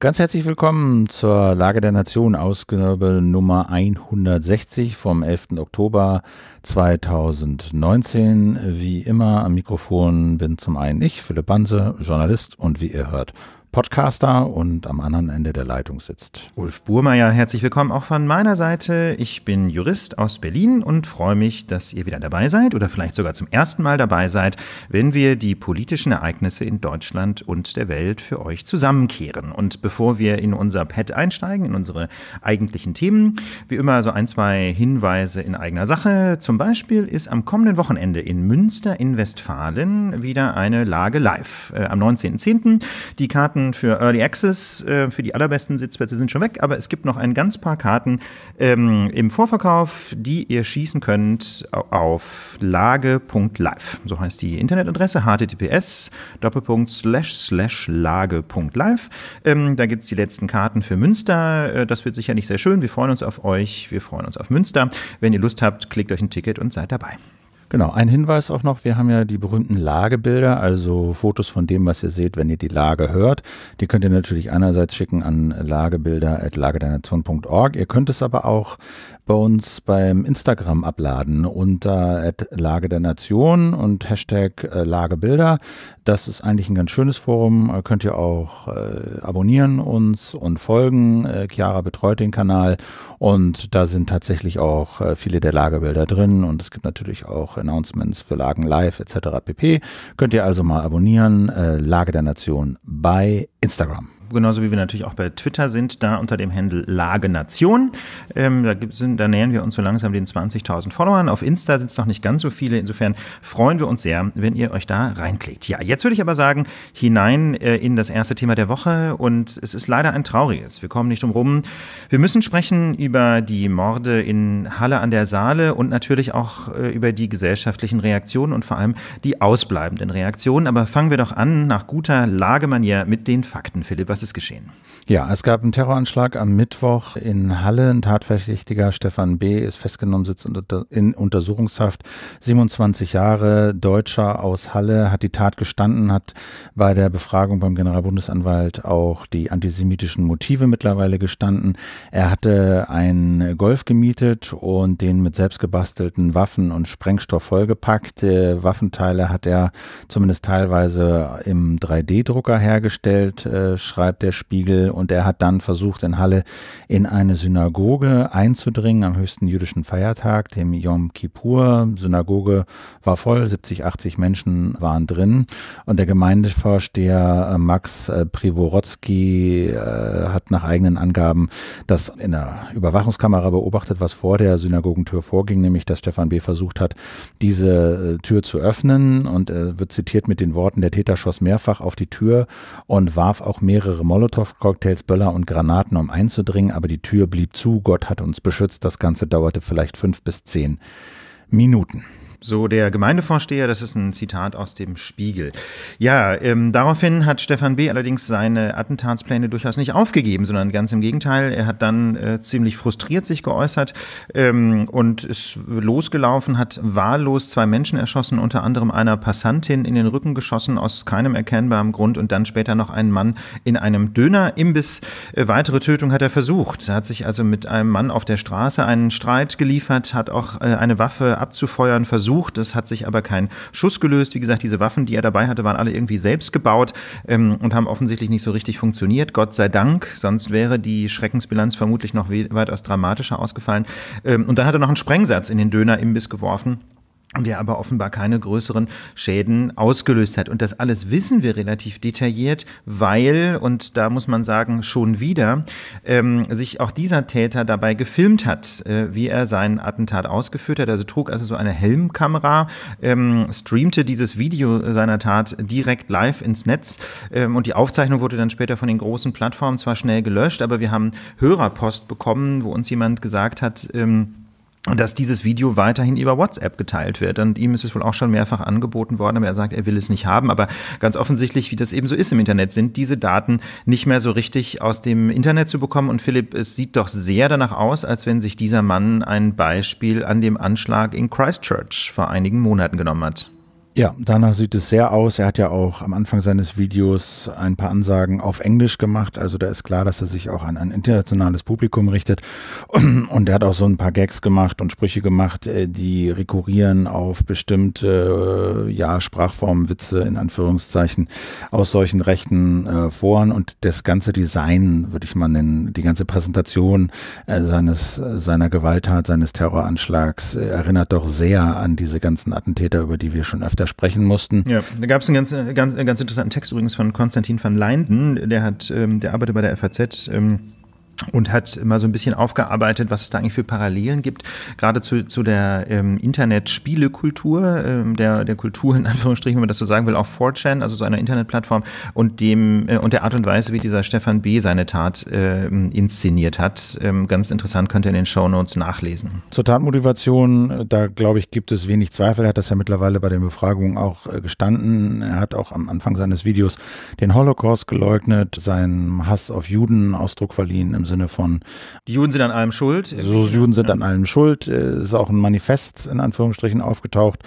Ganz herzlich willkommen zur Lage der Nation, Ausgabe Nummer 160 vom 11. Oktober 2019. Wie immer am Mikrofon bin zum einen ich, Philipp Banse, Journalist und wie ihr hört, Podcaster und am anderen Ende der Leitung sitzt. Ulf Burmeier, herzlich willkommen auch von meiner Seite. Ich bin Jurist aus Berlin und freue mich, dass ihr wieder dabei seid oder vielleicht sogar zum ersten Mal dabei seid, wenn wir die politischen Ereignisse in Deutschland und der Welt für euch zusammenkehren. Und bevor wir in unser Pad einsteigen, in unsere eigentlichen Themen, wie immer so ein, zwei Hinweise in eigener Sache. Zum Beispiel ist am kommenden Wochenende in Münster in Westfalen wieder eine Lage live. Äh, am 19.10. Die Karten für Early Access, äh, für die allerbesten Sitzplätze sind schon weg, aber es gibt noch ein ganz paar Karten ähm, im Vorverkauf, die ihr schießen könnt auf lage.live. So heißt die Internetadresse, https lage.live. Ähm, da gibt es die letzten Karten für Münster. Äh, das wird sicherlich sehr schön. Wir freuen uns auf euch. Wir freuen uns auf Münster. Wenn ihr Lust habt, klickt euch ein Ticket und seid dabei. Genau, ein Hinweis auch noch, wir haben ja die berühmten Lagebilder, also Fotos von dem, was ihr seht, wenn ihr die Lage hört. Die könnt ihr natürlich einerseits schicken an lagebilder.lagedeinerzone.org. Ihr könnt es aber auch bei uns beim Instagram abladen unter Lage der Nation und Hashtag äh, Lagebilder. Das ist eigentlich ein ganz schönes Forum. Äh, könnt ihr auch äh, abonnieren uns und folgen. Chiara betreut den Kanal und da sind tatsächlich auch viele der Lagebilder drin und es gibt natürlich auch Announcements für Lagen live etc. pp. Könnt ihr also mal abonnieren. Lage der Nation bei Instagram genauso wie wir natürlich auch bei Twitter sind, da unter dem Handel Lage Nation. Ähm, da, sind, da nähern wir uns so langsam den 20.000 Followern. Auf Insta sind es noch nicht ganz so viele. Insofern freuen wir uns sehr, wenn ihr euch da reinklickt. Ja, jetzt würde ich aber sagen, hinein äh, in das erste Thema der Woche. Und es ist leider ein trauriges. Wir kommen nicht drum rum. Wir müssen sprechen über die Morde in Halle an der Saale und natürlich auch äh, über die gesellschaftlichen Reaktionen und vor allem die ausbleibenden Reaktionen. Aber fangen wir doch an, nach guter Lagemanier, mit den Fakten, Philipp. Was was ist geschehen? Ja, es gab einen Terroranschlag am Mittwoch in Halle. Ein Tatverdächtiger Stefan B. ist festgenommen, sitzt in Untersuchungshaft. 27 Jahre, Deutscher aus Halle, hat die Tat gestanden, hat bei der Befragung beim Generalbundesanwalt auch die antisemitischen Motive mittlerweile gestanden. Er hatte einen Golf gemietet und den mit selbstgebastelten Waffen und Sprengstoff vollgepackt. Äh, Waffenteile hat er zumindest teilweise im 3D-Drucker hergestellt, äh, schreibt schreibt der Spiegel, und er hat dann versucht, in Halle in eine Synagoge einzudringen am höchsten jüdischen Feiertag, dem Yom Kippur. Synagoge war voll, 70, 80 Menschen waren drin. Und der Gemeindevorsteher äh, Max äh, Privorotsky äh, hat nach eigenen Angaben das in der Überwachungskamera beobachtet, was vor der Synagogentür vorging, nämlich dass Stefan B. versucht hat, diese Tür zu öffnen und er wird zitiert mit den Worten, der Täter schoss mehrfach auf die Tür und warf auch mehrere mehrere Molotow-Cocktails, Böller und Granaten, um einzudringen, aber die Tür blieb zu, Gott hat uns beschützt, das Ganze dauerte vielleicht fünf bis zehn Minuten. So der Gemeindevorsteher, das ist ein Zitat aus dem Spiegel. Ja, ähm, daraufhin hat Stefan B. allerdings seine Attentatspläne durchaus nicht aufgegeben, sondern ganz im Gegenteil. Er hat dann äh, ziemlich frustriert sich geäußert ähm, und ist losgelaufen, hat wahllos zwei Menschen erschossen, unter anderem einer Passantin in den Rücken geschossen, aus keinem erkennbaren Grund und dann später noch einen Mann in einem Döner-Imbiss. Äh, weitere Tötung hat er versucht. Er hat sich also mit einem Mann auf der Straße einen Streit geliefert, hat auch äh, eine Waffe abzufeuern versucht versucht. Es hat sich aber kein Schuss gelöst. Wie gesagt, diese Waffen, die er dabei hatte, waren alle irgendwie selbst gebaut ähm, und haben offensichtlich nicht so richtig funktioniert. Gott sei Dank, sonst wäre die Schreckensbilanz vermutlich noch weitaus dramatischer ausgefallen. Ähm, und dann hat er noch einen Sprengsatz in den Döner-Imbiss geworfen der aber offenbar keine größeren Schäden ausgelöst hat. Und das alles wissen wir relativ detailliert, weil, und da muss man sagen, schon wieder, ähm, sich auch dieser Täter dabei gefilmt hat, äh, wie er sein Attentat ausgeführt hat. Also trug also so eine Helmkamera, ähm, streamte dieses Video seiner Tat direkt live ins Netz ähm, und die Aufzeichnung wurde dann später von den großen Plattformen zwar schnell gelöscht, aber wir haben Hörerpost bekommen, wo uns jemand gesagt hat, ähm, dass dieses Video weiterhin über WhatsApp geteilt wird. Und ihm ist es wohl auch schon mehrfach angeboten worden, aber er sagt, er will es nicht haben. Aber ganz offensichtlich, wie das eben so ist im Internet, sind diese Daten nicht mehr so richtig aus dem Internet zu bekommen. Und Philipp, es sieht doch sehr danach aus, als wenn sich dieser Mann ein Beispiel an dem Anschlag in Christchurch vor einigen Monaten genommen hat. Ja, danach sieht es sehr aus. Er hat ja auch am Anfang seines Videos ein paar Ansagen auf Englisch gemacht. Also da ist klar, dass er sich auch an ein internationales Publikum richtet. Und er hat auch so ein paar Gags gemacht und Sprüche gemacht, äh, die rekurrieren auf bestimmte äh, ja, Sprachformen, Witze in Anführungszeichen aus solchen rechten äh, Foren. Und das ganze Design, würde ich mal nennen, die ganze Präsentation äh, seines, seiner Gewalttat, seines Terroranschlags äh, erinnert doch sehr an diese ganzen Attentäter, über die wir schon öfter sprechen mussten. Ja, da gab es einen ganz, äh, ganz, äh, ganz interessanten Text übrigens von Konstantin van Leinden, der hat, ähm, der arbeitet bei der FAZ. Ähm, und hat mal so ein bisschen aufgearbeitet, was es da eigentlich für Parallelen gibt, gerade zu, zu der ähm, Internet-Spielekultur, ähm, der, der Kultur in Anführungsstrichen, wenn man das so sagen will, auch 4chan, also so einer Internetplattform und dem äh, und der Art und Weise, wie dieser Stefan B. seine Tat äh, inszeniert hat. Ähm, ganz interessant, könnt ihr in den Shownotes nachlesen. Zur Tatmotivation, äh, da glaube ich, gibt es wenig Zweifel. Er hat das ja mittlerweile bei den Befragungen auch äh, gestanden. Er hat auch am Anfang seines Videos den Holocaust geleugnet, seinen Hass auf Juden Ausdruck verliehen im Sinne von Die Juden sind an allem schuld. So Juden sind an allem schuld. Es ist auch ein Manifest in Anführungsstrichen aufgetaucht,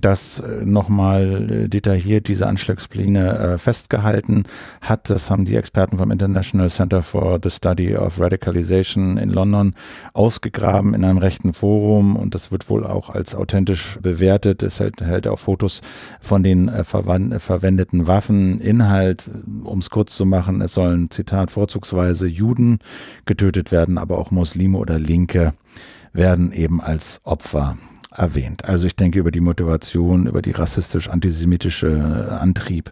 das äh, nochmal äh, detailliert diese Anschlagspläne äh, festgehalten hat. Das haben die Experten vom International Center for the Study of Radicalization in London ausgegraben in einem rechten Forum und das wird wohl auch als authentisch bewertet. Es hält, hält auch Fotos von den verwendeten Waffen. Inhalt, um es kurz zu machen, es sollen, Zitat, vorzugsweise Juden getötet werden, aber auch Muslime oder Linke werden eben als Opfer erwähnt. Also ich denke, über die Motivation, über die rassistisch-antisemitische Antrieb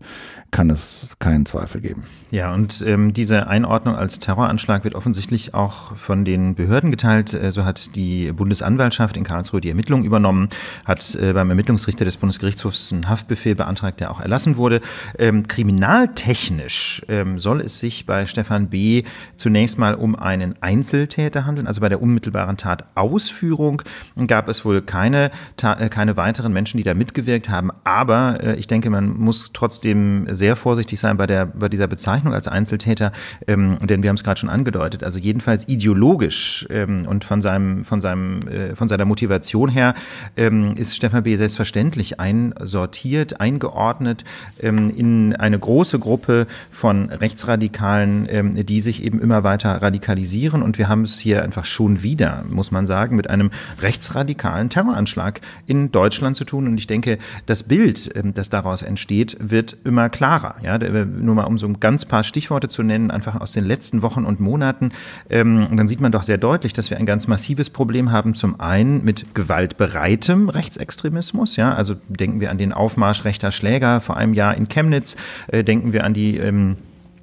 kann es keinen Zweifel geben. Ja, und ähm, diese Einordnung als Terroranschlag wird offensichtlich auch von den Behörden geteilt. Äh, so hat die Bundesanwaltschaft in Karlsruhe die Ermittlungen übernommen, hat äh, beim Ermittlungsrichter des Bundesgerichtshofs einen Haftbefehl beantragt, der auch erlassen wurde. Ähm, kriminaltechnisch ähm, soll es sich bei Stefan B. zunächst mal um einen Einzeltäter handeln. Also bei der unmittelbaren Tatausführung gab es wohl keine, Ta äh, keine weiteren Menschen, die da mitgewirkt haben. Aber äh, ich denke, man muss trotzdem sehr vorsichtig sein bei, der, bei dieser Bezeichnung Bezeichnung als Einzeltäter, ähm, denn wir haben es gerade schon angedeutet, also jedenfalls ideologisch ähm, und von, seinem, von, seinem, äh, von seiner Motivation her ähm, ist Stefan B. selbstverständlich einsortiert, eingeordnet ähm, in eine große Gruppe von Rechtsradikalen, ähm, die sich eben immer weiter radikalisieren. Und wir haben es hier einfach schon wieder, muss man sagen, mit einem rechtsradikalen Terroranschlag in Deutschland zu tun. Und ich denke, das Bild, ähm, das daraus entsteht, wird immer klarer. Ja, nur mal um so ein ganz paar Stichworte zu nennen, einfach aus den letzten Wochen und Monaten, ähm, und dann sieht man doch sehr deutlich, dass wir ein ganz massives Problem haben. Zum einen mit gewaltbereitem Rechtsextremismus. Ja? Also denken wir an den Aufmarsch rechter Schläger vor einem Jahr in Chemnitz, äh, denken wir an die ähm,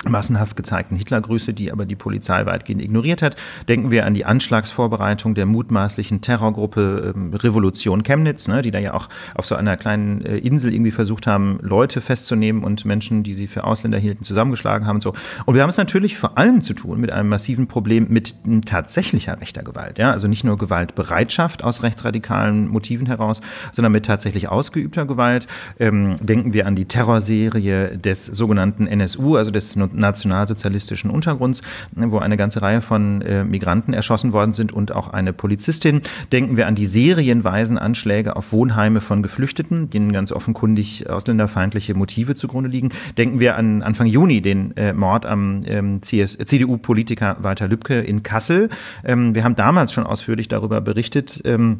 massenhaft gezeigten Hitlergrüße, die aber die Polizei weitgehend ignoriert hat. Denken wir an die Anschlagsvorbereitung der mutmaßlichen Terrorgruppe ähm, Revolution Chemnitz, ne, die da ja auch auf so einer kleinen äh, Insel irgendwie versucht haben, Leute festzunehmen und Menschen, die sie für Ausländer hielten, zusammengeschlagen haben und so. Und wir haben es natürlich vor allem zu tun mit einem massiven Problem mit tatsächlicher rechter Gewalt. Ja? Also nicht nur Gewaltbereitschaft aus rechtsradikalen Motiven heraus, sondern mit tatsächlich ausgeübter Gewalt. Ähm, denken wir an die Terrorserie des sogenannten NSU, also des nationalsozialistischen Untergrunds, wo eine ganze Reihe von äh, Migranten erschossen worden sind und auch eine Polizistin. Denken wir an die serienweisen Anschläge auf Wohnheime von Geflüchteten, denen ganz offenkundig ausländerfeindliche Motive zugrunde liegen. Denken wir an Anfang Juni den äh, Mord am ähm, CDU-Politiker Walter Lübcke in Kassel. Ähm, wir haben damals schon ausführlich darüber berichtet. Ähm,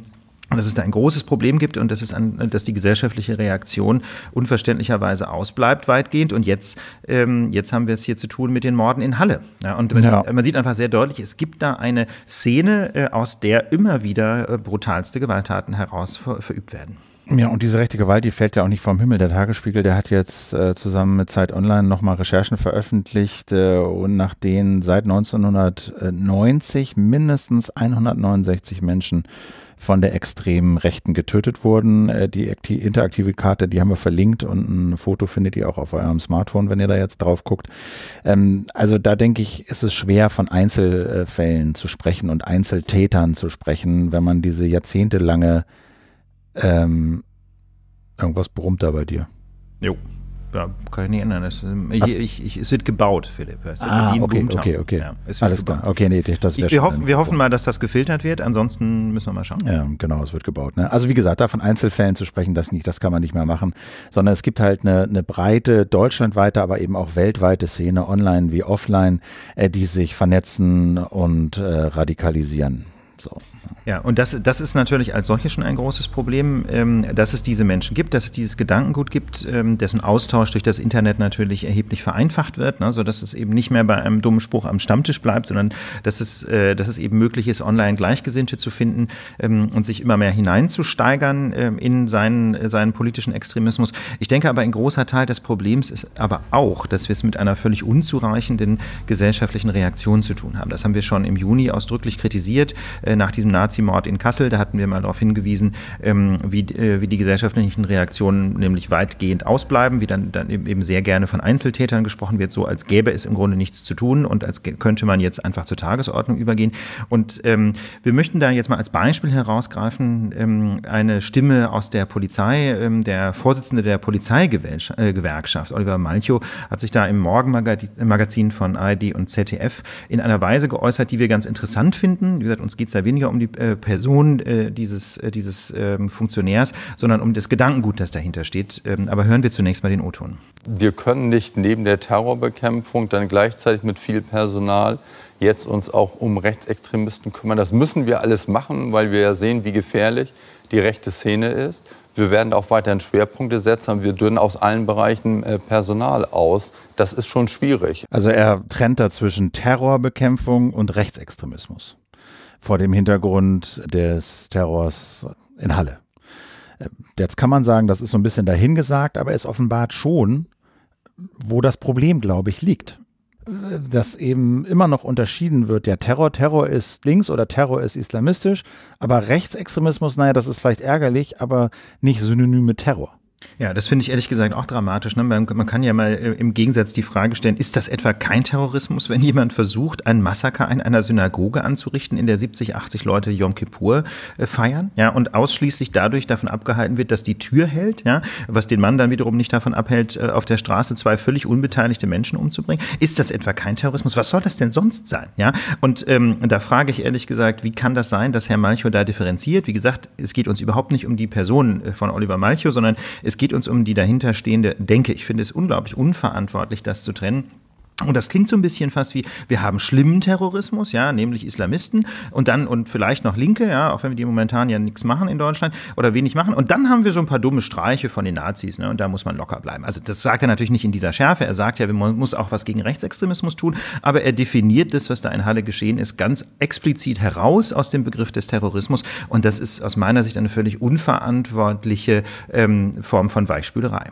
dass es da ein großes Problem gibt und dass, es an, dass die gesellschaftliche Reaktion unverständlicherweise ausbleibt weitgehend. Und jetzt, ähm, jetzt haben wir es hier zu tun mit den Morden in Halle. Ja, und ja. Man, man, sieht einfach sehr deutlich, es gibt da eine Szene, äh, aus der immer wieder äh, brutalste Gewalttaten heraus ver verübt werden. Ja, und diese rechte Gewalt, die fällt ja auch nicht vom Himmel. Der Tagesspiegel, der hat jetzt äh, zusammen mit Zeit Online nochmal Recherchen veröffentlicht äh, und nach denen seit 1990 mindestens 169 Menschen von der extremen Rechten getötet wurden. Äh, die interaktive Karte, die haben wir verlinkt und ein Foto findet ihr auch auf eurem Smartphone, wenn ihr da jetzt drauf guckt. Ähm, also da denke ich, ist es schwer von Einzelfällen zu sprechen und Einzeltätern zu sprechen, wenn man diese jahrzehntelange ähm, irgendwas brummt da bei dir. Jo, ja, kann ich nicht ändern. Es, ähm, ich, also- ich, ich, es wird gebaut, Philipp. Es ah, okay, okay, okay. Ja, Alles gebaut. klar. Okay, nee, das wir, spannend. hoffen, wir hoffen mal, dass das gefiltert wird. Ansonsten müssen wir mal schauen. Ja, genau, es wird gebaut. Ne? Also wie gesagt, da von Einzelfällen zu sprechen, das, nicht, das kann man nicht mehr machen. Sondern es gibt halt eine, eine breite, deutschlandweite, aber eben auch weltweite Szene, online wie offline, äh, die sich vernetzen und äh, radikalisieren. So. Ja, und das, das ist natürlich als solche schon ein großes Problem, ähm, dass es diese Menschen gibt, dass es dieses Gedankengut gibt, ähm, dessen Austausch durch das Internet natürlich erheblich vereinfacht wird, ne, sodass es eben nicht mehr bei einem dummen Spruch am Stammtisch bleibt, sondern dass es, äh, dass es eben möglich ist, online Gleichgesinnte zu finden ähm, und sich immer mehr hineinzusteigern äh, in seinen, seinen politischen Extremismus. Ich denke aber, ein großer Teil des Problems ist aber auch, dass wir es mit einer völlig unzureichenden gesellschaftlichen Reaktion zu tun haben. Das haben wir schon im Juni ausdrücklich kritisiert äh, nach diesem Nazi Nazimord in Kassel, da hatten wir mal darauf hingewiesen, ähm, wie, äh, wie die gesellschaftlichen Reaktionen nämlich weitgehend ausbleiben, wie dann, dann eben sehr gerne von Einzeltätern gesprochen wird, so als gäbe es im Grunde nichts zu tun und als könnte man jetzt einfach zur Tagesordnung übergehen. Und ähm, wir möchten da jetzt mal als Beispiel herausgreifen, ähm, eine Stimme aus der Polizei, ähm, der Vorsitzende der Polizeigewerkschaft, äh, Oliver Malchow, hat sich da im Morgenmagazin von ARD und ZDF in einer Weise geäußert, die wir ganz interessant finden. Wie gesagt, uns geht es da weniger um die äh, äh, Person äh, dieses, äh, dieses ähm, Funktionärs, sondern um das Gedankengut, das dahinter steht. Ähm, aber hören wir zunächst mal den O-Ton. Wir können nicht neben der Terrorbekämpfung dann gleichzeitig mit viel Personal jetzt uns auch um Rechtsextremisten kümmern. Das müssen wir alles machen, weil wir ja sehen, wie gefährlich die rechte Szene ist. Wir werden auch weiterhin Schwerpunkte setzen, aber wir dünnen aus allen Bereichen äh, Personal aus. Das ist schon schwierig. Also er trennt da zwischen Terrorbekämpfung und Rechtsextremismus vor dem Hintergrund des Terrors in Halle. Äh, jetzt kann man sagen, das ist so ein bisschen dahingesagt, aber es offenbart schon, wo das Problem, glaube ich, liegt. Dass eben immer noch unterschieden wird, ja, Terror, Terror ist links oder Terror ist islamistisch, aber Rechtsextremismus, naja, das ist vielleicht ärgerlich, aber nicht synonym mit Terror. Ja, das finde ich ehrlich gesagt auch dramatisch. Ne? Man, kann ja mal äh, im Gegensatz die Frage stellen, ist das etwa kein Terrorismus, wenn jemand versucht, ein Massaker in einer Synagoge anzurichten, in der 70, 80 Leute Yom Kippur äh, feiern ja, und ausschließlich dadurch davon abgehalten wird, dass die Tür hält, ja, was den Mann dann wiederum nicht davon abhält, äh, auf der Straße zwei völlig unbeteiligte Menschen umzubringen? Ist das etwa kein Terrorismus? Was soll das denn sonst sein? Ja? Und ähm, da frage ich ehrlich gesagt, wie kann das sein, dass Herr Malchow da differenziert? Wie gesagt, es geht uns überhaupt nicht um die Person von Oliver Malchow, sondern es es geht uns um die dahinterstehende Denke. Ich finde es unglaublich unverantwortlich, das zu trennen. Und das klingt so ein bisschen fast wie, wir haben schlimmen Terrorismus, ja, nämlich Islamisten und dann und vielleicht noch Linke, ja, auch wenn wir die momentan ja nichts machen in Deutschland oder wenig machen. Und dann haben wir so ein paar dumme Streiche von den Nazis, ne, und da muss man locker bleiben. Also das sagt er natürlich nicht in dieser Schärfe. Er sagt ja, man muss auch was gegen Rechtsextremismus tun, aber er definiert das, was da in Halle geschehen ist, ganz explizit heraus aus dem Begriff des Terrorismus. Und das ist aus meiner Sicht eine völlig unverantwortliche ähm, Form von Weichspülerei.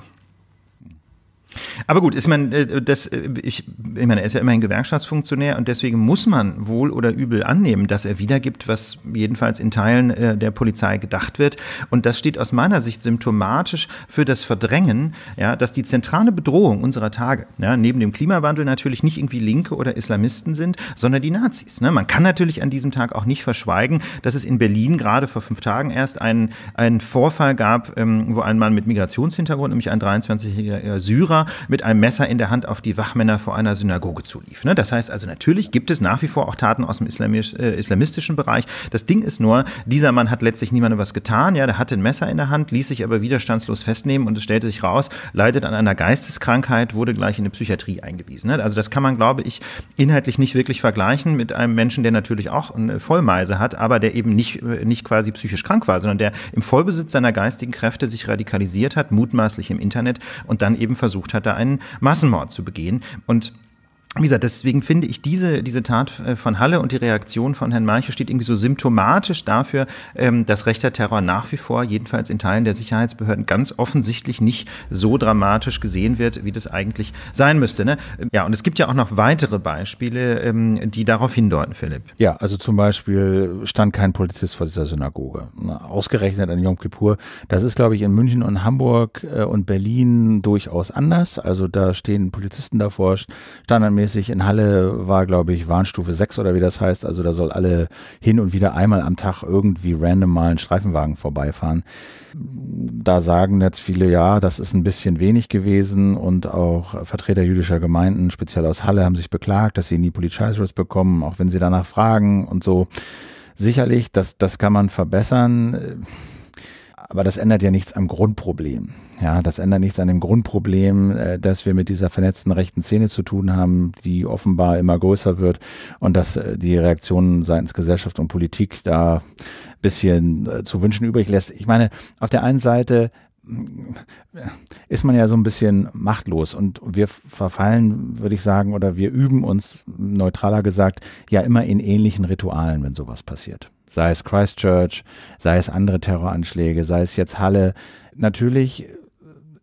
Aber gut, ist man, äh, das, äh, ich, ich meine, er ist ja immerhin Gewerkschaftsfunktionär und deswegen muss man wohl oder übel annehmen, dass er wiedergibt, was jedenfalls in Teilen äh, der Polizei gedacht wird. Und das steht aus meiner Sicht symptomatisch für das Verdrängen, ja, dass die zentrale Bedrohung unserer Tage, ja, neben dem Klimawandel natürlich nicht irgendwie Linke oder Islamisten sind, sondern die Nazis. Ne? Man kann natürlich an diesem Tag auch nicht verschweigen, dass es in Berlin gerade vor fünf Tagen erst einen, einen Vorfall gab, ähm, wo ein Mann mit Migrationshintergrund, nämlich ein 23-jähriger Syrer, mit einem Messer in der Hand auf die Wachmänner vor einer Synagoge zulief. Ne? Das heißt also, natürlich gibt es nach wie vor auch Taten aus dem äh, islamistischen Bereich. Das Ding ist nur, dieser Mann hat letztlich niemandem was getan. Ja, der hatte ein Messer in der Hand, ließ sich aber widerstandslos festnehmen und es stellte sich raus, leidet an einer Geisteskrankheit, wurde gleich in eine Psychiatrie eingewiesen. Ne? Also das kann man, glaube ich, inhaltlich nicht wirklich vergleichen mit einem Menschen, der natürlich auch eine Vollmeise hat, aber der eben nicht, äh, nicht quasi psychisch krank war, sondern der im Vollbesitz seiner geistigen Kräfte sich radikalisiert hat, mutmaßlich im Internet und dann eben versucht hat, da einen Massenmord zu begehen. Und wie gesagt, deswegen finde ich diese, diese Tat äh, von Halle und die Reaktion von Herrn Marche steht irgendwie so symptomatisch dafür, ähm, dass rechter Terror nach wie vor, jedenfalls in Teilen der Sicherheitsbehörden, ganz offensichtlich nicht so dramatisch gesehen wird, wie das eigentlich sein müsste. Ne? Ja, und es gibt ja auch noch weitere Beispiele, ähm, die darauf hindeuten, Philipp. Ja, also zum Beispiel stand kein Polizist vor dieser Synagoge. Ausgerechnet an Yom Kippur. Das ist, glaube ich, in München und Hamburg äh, und Berlin durchaus anders. Also da stehen Polizisten davor, standen regelmäßig in Halle war, glaube ich, Warnstufe 6 oder wie das heißt. Also da soll alle hin und wieder einmal am Tag irgendwie random mal einen Streifenwagen vorbeifahren. Da sagen jetzt viele, ja, das ist ein bisschen wenig gewesen und auch Vertreter jüdischer Gemeinden, speziell aus Halle, haben sich beklagt, dass sie nie Polizeischutz bekommen, auch wenn sie danach fragen und so. Sicherlich, das, das kann man verbessern aber das ändert ja nichts am Grundproblem. Ja, das ändert nichts an dem Grundproblem, äh, dass wir mit dieser vernetzten rechten Szene zu tun haben, die offenbar immer größer wird und dass äh, die Reaktionen seitens Gesellschaft und Politik da bisschen äh, zu wünschen übrig lässt. Ich meine, auf der einen Seite ist man ja so ein bisschen machtlos und wir verfallen, würde ich sagen, oder wir üben uns, neutraler gesagt, ja immer in ähnlichen Ritualen, wenn sowas passiert sei es Christchurch, sei es andere Terroranschläge, sei es jetzt Halle. Natürlich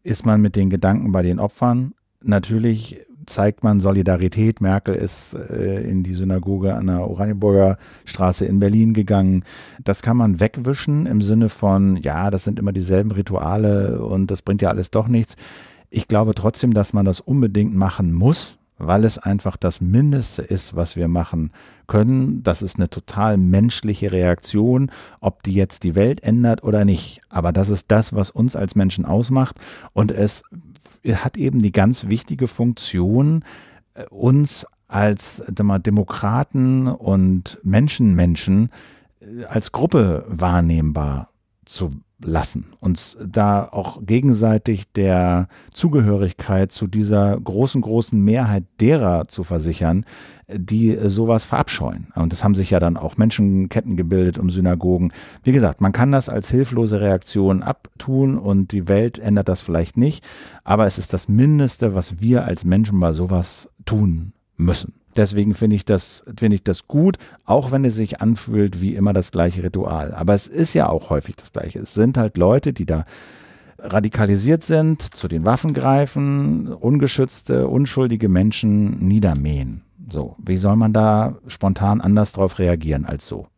ist man mit den Gedanken bei den Opfern. Natürlich zeigt man Solidarität. Merkel ist äh, in die Synagoge an der Oranienburger Straße in Berlin gegangen. Das kann man wegwischen im Sinne von, ja, das sind immer dieselben Rituale und das bringt ja alles doch nichts. Ich glaube trotzdem, dass man das unbedingt machen muss, weil es einfach das Mindeste ist, was wir machen können. Das ist eine total menschliche Reaktion, ob die jetzt die Welt ändert oder nicht. Aber das ist das, was uns als Menschen ausmacht. Und es hat eben die ganz wichtige Funktion, äh, uns als Demokraten und Menschenmenschen äh, als Gruppe wahrnehmbar zu lassen, uns da auch gegenseitig der Zugehörigkeit zu dieser großen, großen Mehrheit derer zu versichern, die äh, sowas verabscheuen. Und das haben sich ja dann auch Menschenketten gebildet um Synagogen. Wie gesagt, man kann das als hilflose Reaktion abtun und die Welt ändert das vielleicht nicht, aber es ist das Mindeste, was wir als Menschen bei sowas tun müssen. Deswegen finde ich, das, finde ich das gut, auch wenn es sich anfühlt wie immer das gleiche Ritual. Aber es ist ja auch häufig das gleiche. Es sind halt Leute, die da radikalisiert sind, zu den Waffen greifen, ungeschützte, unschuldige Menschen niedermähen. So, wie soll man da spontan anders drauf reagieren als so?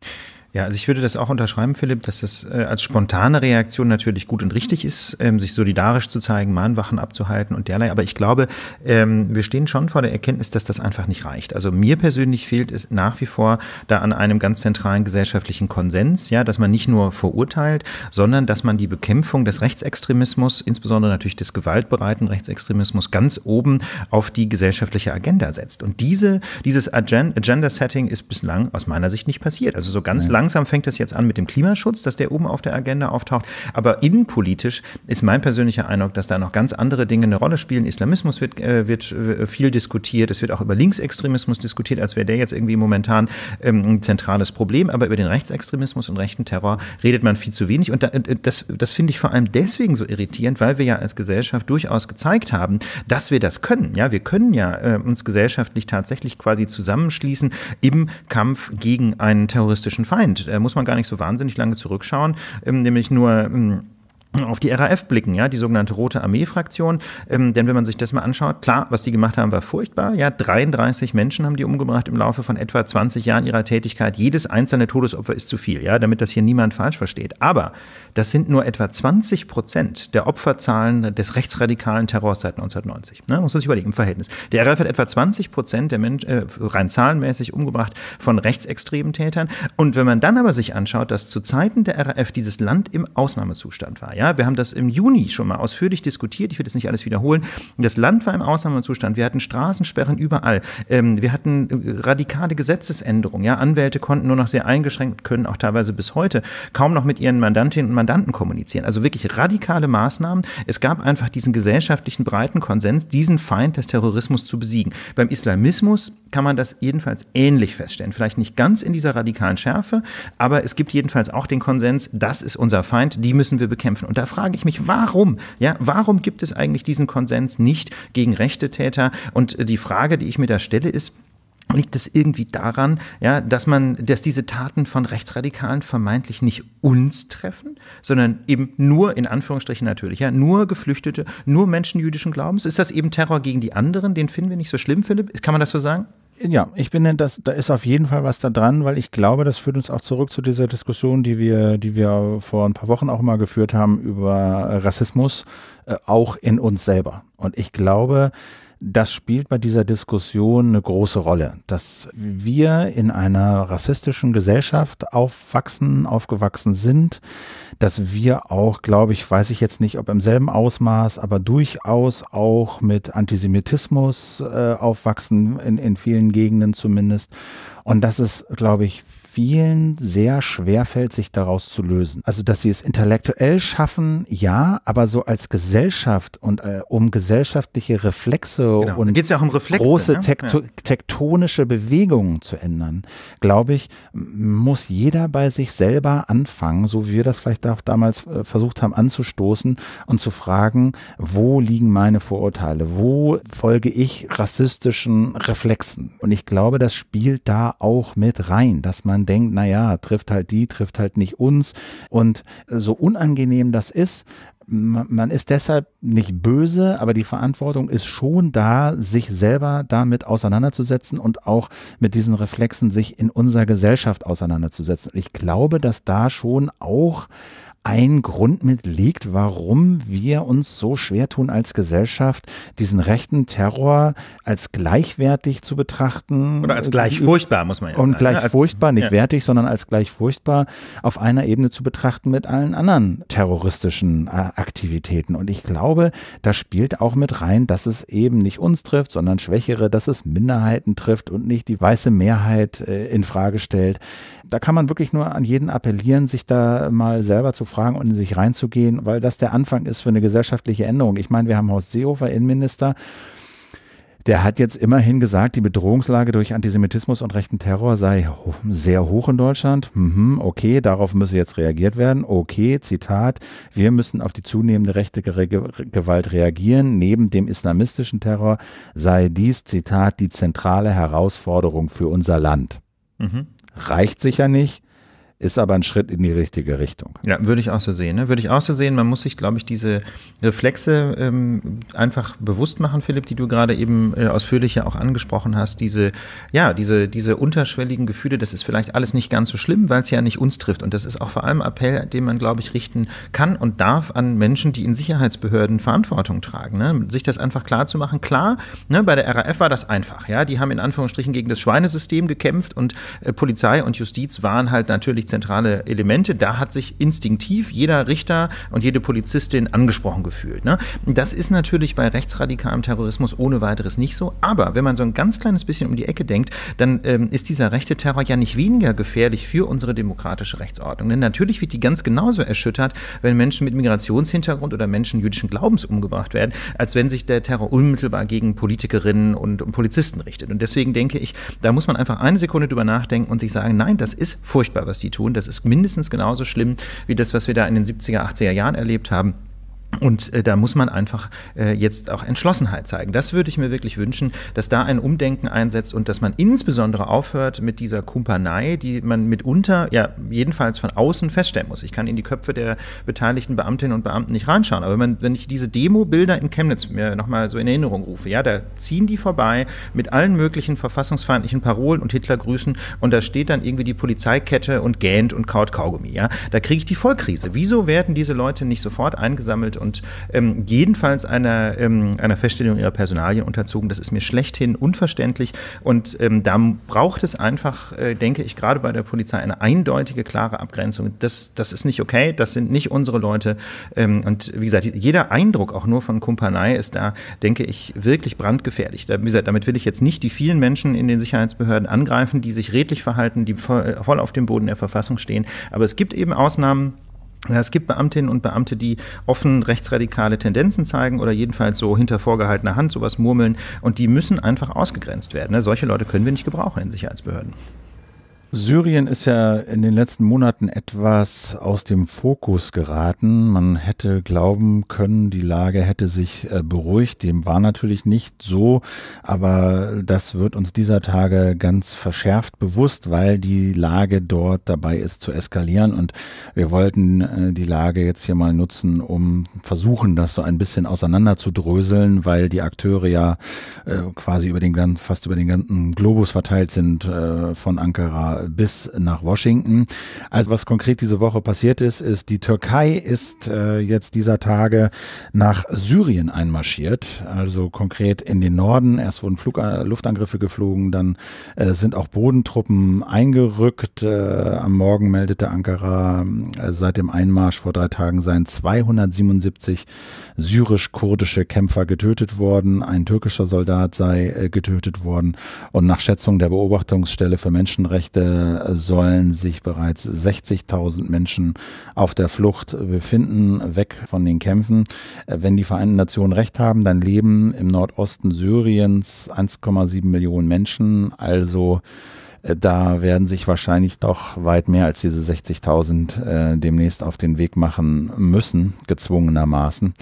Ja, also ich würde das auch unterschreiben, Philipp, dass das äh, als spontane Reaktion natürlich gut und richtig ist, ähm, sich solidarisch zu zeigen, Mahnwachen abzuhalten und derlei. Aber ich glaube, ähm, wir stehen schon vor der Erkenntnis, dass das einfach nicht reicht. Also mir persönlich fehlt es nach wie vor da an einem ganz zentralen gesellschaftlichen Konsens, ja, dass man nicht nur verurteilt, sondern dass man die Bekämpfung des Rechtsextremismus, insbesondere natürlich des gewaltbereiten Rechtsextremismus, ganz oben auf die gesellschaftliche Agenda setzt. Und diese, dieses Agenda-Setting ist bislang aus meiner Sicht nicht passiert. Also so ganz Nein langsam fängt es jetzt an mit dem Klimaschutz, dass der oben auf der Agenda auftaucht. Aber innenpolitisch ist mein persönlicher Eindruck, dass da noch ganz andere Dinge eine Rolle spielen. Islamismus wird, äh, wird äh, viel diskutiert. Es wird auch über Linksextremismus diskutiert, als wäre der jetzt irgendwie momentan ähm, ein zentrales Problem. Aber über den Rechtsextremismus und rechten Terror redet man viel zu wenig. Und da, äh, das, das finde ich vor allem deswegen so irritierend, weil wir ja als Gesellschaft durchaus gezeigt haben, dass wir das können. Ja, wir können ja äh, uns gesellschaftlich tatsächlich quasi zusammenschließen im Kampf gegen einen terroristischen Feind. Moment, äh, muss man gar nicht so wahnsinnig lange zurückschauen, ähm, nämlich nur ähm, auf die RAF blicken, ja, die sogenannte Rote Armee-Fraktion. Ähm, denn wenn man sich das mal anschaut, klar, was die gemacht haben, war furchtbar. Ja, 33 Menschen haben die umgebracht im Laufe von etwa 20 Jahren ihrer Tätigkeit. Jedes einzelne Todesopfer ist zu viel, ja, damit das hier niemand falsch versteht. Aber das sind nur etwa 20 Prozent der Opferzahlen des rechtsradikalen Terrors seit 1990. Ne, muss man sich überlegen, im Verhältnis. Die RAF hat etwa 20 Prozent der Menschen, äh, rein zahlenmäßig umgebracht von rechtsextremen Tätern. Und wenn man dann aber sich anschaut, dass zu Zeiten der RAF dieses Land im Ausnahmezustand war, ja, wir haben das im Juni schon mal ausführlich diskutiert. Ich will das nicht alles wiederholen. Das Land war im Ausnahmezustand. Wir hatten Straßensperren überall. Ähm, wir hatten äh, radikale Gesetzesänderungen. Ja, Anwälte konnten nur noch sehr eingeschränkt, können auch teilweise bis heute kaum noch mit ihren Mandantinnen und Mandanten kommunizieren. Also wirklich radikale Maßnahmen. Es gab einfach diesen gesellschaftlichen breiten Konsens, diesen Feind des Terrorismus zu besiegen. Beim Islamismus kann man das jedenfalls ähnlich feststellen. Vielleicht nicht ganz in dieser radikalen Schärfe, aber es gibt jedenfalls auch den Konsens, das ist unser Feind, die müssen wir bekämpfen. Und da frage ich mich, warum? Ja, warum gibt es eigentlich diesen Konsens nicht gegen rechte Täter? Und äh, die Frage, die ich mir da stelle, ist, liegt es irgendwie daran, ja, dass man, dass diese Taten von Rechtsradikalen vermeintlich nicht uns treffen, sondern eben nur in Anführungsstrichen natürlich, ja, nur Geflüchtete, nur Menschen jüdischen Glaubens. Ist das eben Terror gegen die anderen? Den finden wir nicht so schlimm, Philipp? Kann man das so sagen? ja, ich bin das, da ist auf jeden Fall was da dran, weil ich glaube, das führt uns auch zurück zu dieser Diskussion, die wir, die wir vor ein paar Wochen auch mal geführt haben über äh, Rassismus, äh, auch in uns selber. Und ich glaube, das spielt bei dieser Diskussion eine große Rolle, dass wir in einer rassistischen Gesellschaft aufwachsen, aufgewachsen sind, dass wir auch, glaube ich, weiß ich jetzt nicht, ob im selben Ausmaß, aber durchaus auch mit Antisemitismus äh, aufwachsen, in, in vielen Gegenden zumindest. Und das ist, glaube ich, vielen sehr schwer fällt, sich daraus zu lösen. Also, dass sie es intellektuell schaffen, ja, aber so als Gesellschaft und äh, um gesellschaftliche Reflexe genau. und ja um Reflexe, große ne? tekto ja. tektonische Bewegungen zu ändern, glaube ich, muss jeder bei sich selber anfangen, so wie wir das vielleicht auch damals äh, versucht haben anzustoßen und zu fragen, wo liegen meine Vorurteile? Wo folge ich rassistischen Reflexen? Und ich glaube, das spielt da auch mit rein, dass man man denkt, naja, trifft halt die, trifft halt nicht uns. Und so unangenehm das ist, man ist deshalb nicht böse, aber die Verantwortung ist schon da, sich selber damit auseinanderzusetzen und auch mit diesen Reflexen sich in unserer Gesellschaft auseinanderzusetzen. ich glaube, dass da schon auch ein Grund mit liegt, warum wir uns so schwer tun als Gesellschaft, diesen rechten Terror als gleichwertig zu betrachten. Oder als gleich furchtbar, muss man ja sagen. Und ne? gleich ne? furchtbar, nicht ja. wertig, sondern als gleich furchtbar auf einer Ebene zu betrachten mit allen anderen terroristischen äh, Aktivitäten. Und ich glaube, da spielt auch mit rein, dass es eben nicht uns trifft, sondern Schwächere, dass es Minderheiten trifft und nicht die weiße Mehrheit äh, in Frage stellt da kann man wirklich nur an jeden appellieren, sich da mal selber zu fragen und in sich reinzugehen, weil das der Anfang ist für eine gesellschaftliche Änderung. Ich meine, wir haben Horst Seehofer, Innenminister, der hat jetzt immerhin gesagt, die Bedrohungslage durch Antisemitismus und rechten Terror sei ho sehr hoch in Deutschland. Mhm, okay, darauf müsse jetzt reagiert werden. Okay, Zitat, wir müssen auf die zunehmende rechte Ge Ge Gewalt reagieren. Neben dem islamistischen Terror sei dies, Zitat, die zentrale Herausforderung für unser Land. Mhm reicht sicher nicht ist aber ein Schritt in die richtige Richtung. Ja, würde ich auch so sehen. Ne? Würde ich auch so sehen. Man muss sich, glaube ich, diese Reflexe ähm, einfach bewusst machen, Philipp, die du gerade eben äh, ausführlicher auch angesprochen hast. Diese, ja, diese, diese unterschwelligen Gefühle, das ist vielleicht alles nicht ganz so schlimm, weil es ja nicht uns trifft. Und das ist auch vor allem Appell, den man, glaube ich, richten kann und darf an Menschen, die in Sicherheitsbehörden Verantwortung tragen. Ne? Sich das einfach klar zu machen. Klar, ne, bei der RAF war das einfach. Ja, die haben in Anführungsstrichen gegen das Schweinesystem gekämpft und äh, Polizei und Justiz waren halt natürlich zentrale Elemente. Da hat sich instinktiv jeder Richter und jede Polizistin angesprochen gefühlt. Ne? Das ist natürlich bei rechtsradikalem Terrorismus ohne weiteres nicht so. Aber wenn man so ein ganz kleines bisschen um die Ecke denkt, dann ähm, ist dieser rechte Terror ja nicht weniger gefährlich für unsere demokratische Rechtsordnung. Denn natürlich wird die ganz genauso erschüttert, wenn Menschen mit Migrationshintergrund oder Menschen jüdischen Glaubens umgebracht werden, als wenn sich der Terror unmittelbar gegen Politikerinnen und, und Polizisten richtet. Und deswegen denke ich, da muss man einfach eine Sekunde drüber nachdenken und sich sagen, nein, das ist furchtbar, was die tun tun. Das ist mindestens genauso schlimm wie das, was wir da in den 70er, 80er Jahren erlebt haben. Und äh, da muss man einfach äh, jetzt auch Entschlossenheit zeigen. Das würde ich mir wirklich wünschen, dass da ein Umdenken einsetzt und dass man insbesondere aufhört mit dieser Kumpanei, die man mitunter, ja, jedenfalls von außen feststellen muss. Ich kann in die Köpfe der beteiligten Beamtinnen und Beamten nicht reinschauen. Aber wenn, man, wenn ich diese Demo-Bilder in Chemnitz mir nochmal so in Erinnerung rufe, ja, da ziehen die vorbei mit allen möglichen verfassungsfeindlichen Parolen und Hitlergrüßen und da steht dann irgendwie die Polizeikette und gähnt und kaut Kaugummi, ja. Da kriege ich die Vollkrise. Wieso werden diese Leute nicht sofort eingesammelt und ähm, jedenfalls einer, ähm, einer Feststellung ihrer Personalien unterzogen. Das ist mir schlechthin unverständlich und ähm, da braucht es einfach, äh, denke ich, gerade bei der Polizei eine eindeutige, klare Abgrenzung. Das, das ist nicht okay, das sind nicht unsere Leute ähm, und wie gesagt, jeder Eindruck auch nur von Kumpanei ist da, denke ich, wirklich brandgefährlich. Da, wie gesagt, damit will ich jetzt nicht die vielen Menschen in den Sicherheitsbehörden angreifen, die sich redlich verhalten, die voll, voll auf dem Boden der Verfassung stehen, aber es gibt eben Ausnahmen, es gibt Beamtinnen und Beamte, die offen rechtsradikale Tendenzen zeigen oder jedenfalls so hinter vorgehaltener Hand sowas murmeln und die müssen einfach ausgegrenzt werden. Ne? Solche Leute können wir nicht gebrauchen in Sicherheitsbehörden. Syrien ist ja in den letzten Monaten etwas aus dem Fokus geraten. Man hätte glauben können, die Lage hätte sich äh, beruhigt. Dem war natürlich nicht so, aber das wird uns dieser Tage ganz verschärft bewusst, weil die Lage dort dabei ist zu eskalieren. Und wir wollten äh, die Lage jetzt hier mal nutzen, um versuchen, das so ein bisschen auseinander zu dröseln, weil die Akteure ja äh, quasi über den, fast über den ganzen Globus verteilt sind, von Ankara bis nach Washington. Also was konkret diese Woche passiert ist, ist, die Türkei ist äh, jetzt dieser Tage nach Syrien einmarschiert, also konkret in den Norden. Erst wurden Flug äh, Luftangriffe geflogen, dann äh, sind auch Bodentruppen eingerückt. Äh, am Morgen meldete Ankara, äh, seit dem Einmarsch vor drei Tagen seien 277 syrisch-kurdische Kämpfer getötet worden, ein türkischer Soldat sei äh, getötet worden und nach Schätzung der Beobachtungsstelle für Menschenrechte äh, sollen sich bereits 60.000 Menschen auf der Flucht befinden, weg von den Kämpfen. Äh, wenn die Vereinten Nationen recht haben, dann leben im Nordosten Syriens 1,7 Millionen Menschen, also äh, da werden sich wahrscheinlich doch weit mehr als diese 60.000 äh, demnächst auf den Weg machen müssen, gezwungenermaßen.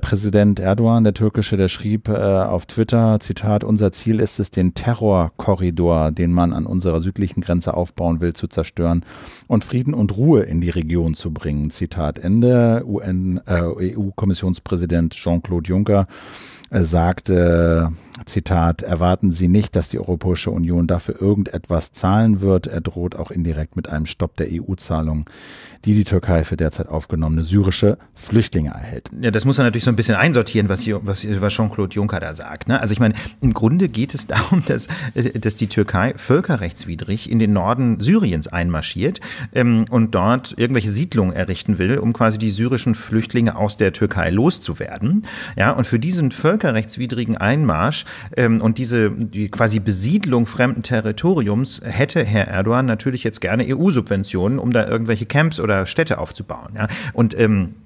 Präsident Erdogan, der türkische, der schrieb äh, auf Twitter, Zitat, unser Ziel ist es, den Terrorkorridor, den man an unserer südlichen Grenze aufbauen will, zu zerstören und Frieden und Ruhe in die Region zu bringen. Zitat Ende. UN, äh, EU-Kommissionspräsident Jean-Claude Juncker äh, sagte, Zitat, erwarten Sie nicht, dass die Europäische Union dafür irgendetwas zahlen wird. Er droht auch indirekt mit einem Stopp der EU-Zahlung die die Türkei für derzeit aufgenommene syrische Flüchtlinge erhält. Ja, das muss man natürlich so ein bisschen einsortieren, was, was, was Jean-Claude Juncker da sagt. Ne? Also ich meine, im Grunde geht es darum, dass, dass die Türkei völkerrechtswidrig in den Norden Syriens einmarschiert ähm, und dort irgendwelche Siedlungen errichten will, um quasi die syrischen Flüchtlinge aus der Türkei loszuwerden. Ja, und für diesen völkerrechtswidrigen Einmarsch ähm, und diese die quasi Besiedlung fremden Territoriums hätte Herr Erdogan natürlich jetzt gerne EU-Subventionen, um da irgendwelche Camps oder oder Städte aufzubauen. Ja? Und ähm,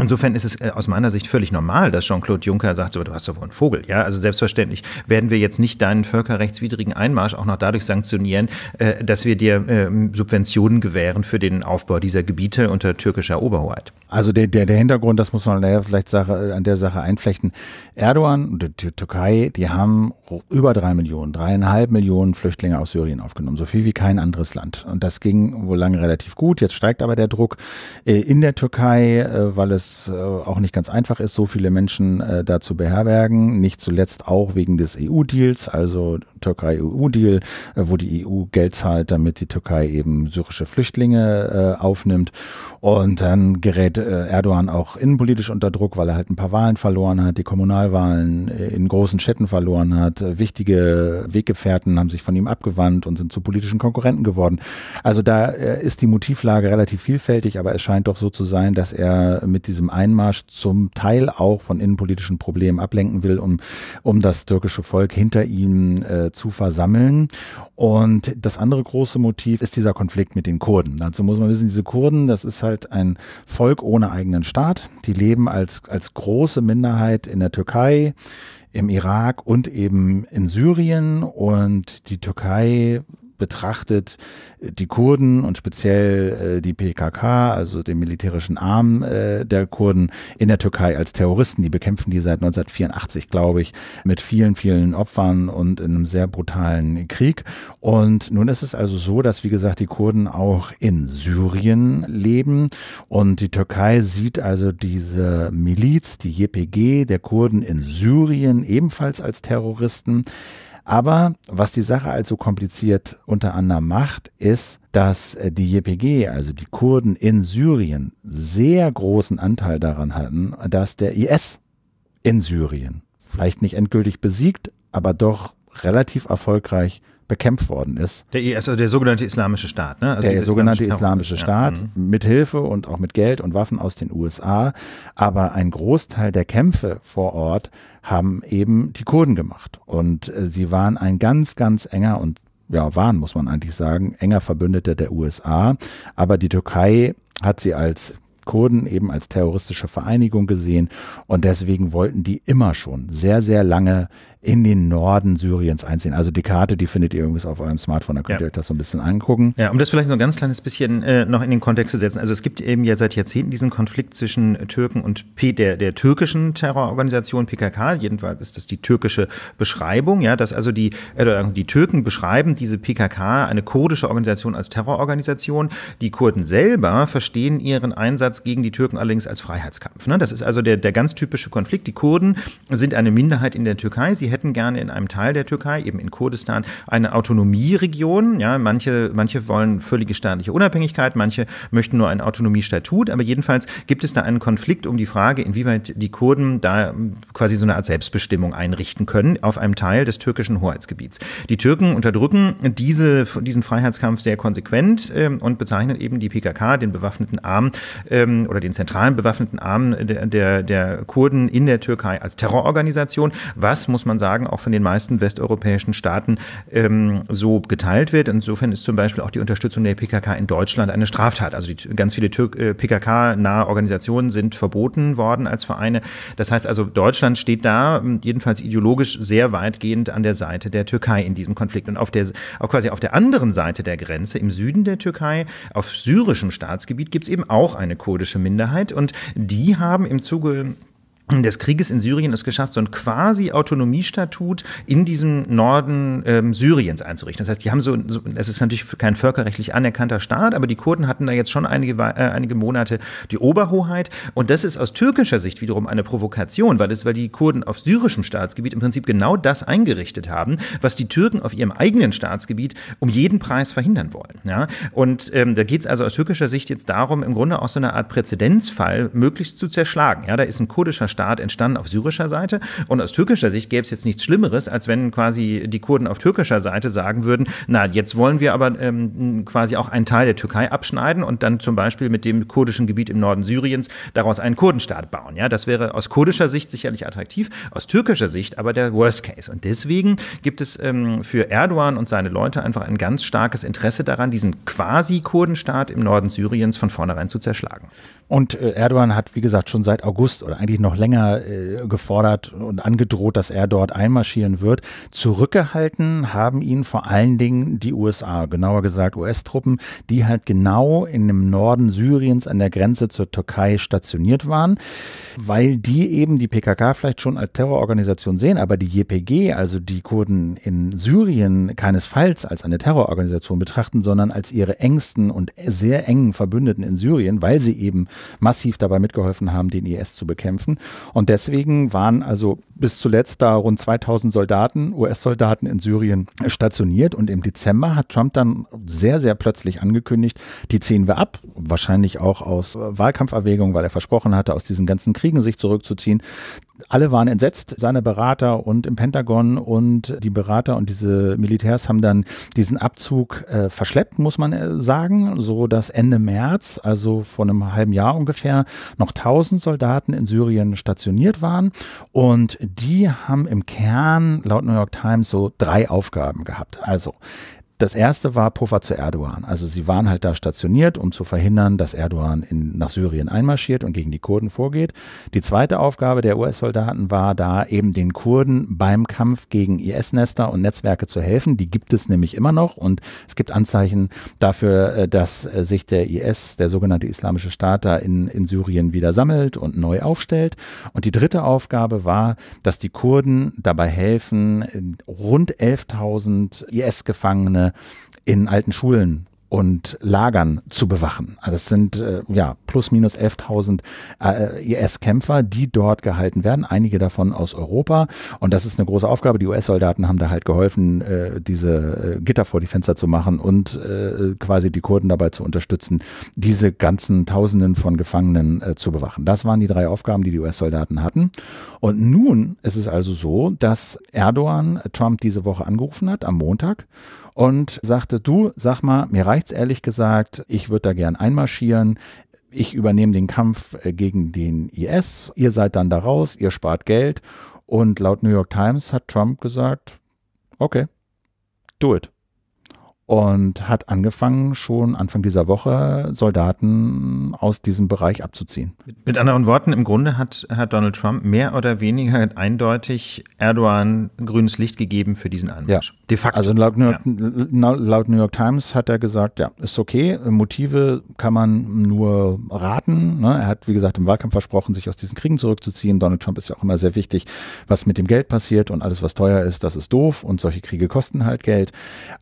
Insofern ist es äh, aus meiner Sicht völlig normal, dass Jean-Claude Juncker sagt, du hast doch wohl einen Vogel. Ja, also selbstverständlich werden wir jetzt nicht deinen völkerrechtswidrigen Einmarsch auch noch dadurch sanktionieren, äh, dass wir dir ähm, Subventionen gewähren für den Aufbau dieser Gebiete unter türkischer Oberhoheit. Also der, der, der Hintergrund, das muss man vielleicht an der Sache einflechten. Erdogan und die Türkei, die haben über drei Millionen, dreieinhalb Millionen Flüchtlinge aus Syrien aufgenommen, so viel wie kein anderes Land. Und das ging wohl lange relativ gut. Jetzt steigt aber der Druck äh, in der Türkei, äh, weil es äh, auch nicht ganz einfach ist, so viele Menschen da zu beherbergen. Nicht zuletzt auch wegen des EU-Deals, also Türkei-EU-Deal, wo die EU Geld zahlt, damit die Türkei eben syrische Flüchtlinge aufnimmt. Und dann gerät Erdogan auch innenpolitisch unter Druck, weil er halt ein paar Wahlen verloren hat, die Kommunalwahlen in großen Städten verloren hat äh, wichtige Weggefährten haben sich von ihm abgewandt und sind zu politischen Konkurrenten geworden. Also da äh, ist die Motivlage relativ vielfältig, aber es scheint doch so zu sein, dass er mit diesem Einmarsch zum Teil auch von innenpolitischen Problemen ablenken will, um, um das türkische Volk hinter ihm äh, zu versammeln. Und das andere große Motiv ist dieser Konflikt mit den Kurden. Dazu muss man wissen, diese Kurden, das ist halt ein Volk ohne eigenen Staat. Die leben als, als große Minderheit in der Türkei im Irak und eben in Syrien und die Türkei betrachtet äh, die Kurden und speziell äh, die PKK, also den militärischen Arm äh, der Kurden in der Türkei als Terroristen. Die bekämpfen die seit 1984, glaube ich, mit vielen, vielen Opfern und in einem sehr brutalen Krieg. Und nun ist es also so, dass, wie gesagt, die Kurden auch in Syrien leben und die Türkei sieht also diese Miliz, die JPG der Kurden in Syrien ebenfalls als Terroristen. Aber was die Sache also kompliziert unter anderem macht, ist, dass äh, die JPG, also die Kurden in Syrien, sehr großen Anteil daran hatten, dass der IS in Syrien vielleicht nicht endgültig besiegt, aber doch relativ erfolgreich bekämpft worden ist. Der IS, also der sogenannte Islamische Staat, ne? Also der sogenannte Islamische, Islamische Staat ja. Mhm. mit Hilfe und auch mit Geld und Waffen aus den USA. Aber ein Großteil der Kämpfe vor Ort haben eben die Kurden gemacht. Und äh, sie waren ein ganz, ganz enger und ja, waren, muss man eigentlich sagen, enger Verbündeter der USA. Aber die Türkei hat sie als Kurden eben als terroristische Vereinigung gesehen und deswegen wollten die immer schon sehr, sehr lange in den Norden Syriens einziehen. Also die Karte, die findet ihr übrigens auf eurem Smartphone, da könnt ja. ihr euch das so ein bisschen angucken. Ja, um das vielleicht so ein ganz kleines bisschen äh, noch in den Kontext zu setzen. Also es gibt eben ja seit Jahrzehnten diesen Konflikt zwischen Türken und P der, der türkischen Terrororganisation PKK, jedenfalls ist das die türkische Beschreibung, ja, dass also die, äh, die Türken beschreiben diese PKK, eine kurdische Organisation, als Terrororganisation. Die Kurden selber verstehen ihren Einsatz gegen die Türken allerdings als Freiheitskampf. Ne? Das ist also der, der ganz typische Konflikt. Die Kurden sind eine Minderheit in der Türkei, sie hätten gerne in einem Teil der Türkei, eben in Kurdistan, eine Autonomieregion. Ja, manche, manche wollen völlige staatliche Unabhängigkeit, manche möchten nur ein Autonomiestatut, aber jedenfalls gibt es da einen Konflikt um die Frage, inwieweit die Kurden da quasi so eine Art Selbstbestimmung einrichten können auf einem Teil des türkischen Hoheitsgebiets. Die Türken unterdrücken diese, diesen Freiheitskampf sehr konsequent ähm, und bezeichnen eben die PKK, den bewaffneten Arm ähm, oder den zentralen bewaffneten Arm der, der, der Kurden in der Türkei als Terrororganisation. Was, muss man sagen, auch von den meisten westeuropäischen Staaten ähm, so geteilt wird. Insofern ist zum Beispiel auch die Unterstützung der PKK in Deutschland eine Straftat. Also die, ganz viele äh, PKK-nahe Organisationen sind verboten worden als Vereine. Das heißt also, Deutschland steht da hm, jedenfalls ideologisch sehr weitgehend an der Seite der Türkei in diesem Konflikt. Und auf der, auch quasi auf der anderen Seite der Grenze, im Süden der Türkei, auf syrischem Staatsgebiet, gibt es eben auch eine kurdische Minderheit. Und die haben im Zuge des Krieges in Syrien es geschafft, so ein quasi Autonomiestatut in diesem Norden ähm, Syriens einzurichten. Das heißt, die haben so, so, es ist natürlich kein völkerrechtlich anerkannter Staat, aber die Kurden hatten da jetzt schon einige, äh, einige Monate die Oberhoheit. Und das ist aus türkischer Sicht wiederum eine Provokation, weil, das, weil die Kurden auf syrischem Staatsgebiet im Prinzip genau das eingerichtet haben, was die Türken auf ihrem eigenen Staatsgebiet um jeden Preis verhindern wollen. Ja? Und ähm, da geht es also aus türkischer Sicht jetzt darum, im Grunde auch so eine Art Präzedenzfall möglichst zu zerschlagen. Ja? Da ist ein kurdischer Staat, Staat entstanden auf syrischer Seite. Und aus türkischer Sicht gäbe es jetzt nichts Schlimmeres, als wenn quasi die Kurden auf türkischer Seite sagen würden, na, jetzt wollen wir aber ähm, quasi auch einen Teil der Türkei abschneiden und dann zum Beispiel mit dem kurdischen Gebiet im Norden Syriens daraus einen Kurdenstaat bauen. Ja, das wäre aus kurdischer Sicht sicherlich attraktiv, aus türkischer Sicht aber der Worst Case. Und deswegen gibt es ähm, für Erdogan und seine Leute einfach ein ganz starkes Interesse daran, diesen quasi Kurdenstaat im Norden Syriens von vornherein zu zerschlagen. Und äh, Erdogan hat, wie gesagt, schon seit August oder eigentlich noch länger äh, gefordert und angedroht, dass er dort einmarschieren wird. Zurückgehalten haben ihn vor allen Dingen die USA, genauer gesagt US-Truppen, die halt genau in dem Norden Syriens an der Grenze zur Türkei stationiert waren, weil die eben die PKK vielleicht schon als Terrororganisation sehen, aber die JPG, also die Kurden in Syrien, keinesfalls als eine Terrororganisation betrachten, sondern als ihre engsten und sehr engen Verbündeten in Syrien, weil sie eben massiv dabei mitgeholfen haben, den IS zu bekämpfen. Und deswegen waren also bis zuletzt da rund 2000 Soldaten, US-Soldaten in Syrien stationiert. Und im Dezember hat Trump dann sehr, sehr plötzlich angekündigt, die ziehen wir ab. Wahrscheinlich auch aus äh, Wahlkampferwägungen, weil er versprochen hatte, aus diesen ganzen Kriegen sich zurückzuziehen alle waren entsetzt, seine Berater und im Pentagon und die Berater und diese Militärs haben dann diesen Abzug äh, verschleppt, muss man äh, sagen, so dass Ende März, also vor einem halben Jahr ungefähr, noch 1000 Soldaten in Syrien stationiert waren und die haben im Kern laut New York Times so drei Aufgaben gehabt. Also das erste war Puffer zu Erdogan. Also sie waren halt da stationiert, um zu verhindern, dass Erdogan in, nach Syrien einmarschiert und gegen die Kurden vorgeht. Die zweite Aufgabe der US-Soldaten war da eben den Kurden beim Kampf gegen IS-Nester und Netzwerke zu helfen. Die gibt es nämlich immer noch und es gibt Anzeichen dafür, äh, dass äh, sich der IS, der sogenannte Islamische Staat, da in, in Syrien wieder sammelt und neu aufstellt. Und die dritte Aufgabe war, dass die Kurden dabei helfen, äh, rund 11.000 IS-Gefangene in alten Schulen und Lagern zu bewachen. Also das sind äh, ja plus minus 11.000 äh, IS-Kämpfer, die dort gehalten werden, einige davon aus Europa. Und das ist eine große Aufgabe. Die US-Soldaten haben da halt geholfen, äh, diese äh, Gitter vor die Fenster zu machen und äh, quasi die Kurden dabei zu unterstützen, diese ganzen Tausenden von Gefangenen äh, zu bewachen. Das waren die drei Aufgaben, die die US-Soldaten hatten. Und nun ist es also so, dass Erdogan Trump diese Woche angerufen hat, am Montag, und sagte, du, sag mal, mir reicht's ehrlich gesagt, ich würde da gern einmarschieren. Ich übernehme den Kampf äh, gegen den IS. Ihr seid dann da raus, ihr spart Geld. Und laut New York Times hat Trump gesagt, okay, do it und hat angefangen, schon Anfang dieser Woche Soldaten aus diesem Bereich abzuziehen. Mit anderen Worten, im Grunde hat, hat Donald Trump mehr oder weniger eindeutig Erdogan grünes Licht gegeben für diesen Anmarsch. Ja. De facto. Also laut New, York, ja. laut New York Times hat er gesagt, ja, ist okay, Motive kann man nur raten. Ne? Er hat, wie gesagt, im Wahlkampf versprochen, sich aus diesen Kriegen zurückzuziehen. Donald Trump ist ja auch immer sehr wichtig, was mit dem Geld passiert und alles, was teuer ist, das ist doof und solche Kriege kosten halt Geld.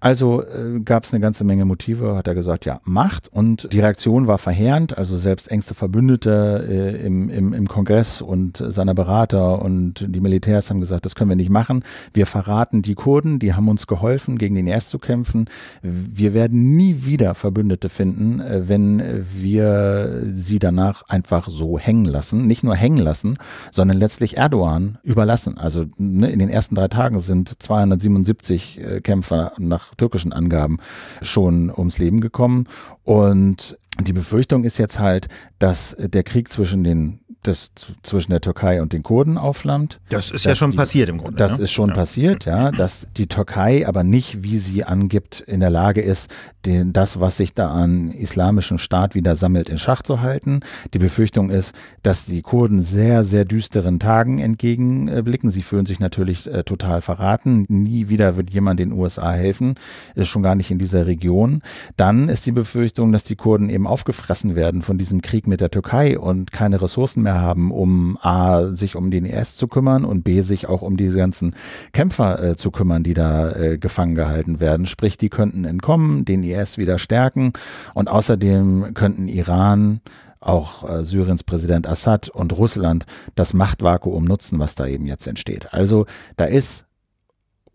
Also äh, gab es eine ganze Menge Motive, hat er gesagt, ja, macht. Und die Reaktion war verheerend, also selbst engste Verbündete äh, im, im, im Kongress und seiner Berater und die Militärs haben gesagt, das können wir nicht machen. Wir verraten die Kurden, die haben uns geholfen, gegen den IS zu kämpfen. Wir werden nie wieder Verbündete finden, äh, wenn wir sie danach einfach so hängen lassen. Nicht nur hängen lassen, sondern letztlich Erdogan überlassen. Also ne, in den ersten drei Tagen sind 277 äh, Kämpfer nach türkischen Angaben Vorgaben schon ums Leben gekommen. Und die Befürchtung ist jetzt halt, dass der Krieg zwischen den das zwischen der Türkei und den Kurden aufflammt. Das ist ja schon die, passiert im Grunde. Das ne? ist schon ja. passiert, ja. Mhm. Dass die Türkei aber nicht, wie sie angibt, in der Lage ist, den, das, was sich da an islamischem Staat wieder sammelt, in Schach zu halten. Die Befürchtung ist, dass die Kurden sehr, sehr düsteren Tagen entgegenblicken. Sie fühlen sich natürlich äh, total verraten. Nie wieder wird jemand den USA helfen. Ist schon gar nicht in dieser Region. Dann ist die Befürchtung, dass die Kurden eben aufgefressen werden von diesem Krieg mit der Türkei und keine Ressourcen mehr Ukraine haben, um A, sich um den IS e zu kümmern und B, sich auch um diese ganzen Kämpfer äh, zu kümmern, die da äh, gefangen gehalten werden. Sprich, die könnten entkommen, den IS e wieder stärken und außerdem könnten Iran auch äh, Syriens Präsident Assad und Russland das Machtvakuum nutzen, was da eben jetzt entsteht. Also da ist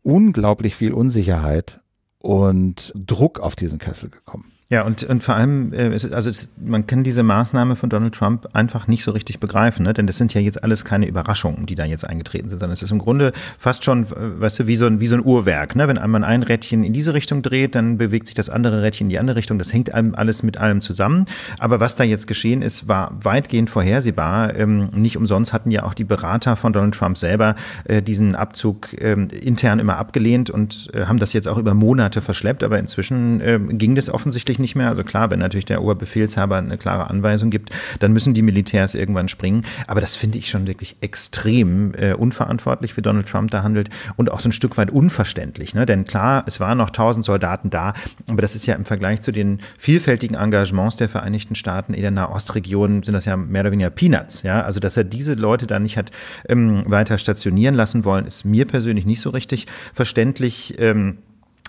unglaublich viel Unsicherheit und Druck auf diesen Kessel gekommen. Ja, und, und vor allem, äh, es, also es, man kann diese Maßnahme von Donald Trump einfach nicht so richtig begreifen, ne? denn das sind ja jetzt alles keine Überraschungen, die da jetzt eingetreten sind, sondern es ist im Grunde fast schon, äh, weißt du, wie so ein, wie so ein Uhrwerk. Ne? Wenn man ein Rädchen in diese Richtung dreht, dann bewegt sich das andere Rädchen in die andere Richtung. Das hängt einem alles mit allem zusammen. Aber was da jetzt geschehen ist, war weitgehend vorhersehbar. Ähm, nicht umsonst hatten ja auch die Berater von Donald Trump selber äh, diesen Abzug äh, intern immer abgelehnt und äh, haben das jetzt auch über Monate verschleppt. Aber inzwischen ähm, ging das offensichtlich wirklich nicht mehr. Also klar, wenn natürlich der Oberbefehlshaber eine klare Anweisung gibt, dann müssen die Militärs irgendwann springen. Aber das finde ich schon wirklich extrem äh, unverantwortlich, wie Donald Trump da handelt und auch so ein Stück weit unverständlich. Ne? Denn klar, es waren noch tausend Soldaten da, aber das ist ja im Vergleich zu den vielfältigen Engagements der Vereinigten Staaten in der Nahostregion sind das ja mehr oder weniger Peanuts. Ja? Also dass er diese Leute da nicht hat ähm, weiter stationieren lassen wollen, ist mir persönlich nicht so richtig verständlich. Ähm,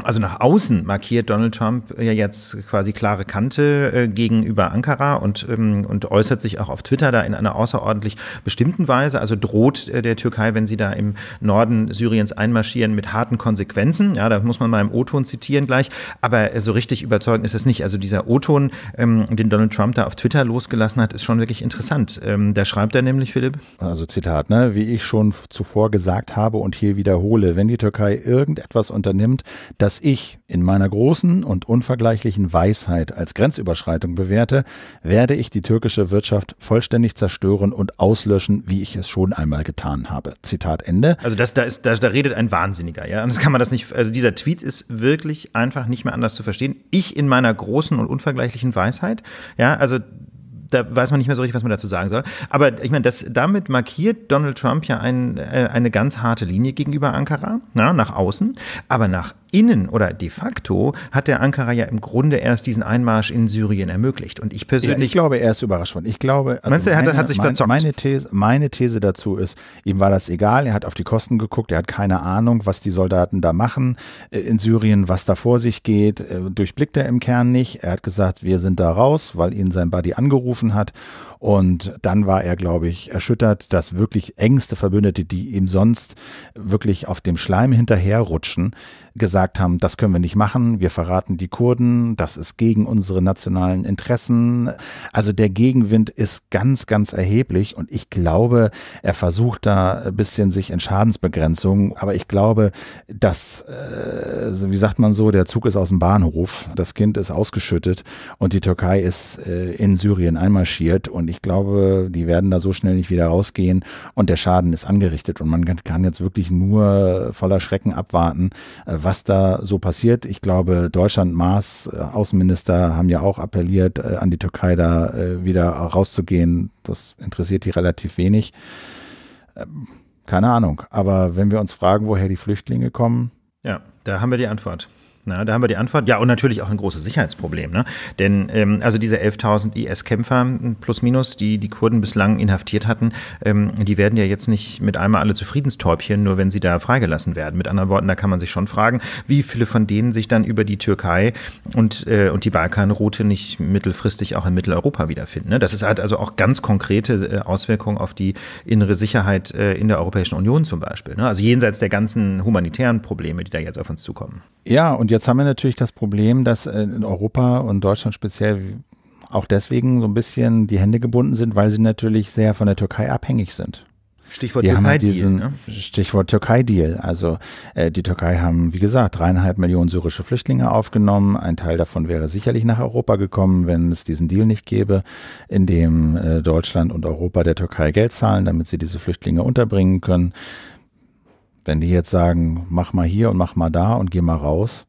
also nach außen markiert Donald Trump ja jetzt quasi klare Kante äh, gegenüber Ankara und, ähm, und äußert sich auch auf Twitter da in einer außerordentlich bestimmten Weise. Also droht äh, der Türkei, wenn sie da im Norden Syriens einmarschieren, mit harten Konsequenzen. Ja, da muss man mal im O-Ton zitieren gleich. Aber äh, so richtig überzeugend ist das nicht. Also dieser O-Ton, ähm, den Donald Trump da auf Twitter losgelassen hat, ist schon wirklich interessant. Ähm, da schreibt er nämlich, Philipp. Also Zitat, ne? wie ich schon zuvor gesagt habe und hier wiederhole, wenn die Türkei irgendetwas unternimmt, dann dass ich in meiner großen und unvergleichlichen Weisheit als Grenzüberschreitung bewerte, werde ich die türkische Wirtschaft vollständig zerstören und auslöschen, wie ich es schon einmal getan habe. Zitat Ende. Also das, da, ist, da, da redet ein Wahnsinniger, ja. das kann man das nicht. Also dieser Tweet ist wirklich einfach nicht mehr anders zu verstehen. Ich in meiner großen und unvergleichlichen Weisheit, ja, also da weiß man nicht mehr so richtig, was man dazu sagen soll. Aber ich meine, das, damit markiert Donald Trump ja ein, äh, eine ganz harte Linie gegenüber Ankara, na, nach außen. Aber nach innen oder de facto hat der Ankara ja im Grunde erst diesen Einmarsch in Syrien ermöglicht. Und ich persönlich. Ja, ich glaube, er ist überrascht worden. Ich glaube. Also meinst du, er hat, meine, hat sich verzockt? Meine These, meine These dazu ist, ihm war das egal. Er hat auf die Kosten geguckt. Er hat keine Ahnung, was die Soldaten da machen äh, in Syrien, was da vor sich geht. Äh, durchblickt er im Kern nicht. Er hat gesagt, wir sind da raus, weil ihn sein Buddy angerufen hat. Und dann war er, glaube ich, erschüttert, dass wirklich engste Verbündete, die ihm sonst wirklich auf dem Schleim hinterherrutschen, gesagt haben, das können wir nicht machen, wir verraten die Kurden, das ist gegen unsere nationalen Interessen. Also der Gegenwind ist ganz, ganz erheblich und ich glaube, er versucht da ein bisschen sich in Schadensbegrenzung, aber ich glaube, dass, äh, wie sagt man so, der Zug ist aus dem Bahnhof, das Kind ist ausgeschüttet und die Türkei ist äh, in Syrien einmarschiert und ich glaube, die werden da so schnell nicht wieder rausgehen und der Schaden ist angerichtet und man kann jetzt wirklich nur voller Schrecken abwarten, äh, was da so passiert. Ich glaube, Deutschland, Maas, äh, Außenminister haben ja auch appelliert, äh, an die Türkei da äh, wieder rauszugehen. Das interessiert die relativ wenig. Ähm, keine Ahnung. Aber wenn wir uns fragen, woher die Flüchtlinge kommen. Ja, da haben wir die Antwort. Na, da haben wir die Antwort. Ja, und natürlich auch ein großes Sicherheitsproblem. Ne? Denn ähm, also diese 11.000 IS-Kämpfer hm, plus minus, die die Kurden bislang inhaftiert hatten, ähm, die werden ja jetzt nicht mit einmal alle zufriedenstäubchen, nur wenn sie da freigelassen werden. Mit anderen Worten, da kann man sich schon fragen, wie viele von denen sich dann über die Türkei und, äh, und die Balkanroute nicht mittelfristig auch in Mitteleuropa wiederfinden. Ne? Das ist halt also auch ganz konkrete äh, Auswirkungen auf die innere Sicherheit äh, in der Europäischen Union zum Beispiel. Ne? Also jenseits der ganzen humanitären Probleme, die da jetzt auf uns zukommen. Ja, und ja jetzt haben wir natürlich das Problem, dass äh, in Europa und Deutschland speziell auch deswegen so ein bisschen die Hände gebunden sind, weil sie natürlich sehr von der Türkei abhängig sind. Stichwort halt Türkei-Deal. Ne? Stichwort Türkei-Deal. Also äh, die Türkei haben, wie gesagt, dreieinhalb Millionen syrische Flüchtlinge aufgenommen. Ein Teil davon wäre sicherlich nach Europa gekommen, wenn es diesen Deal nicht gäbe, in dem äh, Deutschland und Europa der Türkei Geld zahlen, damit sie diese Flüchtlinge unterbringen können. Wenn die jetzt sagen, mach mal hier und mach mal da und geh mal raus,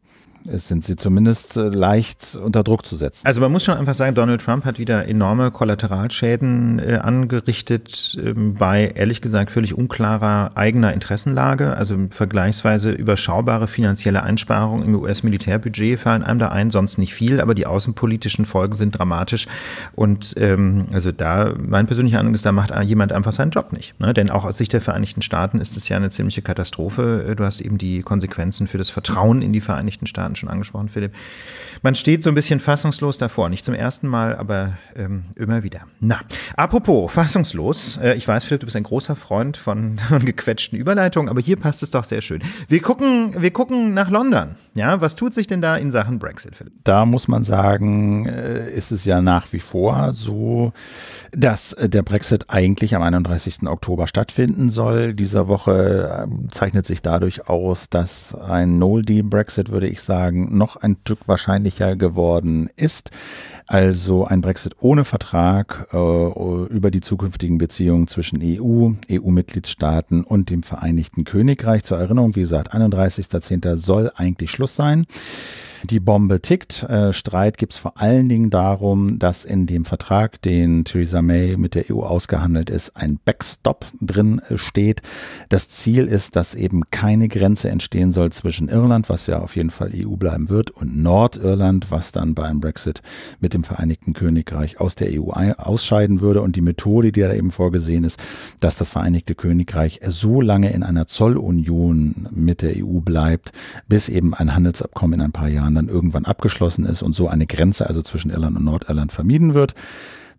sind sie zumindest äh, leicht unter Druck zu setzen. Also man muss schon einfach sagen, Donald Trump hat wieder enorme Kollateralschäden äh, angerichtet äh, bei, ehrlich gesagt, völlig unklarer eigener Interessenlage. Also vergleichsweise überschaubare finanzielle Einsparungen im US-Militärbudget fallen einem da ein, sonst nicht viel, aber die außenpolitischen Folgen sind dramatisch. Und ähm, also da, mein persönlicher Eindruck ist, da macht jemand einfach seinen Job nicht. Ne? Denn auch aus Sicht der Vereinigten Staaten ist es ja eine ziemliche Katastrophe. Äh, du hast eben die Konsequenzen für das Vertrauen in die Vereinigten Staaten schon angesprochen, Philipp. Man steht so ein bisschen fassungslos davor. Nicht zum ersten Mal, aber ähm, immer wieder. Na, apropos, fassungslos. Äh, ich weiß, Philipp, du bist ein großer Freund von, von gequetschten Überleitungen, aber hier passt es doch sehr schön. Wir gucken, wir gucken nach London. Ja, was tut sich denn da in Sachen Brexit, Philipp? Da muss man sagen, äh, ist es ja nach wie vor so, dass äh, der Brexit eigentlich am 31. Oktober stattfinden soll. Dieser Woche ähm, zeichnet sich dadurch aus, dass ein No-Deal-Brexit, würde ich sagen, sagen, noch ein Stück wahrscheinlicher geworden ist. Also ein Brexit ohne Vertrag äh, über die zukünftigen Beziehungen zwischen EU, EU-Mitgliedstaaten und dem Vereinigten Königreich. Zur Erinnerung, wie gesagt, 31.10. soll eigentlich Schluss sein die Bombe tickt. Äh, Streit gibt es vor allen Dingen darum, dass in dem Vertrag, den Theresa May mit der EU ausgehandelt ist, ein Backstop drin äh, steht. Das Ziel ist, dass eben keine Grenze entstehen soll zwischen Irland, was ja auf jeden Fall EU bleiben wird, und Nordirland, was dann beim Brexit mit dem Vereinigten Königreich aus der EU ausscheiden würde. Und die Methode, die da eben vorgesehen ist, dass das Vereinigte Königreich so lange in einer Zollunion mit der EU bleibt, bis eben ein Handelsabkommen in ein paar Jahren dann irgendwann abgeschlossen ist und so eine Grenze also zwischen Irland und Nordirland vermieden wird.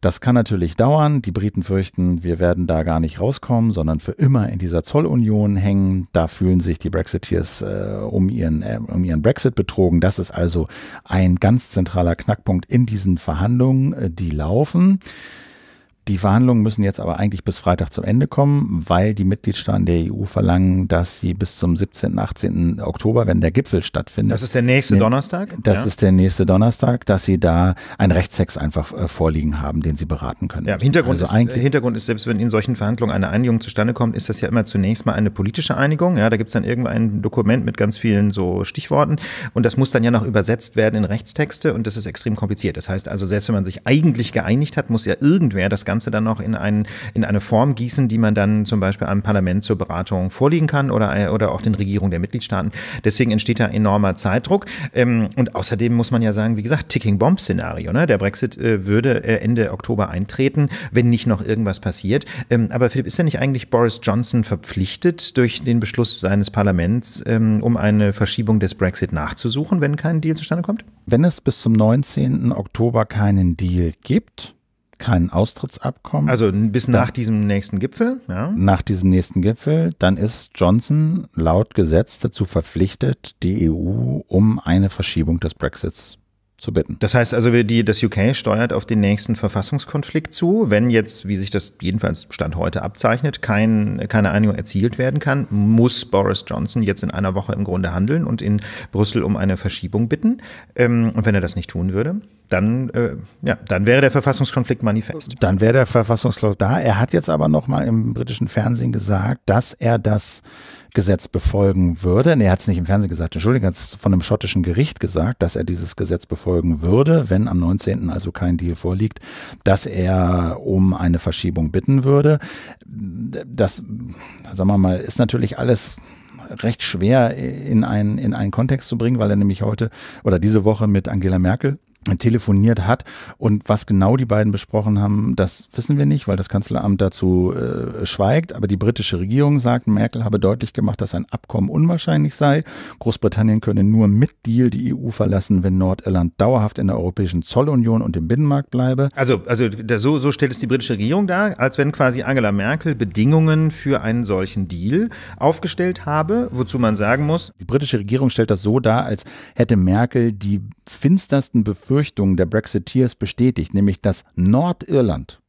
Das kann natürlich dauern. Die Briten fürchten, wir werden da gar nicht rauskommen, sondern für immer in dieser Zollunion hängen. Da fühlen sich die Brexiteers äh, um, ihren, äh, um ihren Brexit betrogen. Das ist also ein ganz zentraler Knackpunkt in diesen Verhandlungen, äh, die laufen. Die Verhandlungen müssen jetzt aber eigentlich bis Freitag zum Ende kommen, weil die Mitgliedstaaten der EU verlangen, dass sie bis zum 17. 18. Oktober, wenn der Gipfel stattfindet. Das ist der nächste ne, Donnerstag? Das ja. ist der nächste Donnerstag, dass sie da einen Rechtstext einfach äh, vorliegen haben, den sie beraten können. Ja, Hintergrund, also ist, äh, Hintergrund ist, selbst wenn in solchen Verhandlungen eine Einigung zustande kommt, ist das ja immer zunächst mal eine politische Einigung. Ja, da gibt es dann irgendein Dokument mit ganz vielen so Stichworten und das muss dann ja noch übersetzt werden in Rechtstexte und das ist extrem kompliziert. Das heißt also, selbst wenn man sich eigentlich geeinigt hat, muss ja irgendwer das Ganze Ganze dann noch in, einen, in eine Form gießen, die man dann zum Beispiel einem Parlament zur Beratung vorlegen kann oder, äh, oder auch den Regierungen der Mitgliedstaaten. Deswegen entsteht da enormer Zeitdruck. Ähm, und außerdem muss man ja sagen, wie gesagt, Ticking-Bomb-Szenario. Ne? Der Brexit äh, würde äh, Ende Oktober eintreten, wenn nicht noch irgendwas passiert. Ähm, aber Philipp, ist ja nicht eigentlich Boris Johnson verpflichtet durch den Beschluss seines Parlaments, ähm, um eine Verschiebung des Brexit nachzusuchen, wenn kein Deal zustande kommt? Wenn es bis zum 19. Oktober keinen Deal gibt, kein Austrittsabkommen. Also bis nach diesem nächsten Gipfel, ja. Nach diesem nächsten Gipfel, dann ist Johnson laut Gesetz dazu verpflichtet, die EU um eine Verschiebung des Brexits zu bitten. Das heißt also, die, das UK steuert auf den nächsten Verfassungskonflikt zu. Wenn jetzt, wie sich das jedenfalls Stand heute abzeichnet, kein, keine Einigung erzielt werden kann, muss Boris Johnson jetzt in einer Woche im Grunde handeln und in Brüssel um eine Verschiebung bitten. Ähm, und wenn er das nicht tun würde, dann, äh, ja, dann wäre der Verfassungskonflikt manifest. Dann wäre der Verfassungskonflikt da. Er hat jetzt aber nochmal im britischen Fernsehen gesagt, dass er das Gesetz befolgen würde. Nee, er hat es nicht im Fernsehen gesagt, Entschuldigung, er hat es von einem schottischen Gericht gesagt, dass er dieses Gesetz befolgen würde, wenn am 19. also kein Deal vorliegt, dass er um eine Verschiebung bitten würde. Das, sagen wir mal, ist natürlich alles recht schwer in einen, in einen Kontext zu bringen, weil er nämlich heute oder diese Woche mit Angela Merkel telefoniert hat. Und was genau die beiden besprochen haben, das wissen wir nicht, weil das Kanzleramt dazu äh, schweigt. Aber die britische Regierung sagt, Merkel habe deutlich gemacht, dass ein Abkommen unwahrscheinlich sei. Großbritannien könne nur mit Deal die EU verlassen, wenn Nordirland dauerhaft in der Europäischen Zollunion und im Binnenmarkt bleibe. Also, also so, so stellt es die britische Regierung dar, als wenn quasi Angela Merkel Bedingungen für einen solchen Deal aufgestellt habe, wozu man sagen muss. Die britische Regierung stellt das so dar, als hätte Merkel die finstersten Befürchtungen Befürchtungen der Brexiteers bestätigt, nämlich dass Nordirland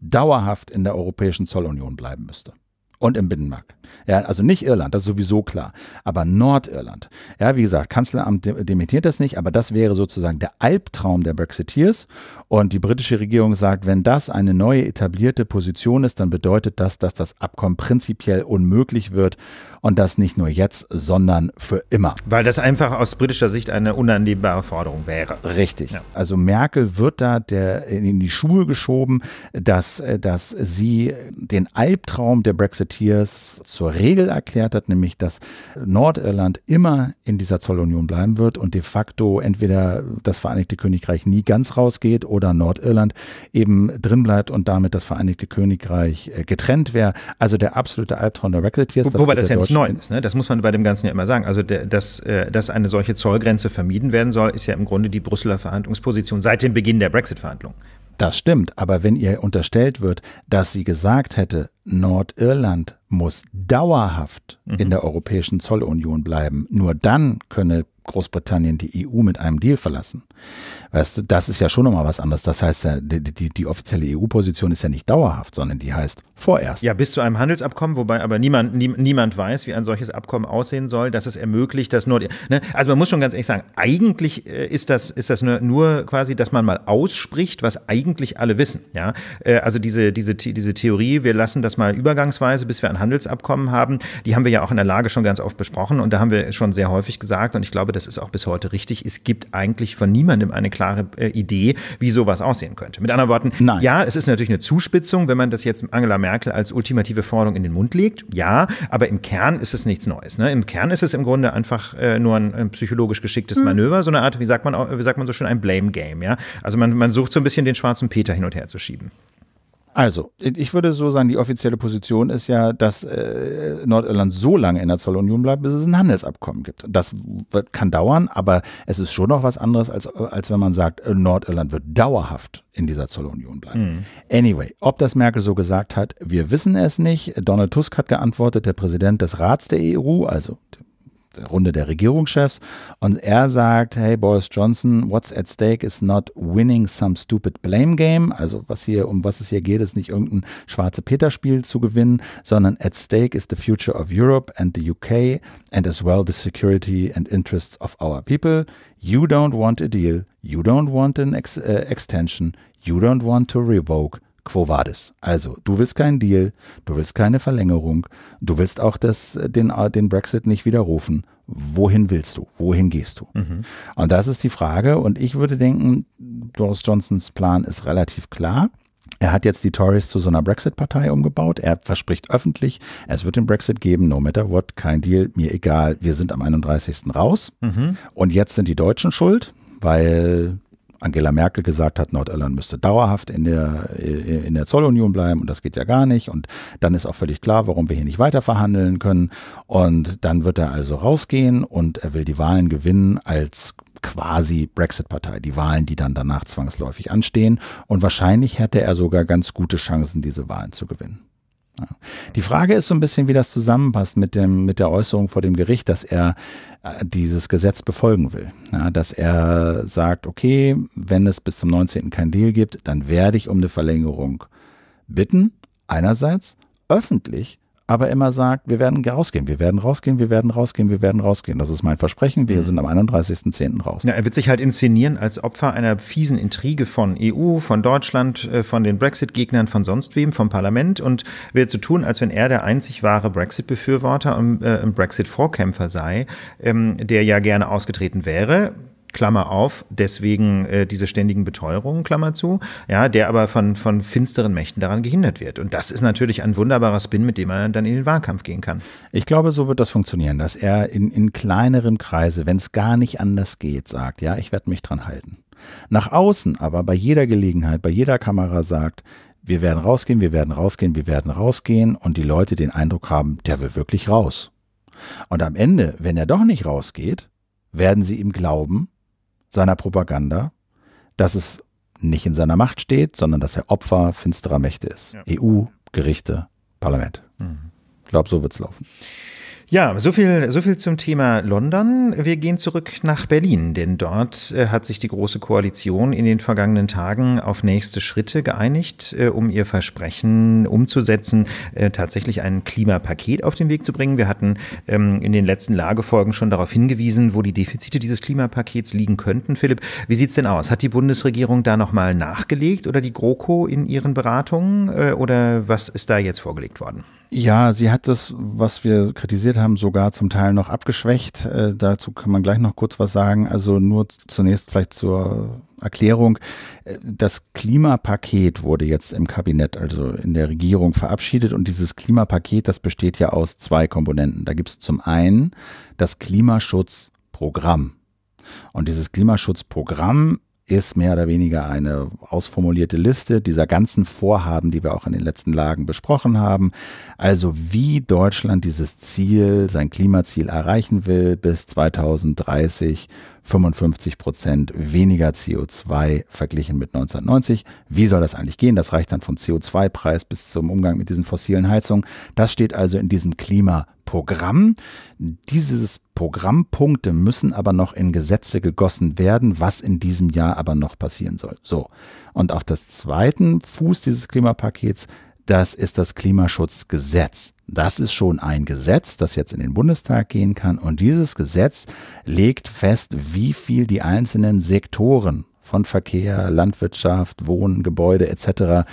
dauerhaft in der Europäischen Zollunion bleiben müsste. Und im Binnenmarkt. Ja, also nicht Irland, das ist sowieso klar, aber Nordirland. Ja, wie gesagt, Kanzleramt dementiert das nicht, aber das wäre sozusagen der Albtraum der Brexiteers. Und die britische Regierung sagt, wenn das eine neue etablierte Position ist, dann bedeutet das, dass das Abkommen prinzipiell unmöglich wird und das nicht nur jetzt, sondern für immer. Weil das einfach aus britischer Sicht eine unannehmbare Forderung wäre. Richtig. Ja. Also Merkel wird da der, in die Schuhe geschoben, dass, äh, dass sie den Albtraum der Brexiteers zur Regel erklärt hat, nämlich dass Nordirland immer in dieser Zollunion bleiben wird und de facto entweder das Vereinigte Königreich nie ganz rausgeht oder oder Nordirland eben drin bleibt und damit das Vereinigte Königreich äh, getrennt wäre. Also der absolute Albtraum der Brexiteers. Wo, wobei das ja nicht neu ist, ne? das muss man bei dem Ganzen ja immer sagen. Also der, dass, äh, dass eine solche Zollgrenze vermieden werden soll, ist ja im Grunde die Brüsseler Verhandlungsposition seit dem Beginn der Brexit-Verhandlungen. Das stimmt, aber wenn ihr unterstellt wird, dass sie gesagt hätte, Nordirland muss dauerhaft mhm. in der Europäischen Zollunion bleiben. Nur dann könne Großbritannien die EU mit einem Deal verlassen. Weißt du, das ist ja schon nochmal was anderes. Das heißt, die, die, die offizielle EU-Position ist ja nicht dauerhaft, sondern die heißt vorerst. Ja, bis zu einem Handelsabkommen, wobei aber niemand, nie, niemand weiß, wie ein solches Abkommen aussehen soll, dass es ermöglicht, dass nur. Ne? Also man muss schon ganz ehrlich sagen, eigentlich äh, ist das, ist das nur, nur quasi, dass man mal ausspricht, was eigentlich alle wissen. Ja? Äh, also diese, diese, diese Theorie, wir lassen das erstmal übergangsweise, bis wir ein Handelsabkommen haben. Die haben wir ja auch in der Lage schon ganz oft besprochen und da haben wir schon sehr häufig gesagt und ich glaube, das ist auch bis heute richtig. Es gibt eigentlich von niemandem eine klare äh, Idee, wie sowas aussehen könnte. Mit anderen Worten, Nein. ja, es ist natürlich eine Zuspitzung, wenn man das jetzt Angela Merkel als ultimative Forderung in den Mund legt. Ja, aber im Kern ist es nichts Neues. Ne? Im Kern ist es im Grunde einfach äh, nur ein, ein, psychologisch geschicktes mhm. Manöver, so eine Art, wie sagt man, wie sagt man so schön, ein Blame Game. Ja? Also man, man sucht so ein bisschen den schwarzen Peter hin und her zu schieben. Also, ich würde so sagen, die offizielle Position ist ja, dass äh, Nordirland so lange in der Zollunion bleibt, bis es ein Handelsabkommen gibt. Das wird, kann dauern, aber es ist schon noch was anderes, als, als wenn man sagt, äh, Nordirland wird dauerhaft in dieser Zollunion bleiben. Mhm. Anyway, ob das Merkel so gesagt hat, wir wissen es nicht. Donald Tusk hat geantwortet, der Präsident des Rats der EU, also der Runde der Regierungschefs. Und er sagt, hey Boris Johnson, what's at stake is not winning some stupid blame game. Also was hier, um was es hier geht, ist nicht irgendein schwarze Peter-Spiel zu gewinnen, sondern at stake is the future of Europe and the UK and as well the security and interests of our people. You don't want a deal. You don't want an ex uh, extension. You don't want to revoke. Quo Vadis. Also, du willst keinen Deal, du willst keine Verlängerung, du willst auch das, äh, den, äh, den Brexit nicht widerrufen. Wohin willst du? Wohin gehst du? Mhm. Und das ist die Frage. Und ich würde denken, Boris Johnsons Plan ist relativ klar. Er hat jetzt die Tories zu so einer Brexit-Partei umgebaut. Er verspricht öffentlich, es wird den Brexit geben, no matter what, kein Deal, mir egal, wir sind am 31. raus. Mhm. Und jetzt sind die Deutschen schuld, weil Angela Merkel gesagt hat, Nordirland müsste dauerhaft in der, äh, in der Zollunion bleiben und das geht ja gar nicht. Und dann ist auch völlig klar, warum wir hier nicht weiter verhandeln können. Und dann wird er also rausgehen und er will die Wahlen gewinnen als quasi Brexit-Partei, die Wahlen, die dann danach zwangsläufig anstehen. Und wahrscheinlich hätte er sogar ganz gute Chancen, diese Wahlen zu gewinnen. Die Frage ist so ein bisschen, wie das zusammenpasst mit, dem, mit der Äußerung vor dem Gericht, dass er äh, dieses Gesetz befolgen will. Ja, dass er sagt, okay, wenn es bis zum 19. kein Deal gibt, dann werde ich um eine Verlängerung bitten, einerseits öffentlich aber immer sagt, wir werden rausgehen, wir werden rausgehen, wir werden rausgehen, wir werden rausgehen. Das ist mein Versprechen, wir mhm. sind am 31.10. raus. Ja, er wird sich halt inszenieren als Opfer einer fiesen Intrige von EU, von Deutschland, äh, von den Brexit-Gegnern, von sonst wem, vom Parlament und wird so tun, als wenn er der einzig wahre Brexit-Befürworter und äh, Brexit-Vorkämpfer sei, ähm, der ja gerne ausgetreten wäre Klammer auf, deswegen äh, diese ständigen Beteuerungen, Klammer zu, ja, der aber von, von finsteren Mächten daran gehindert wird. Und das ist natürlich ein wunderbarer Spin, mit dem er dann in den Wahlkampf gehen kann. Ich glaube, so wird das funktionieren, dass er in, in kleineren Kreise, wenn es gar nicht anders geht, sagt, ja, ich werde mich dran halten. Nach außen aber bei jeder Gelegenheit, bei jeder Kamera sagt, wir werden rausgehen, wir werden rausgehen, wir werden rausgehen und die Leute den Eindruck haben, der will wirklich raus. Und am Ende, wenn er doch nicht rausgeht, werden sie ihm glauben, seiner Propaganda, dass es nicht in seiner Macht steht, sondern dass er Opfer finsterer Mächte ist. Ja. EU, Gerichte, Parlament. Mhm. Ich glaube, so wird es laufen. Ja, so viel, so viel zum Thema London. Wir gehen zurück nach Berlin, denn dort äh, hat sich die Große Koalition in den vergangenen Tagen auf nächste Schritte geeinigt, äh, um ihr Versprechen umzusetzen, äh, tatsächlich ein Klimapaket auf den Weg zu bringen. Wir hatten ähm, in den letzten Lagefolgen schon darauf hingewiesen, wo die Defizite dieses Klimapakets liegen könnten. Philipp, wie sieht's denn aus? Hat die Bundesregierung da nochmal nachgelegt oder die GroKo in ihren Beratungen oder was ist da jetzt vorgelegt worden? Ja, sie hat das, was wir kritisiert haben, sogar zum Teil noch abgeschwächt. Äh, dazu kann man gleich noch kurz was sagen. Also nur zunächst vielleicht zur Erklärung. Äh, das Klimapaket wurde jetzt im Kabinett, also in der Regierung verabschiedet. Und dieses Klimapaket, das besteht ja aus zwei Komponenten. Da gibt es zum einen das Klimaschutzprogramm. Und dieses Klimaschutzprogramm ist mehr oder weniger eine ausformulierte Liste dieser ganzen Vorhaben, die wir auch in den letzten Lagen besprochen haben. Also wie Deutschland dieses Ziel, sein Klimaziel erreichen will, bis 2030 55 Prozent weniger CO2 verglichen mit 1990. Wie soll das eigentlich gehen? Das reicht dann vom CO2-Preis bis zum Umgang mit diesen fossilen Heizungen. Das steht also in diesem Klima. Programm. Dieses Programmpunkte müssen aber noch in Gesetze gegossen werden, was in diesem Jahr aber noch passieren soll. So. Und auf das zweiten Fuß dieses Klimapakets, das ist das Klimaschutzgesetz. Das ist schon ein Gesetz, das jetzt in den Bundestag gehen kann. Und dieses Gesetz legt fest, wie viel die einzelnen Sektoren von Verkehr, Landwirtschaft, Wohnen, Gebäude etc.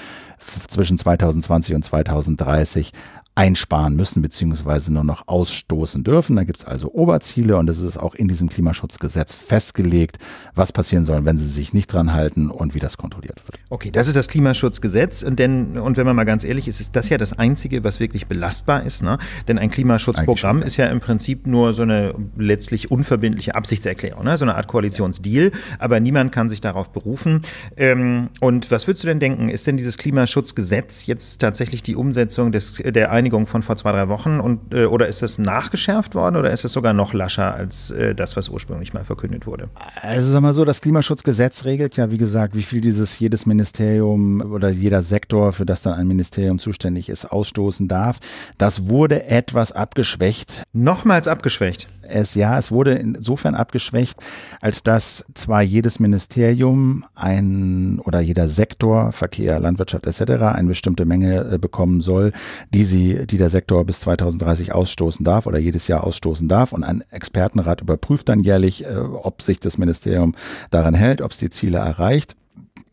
zwischen 2020 und 2030 einsparen müssen beziehungsweise nur noch ausstoßen dürfen. Da gibt es also Oberziele und es ist auch in diesem Klimaschutzgesetz festgelegt, was passieren soll, wenn sie sich nicht dran halten und wie das kontrolliert wird. Okay, das ist das Klimaschutzgesetz und denn und wenn man mal ganz ehrlich ist, ist das ja das einzige, was wirklich belastbar ist, ne? Denn ein Klimaschutzprogramm ist ja im Prinzip nur so eine letztlich unverbindliche Absichtserklärung, ne? so eine Art Koalitionsdeal, aber niemand kann sich darauf berufen. Ähm, und was würdest du denn denken? Ist denn dieses Klimaschutzgesetz jetzt tatsächlich die Umsetzung des der Bereinigung von vor zwei, drei Wochen? Und, äh, oder ist das nachgeschärft worden oder ist es sogar noch lascher als äh, das, was ursprünglich mal verkündet wurde? Also sagen wir so, das Klimaschutzgesetz regelt ja, wie gesagt, wie viel dieses jedes Ministerium oder jeder Sektor, für das dann ein Ministerium zuständig ist, ausstoßen darf. Das wurde etwas abgeschwächt. Nochmals abgeschwächt es ja, es wurde insofern abgeschwächt, als dass zwar jedes Ministerium ein oder jeder Sektor, Verkehr, Landwirtschaft etc., eine bestimmte Menge äh, bekommen soll, die sie, die der Sektor bis 2030 ausstoßen darf oder jedes Jahr ausstoßen darf. Und ein Expertenrat überprüft dann jährlich, äh, ob sich das Ministerium daran hält, ob es die Ziele erreicht.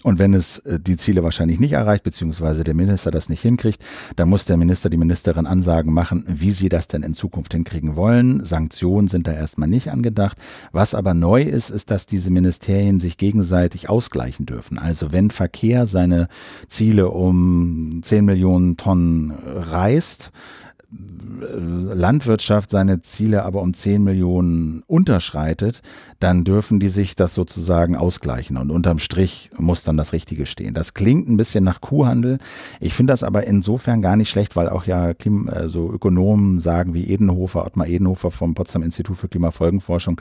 Und wenn es äh, die Ziele wahrscheinlich nicht erreicht, beziehungsweise der Minister das nicht hinkriegt, dann muss der Minister, die Ministerin Ansagen machen, wie sie das denn in Zukunft hinkriegen wollen. Sanktionen sind da erstmal nicht angedacht. Was aber neu ist, ist, dass diese Ministerien sich gegenseitig ausgleichen dürfen. Also wenn Verkehr seine Ziele um 10 Millionen Tonnen äh, reißt, äh, Landwirtschaft seine Ziele aber um 10 Millionen unterschreitet, dann dürfen die sich das sozusagen ausgleichen und unterm Strich muss dann das Richtige stehen. Das klingt ein bisschen nach Kuhhandel. Ich finde das aber insofern gar nicht schlecht, weil auch ja Klim äh, so Ökonomen sagen wie Edenhofer, Ottmar Edenhofer vom Potsdam Institut für Klimafolgenforschung,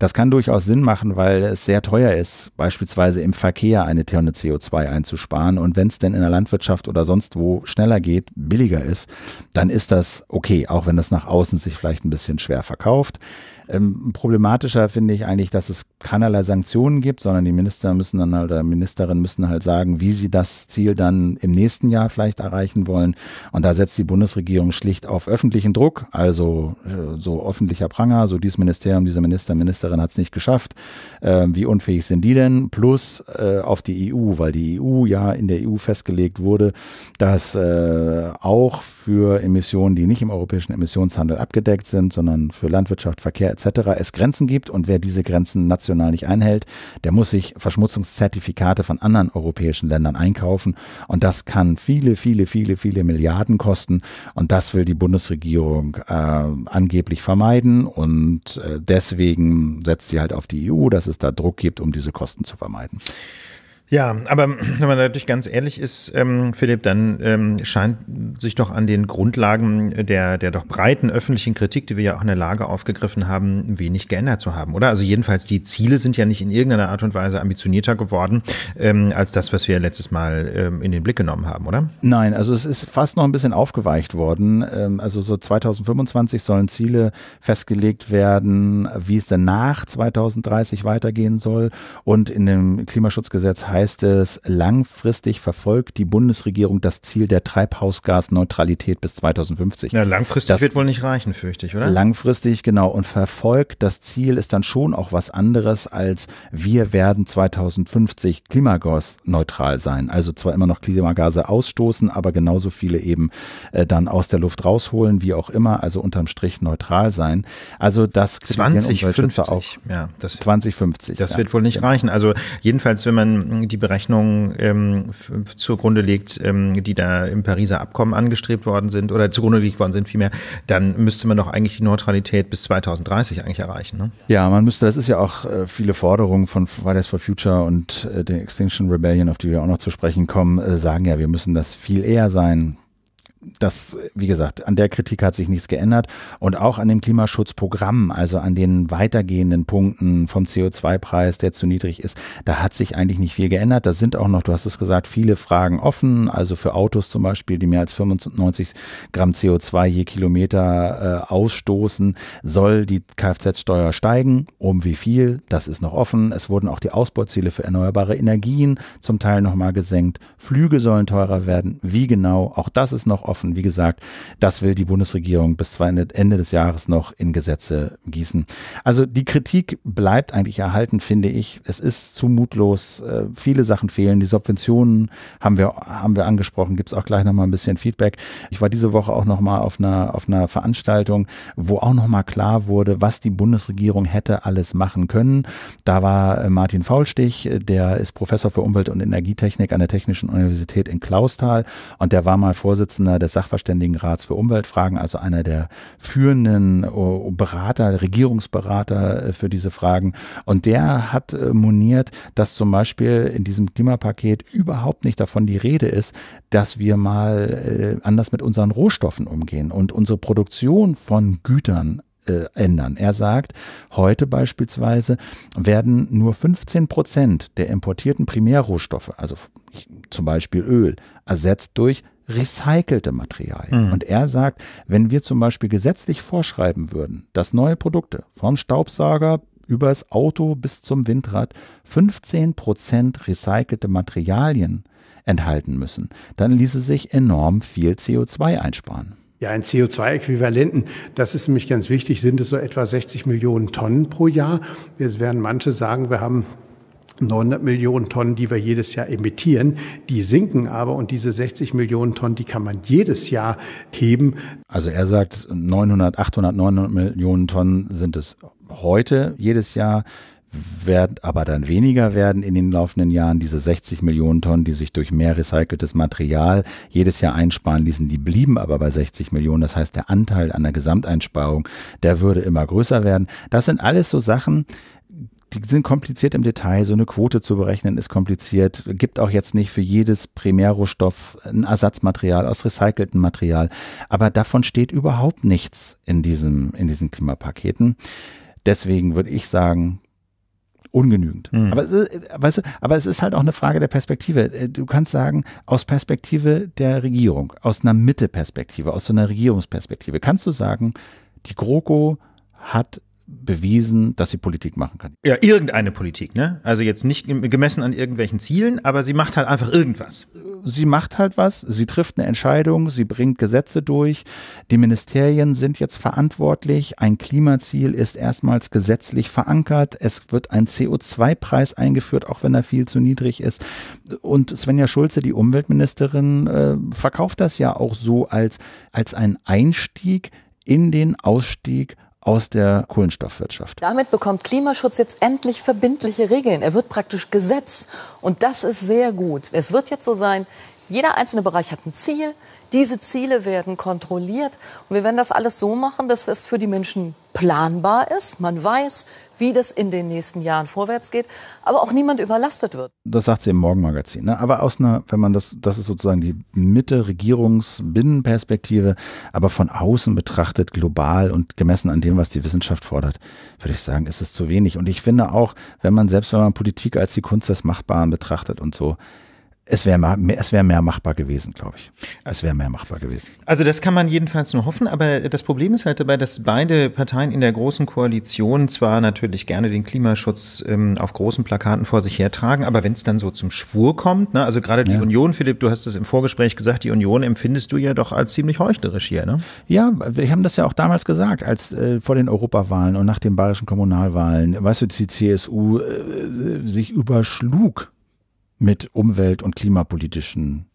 das kann durchaus Sinn machen, weil es sehr teuer ist, beispielsweise im Verkehr eine Tonne CO2 einzusparen und wenn es denn in der Landwirtschaft oder sonst wo schneller geht, billiger ist, dann ist das okay, auch wenn das nach außen sich vielleicht ein bisschen schwer verkauft. Ähm, problematischer finde ich eigentlich, dass es keinerlei Sanktionen gibt, sondern die Minister müssen dann halt oder Ministerinnen müssen halt sagen, wie sie das Ziel dann im nächsten Jahr vielleicht erreichen wollen. Und da setzt die Bundesregierung schlicht auf öffentlichen Druck, also äh, so öffentlicher Pranger, so dieses Ministerium, diese Minister, Ministerin hat es nicht geschafft. Ähm, wie unfähig sind die denn? Plus äh, auf die EU, weil die EU ja in der EU festgelegt wurde, dass äh, auch für Emissionen, die nicht im europäischen Emissionshandel abgedeckt sind, sondern für Landwirtschaft, Verkehr etc. es Grenzen gibt und wer diese Grenzen national nicht einhält, der muss sich Verschmutzungszertifikate von anderen europäischen Ländern einkaufen und das kann viele, viele, viele, viele Milliarden kosten und das will die Bundesregierung äh, angeblich vermeiden und äh, deswegen setzt sie halt auf die EU, dass es da Druck gibt, um diese Kosten zu vermeiden. Ja, aber wenn man natürlich ganz ehrlich ist, ähm, Philipp, dann ähm, scheint sich doch an den Grundlagen der, der doch breiten öffentlichen Kritik, die wir ja auch in der Lage aufgegriffen haben, wenig geändert zu haben, oder? Also jedenfalls, die Ziele sind ja nicht in irgendeiner Art und Weise ambitionierter geworden, ähm, als das, was wir letztes Mal ähm, in den Blick genommen haben, oder? Nein, also es ist fast noch ein bisschen aufgeweicht worden. Ähm, also so 2025 sollen Ziele festgelegt werden, wie es denn nach 2030 weitergehen soll. Und in dem Klimaschutzgesetz heißt heißt es, langfristig verfolgt die Bundesregierung das Ziel der Treibhausgasneutralität bis 2050. Ja, langfristig das wird wohl nicht reichen, fürchte ich, oder? Langfristig, genau. Und verfolgt das Ziel ist dann schon auch was anderes als wir werden 2050 klimagasneutral sein. Also zwar immer noch Klimagase ausstoßen, aber genauso viele eben äh, dann aus der Luft rausholen, wie auch immer, also unterm Strich neutral sein. Also das 2050, auch, ja, das 2050. Das ja. wird wohl nicht genau. reichen. Also jedenfalls, wenn man die Berechnungen ähm, zugrunde legt, ähm, die da im Pariser Abkommen angestrebt worden sind oder zugrunde gelegt worden sind vielmehr, dann müsste man doch eigentlich die Neutralität bis 2030 eigentlich erreichen. Ne? Ja, man müsste, das ist ja auch äh, viele Forderungen von Fridays for Future und äh, der Extinction Rebellion, auf die wir auch noch zu sprechen kommen, äh, sagen ja, wir müssen das viel eher sein das, wie gesagt, an der Kritik hat sich nichts geändert und auch an dem Klimaschutzprogramm, also an den weitergehenden Punkten vom CO2-Preis, der zu niedrig ist, da hat sich eigentlich nicht viel geändert. Da sind auch noch, du hast es gesagt, viele Fragen offen, also für Autos zum Beispiel, die mehr als 95 Gramm CO2 je Kilometer äh, ausstoßen, soll die Kfz-Steuer steigen. Um wie viel? Das ist noch offen. Es wurden auch die Ausbauziele für erneuerbare Energien zum Teil nochmal gesenkt. Flüge sollen teurer werden. Wie genau? Auch das ist noch offen laufen. Wie gesagt, das will die Bundesregierung bis Ende des Jahres noch in Gesetze gießen. Also die Kritik bleibt eigentlich erhalten, finde ich. Es ist zu mutlos. Äh, viele Sachen fehlen. Die Subventionen haben wir, haben wir angesprochen. Gibt es auch gleich nochmal ein bisschen Feedback. Ich war diese Woche auch nochmal auf einer, auf einer Veranstaltung, wo auch nochmal klar wurde, was die Bundesregierung hätte alles machen können. Da war äh, Martin Faulstich, äh, der ist Professor für Umwelt- und Energietechnik an der Technischen Universität in Clausthal und der war mal Vorsitzender des des Sachverständigenrats für Umweltfragen, also einer der führenden äh, Berater, Regierungsberater äh, für diese Fragen. Und der hat äh, moniert, dass zum Beispiel in diesem Klimapaket überhaupt nicht davon die Rede ist, dass wir mal anders mit unseren Rohstoffen umgehen und unsere Produktion von Gütern ändern. Er sagt, heute beispielsweise werden nur 15 Prozent der importierten Primärrohstoffe, also zum Beispiel Öl, ersetzt durch recycelte Materialien. Mhm. Und er sagt, wenn wir zum Beispiel gesetzlich vorschreiben würden, dass neue Produkte vom Staubsauger über das Auto bis zum Windrad 15 Prozent recycelte Materialien enthalten müssen, dann ließe sich enorm viel CO2 einsparen. Ja, in CO2-Äquivalenten, das ist nämlich ganz wichtig, sind es so etwa 60 Millionen Tonnen pro Jahr. Jetzt werden manche sagen, wir haben 900 Millionen Tonnen, die wir jedes Jahr emittieren. Die sinken aber und diese 60 Millionen Tonnen, die kann man jedes Jahr heben. Also er sagt, 900, 800, 900 Millionen Tonnen sind es heute jedes Jahr werden aber dann weniger werden in den laufenden Jahren. Diese 60 Millionen Tonnen, die sich durch mehr recyceltes Material jedes Jahr einsparen ließen, die blieben aber bei 60 Millionen. Das heißt, der Anteil an der Gesamteinsparung, der würde immer größer werden. Das sind alles so Sachen, die sind kompliziert im Detail. So eine Quote zu berechnen ist kompliziert. Gibt auch jetzt nicht für jedes Primärrohstoff ein Ersatzmaterial aus recyceltem Material. Aber davon steht überhaupt nichts in, diesem, in diesen Klimapaketen. Deswegen würde ich sagen, ungenügend. Mhm. Aber, weißt du, aber es ist halt auch eine Frage der Perspektive. Äh, du kannst sagen, aus Perspektive der Regierung, aus einer Mitteperspektive, aus so einer Regierungsperspektive, kannst du sagen, die GroKo hat bewiesen, dass sie Politik machen kann. Ja, irgendeine Politik, ne? Also jetzt nicht gemessen an irgendwelchen Zielen, aber sie macht halt einfach irgendwas. Sie macht halt was, sie trifft eine Entscheidung, sie bringt Gesetze durch. Die Ministerien sind jetzt verantwortlich. Ein Klimaziel ist erstmals gesetzlich verankert. Es wird ein CO2-Preis eingeführt, auch wenn er viel zu niedrig ist. Und Svenja Schulze, die Umweltministerin, äh, verkauft das ja auch so als, als einen Einstieg in den Ausstieg aus der Kohlenstoffwirtschaft. Damit bekommt Klimaschutz jetzt endlich verbindliche Regeln. Er wird praktisch Gesetz. Und das ist sehr gut. Es wird jetzt so sein, jeder einzelne Bereich hat ein Ziel, diese Ziele werden kontrolliert. Und wir werden das alles so machen, dass es für die Menschen planbar ist. Man weiß, wie das in den nächsten Jahren vorwärts geht, aber auch niemand überlastet wird. Das sagt sie im Morgenmagazin. Ne? Aber aus einer, wenn man das, das ist sozusagen die Mitte-Regierungsbinnenperspektive, aber von außen betrachtet, global und gemessen an dem, was die Wissenschaft fordert, würde ich sagen, ist es zu wenig. Und ich finde auch, wenn man selbst, wenn man Politik als die Kunst des Machbaren betrachtet und so, es wäre es wär mehr machbar gewesen, glaube ich. Es wäre mehr machbar gewesen. Also das kann man jedenfalls nur hoffen, aber das Problem ist halt dabei, dass beide Parteien in der großen Koalition zwar natürlich gerne den Klimaschutz ähm, auf großen Plakaten vor sich hertragen, aber wenn es dann so zum Schwur kommt, ne, also gerade die ja. Union, Philipp, du hast es im Vorgespräch gesagt, die Union empfindest du ja doch als ziemlich heuchlerisch hier, ne? Ja, wir haben das ja auch damals gesagt, als äh, vor den Europawahlen und nach den bayerischen Kommunalwahlen, weißt du, die CSU äh, sich überschlug mit umwelt- und klimapolitischen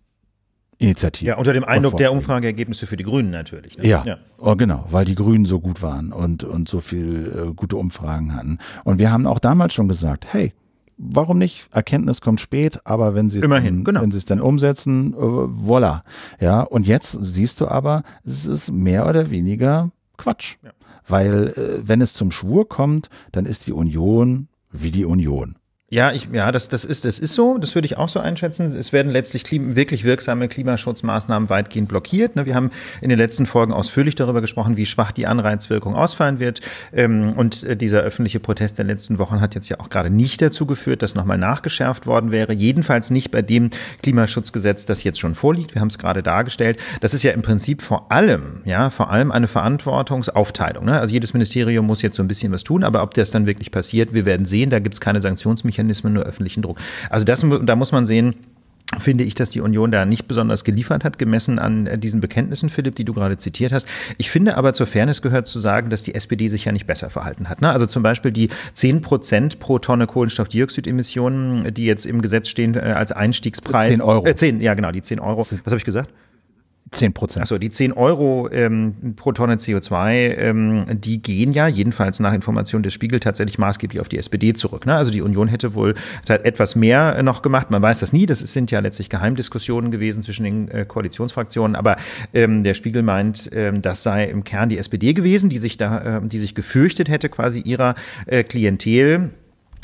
Initiativen. Ja, unter dem Eindruck der Umfrageergebnisse für die Grünen natürlich. Ne? Ja, ja. Oh, genau, weil die Grünen so gut waren und, und so viel äh, gute Umfragen hatten. Und wir haben auch damals schon gesagt, hey, warum nicht? Erkenntnis kommt spät, aber wenn sie Immerhin, dann, genau. wenn sie es dann umsetzen, äh, voilà. Ja, und jetzt siehst du aber, es ist mehr oder weniger Quatsch. Ja. Weil äh, wenn es zum Schwur kommt, dann ist die Union wie die Union. Ja, ich, ja, das, das ist, das ist so. Das würde ich auch so einschätzen. Es werden letztlich Klima, wirklich wirksame Klimaschutzmaßnahmen weitgehend blockiert. Ne, wir haben in den letzten Folgen ausführlich darüber gesprochen, wie schwach die Anreizwirkung ausfallen wird. Ähm, und äh, dieser öffentliche Protest der letzten Wochen hat jetzt ja auch gerade nicht dazu geführt, dass nochmal nachgeschärft worden wäre. Jedenfalls nicht bei dem Klimaschutzgesetz, das jetzt schon vorliegt. Wir haben es gerade dargestellt. Das ist ja im Prinzip vor allem, ja, vor allem eine Verantwortungsaufteilung. Ne? Also jedes Ministerium muss jetzt so ein bisschen was tun. Aber ob das dann wirklich passiert, wir werden sehen. Da gibt es keine Sanktionsmechanismen. Mechanismen nur öffentlichen Druck. Also das, da muss man sehen, finde ich, dass die Union da nicht besonders geliefert hat, gemessen an äh, diesen Bekenntnissen, Philipp, die du gerade zitiert hast. Ich finde aber zur Fairness gehört zu sagen, dass die SPD sich ja nicht besser verhalten hat. Ne? Also zum Beispiel die 10 Prozent pro Tonne Kohlenstoffdioxidemissionen, die jetzt im Gesetz stehen äh, als Einstiegspreis. 10 Euro. Äh, 10, ja genau, die 10 Euro. Was habe ich gesagt? 10 Prozent. Achso, die 10 Euro ähm, pro Tonne CO2, ähm, die gehen ja jedenfalls nach Information des Spiegel tatsächlich maßgeblich auf die SPD zurück. Ne? Also die Union hätte wohl etwas mehr noch gemacht. Man weiß das nie. Das sind ja letztlich Geheimdiskussionen gewesen zwischen den äh, Koalitionsfraktionen. Aber ähm, der Spiegel meint, ähm, das sei im Kern die SPD gewesen, die sich da, äh, die sich gefürchtet hätte, quasi ihrer äh, Klientel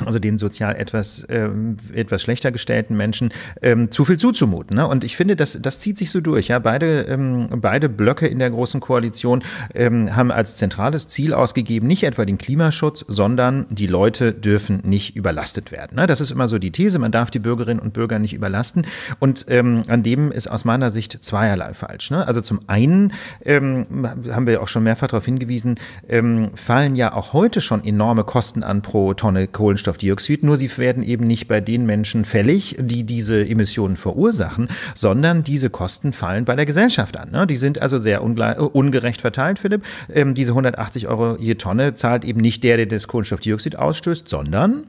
also den sozial etwas, ähm, etwas schlechter gestellten Menschen, ähm, zu viel zuzumuten. Ne? Und ich finde, das, das zieht sich so durch. Ja? Beide, ähm, beide Blöcke in der Großen Koalition ähm, haben als zentrales Ziel ausgegeben, nicht etwa den Klimaschutz, sondern die Leute dürfen nicht überlastet werden. Ne? Das ist immer so die These, man darf die Bürgerinnen und Bürger nicht überlasten. Und ähm, an dem ist aus meiner Sicht zweierlei falsch. Ne? Also zum einen ähm, haben wir auch schon mehrfach darauf hingewiesen, ähm, fallen ja auch heute schon enorme Kosten an pro Tonne Kohlenstoff Stickstoffdioxid, nur sie werden eben nicht bei den Menschen fällig, die diese Emissionen verursachen, sondern diese Kosten fallen bei der Gesellschaft an. Ne? Die sind also sehr äh, ungerecht verteilt, Philipp. Ähm, diese 180 Euro je Tonne zahlt eben nicht der, der das Kohlenstoffdioxid ausstößt, sondern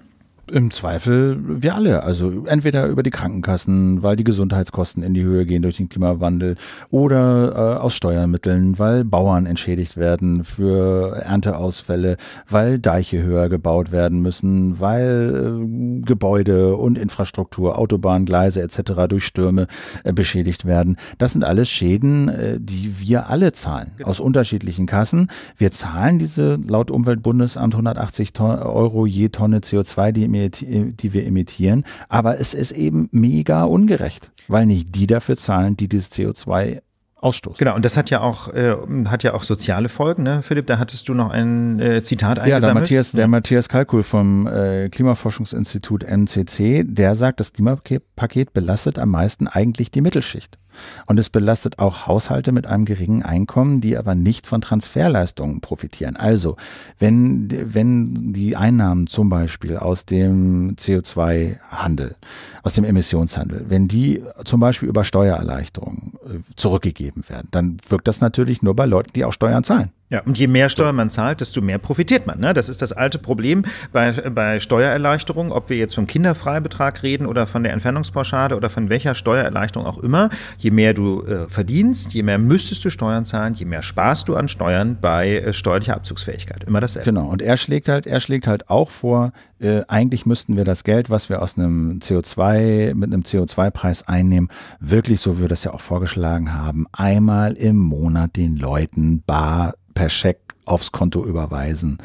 im Zweifel wir alle. Also entweder über die Krankenkassen, weil die Gesundheitskosten in die Höhe gehen durch den Klimawandel oder äh, aus Steuermitteln, weil Bauern entschädigt werden für Ernteausfälle, weil Deiche höher gebaut werden müssen, weil äh, Gebäude und Infrastruktur, Autobahnen, Gleise etc. durch Stürme äh, beschädigt werden. Das sind alles Schäden, äh, die wir alle zahlen genau. aus unterschiedlichen Kassen. Wir zahlen diese laut Umweltbundesamt 180 Euro je Tonne CO2, die im die wir emittieren. Aber es ist eben mega ungerecht, weil nicht die dafür zahlen, die dieses CO2 ausstoßen. Genau, und das hat ja auch, äh, hat ja auch soziale Folgen, ne, Philipp? Da hattest du noch ein äh, Zitat eingesammelt. Ja, der Matthias, der Matthias Kalkul vom äh, Klimaforschungsinstitut MCC, der sagt, das Klimapaket belastet am meisten eigentlich die Mittelschicht. Und es belastet auch Haushalte mit einem geringen Einkommen, die aber nicht von Transferleistungen profitieren. Also, wenn, wenn die Einnahmen zum Beispiel aus dem CO2-Handel, aus dem Emissionshandel, wenn die zum Beispiel über Steuererleichterungen äh, zurückgegeben werden, dann wirkt das natürlich nur bei Leuten, die auch Steuern zahlen. Ja, und je mehr Steuer man zahlt, desto mehr profitiert man. Ne? Das ist das alte Problem bei, bei Steuererleichterungen, ob wir jetzt vom Kinderfreibetrag reden oder von der Entfernungspauschale oder von welcher Steuererleichterung auch immer. Je mehr du äh, verdienst, je mehr müsstest du Steuern zahlen, je mehr sparst du an Steuern bei äh, steuerlicher Abzugsfähigkeit. Immer dasselbe. Genau, und er schlägt halt, er schlägt halt auch vor, äh, eigentlich müssten wir das Geld, was wir aus einem CO2, mit einem CO2-Preis einnehmen, wirklich, so wie wir das ja auch vorgeschlagen haben, einmal im Monat den Leuten bar per Scheck aufs Konto überweisen.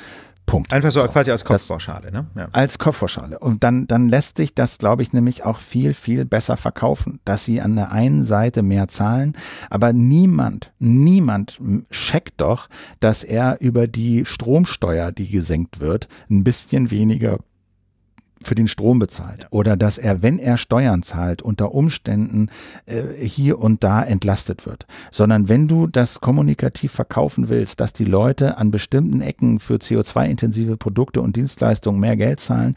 Punkt. Einfach so quasi als Kopfvorschale, ne? Ja. Als Kopfvorschale. Und dann, dann lässt sich das, glaube ich, nämlich auch viel, viel besser verkaufen, dass sie an der einen Seite mehr zahlen, aber niemand, niemand checkt doch, dass er über die Stromsteuer, die gesenkt wird, ein bisschen weniger für den Strom bezahlt ja. oder dass er, wenn er Steuern zahlt, unter Umständen äh, hier und da entlastet wird, sondern wenn du das kommunikativ verkaufen willst, dass die Leute an bestimmten Ecken für CO2-intensive Produkte und Dienstleistungen mehr Geld zahlen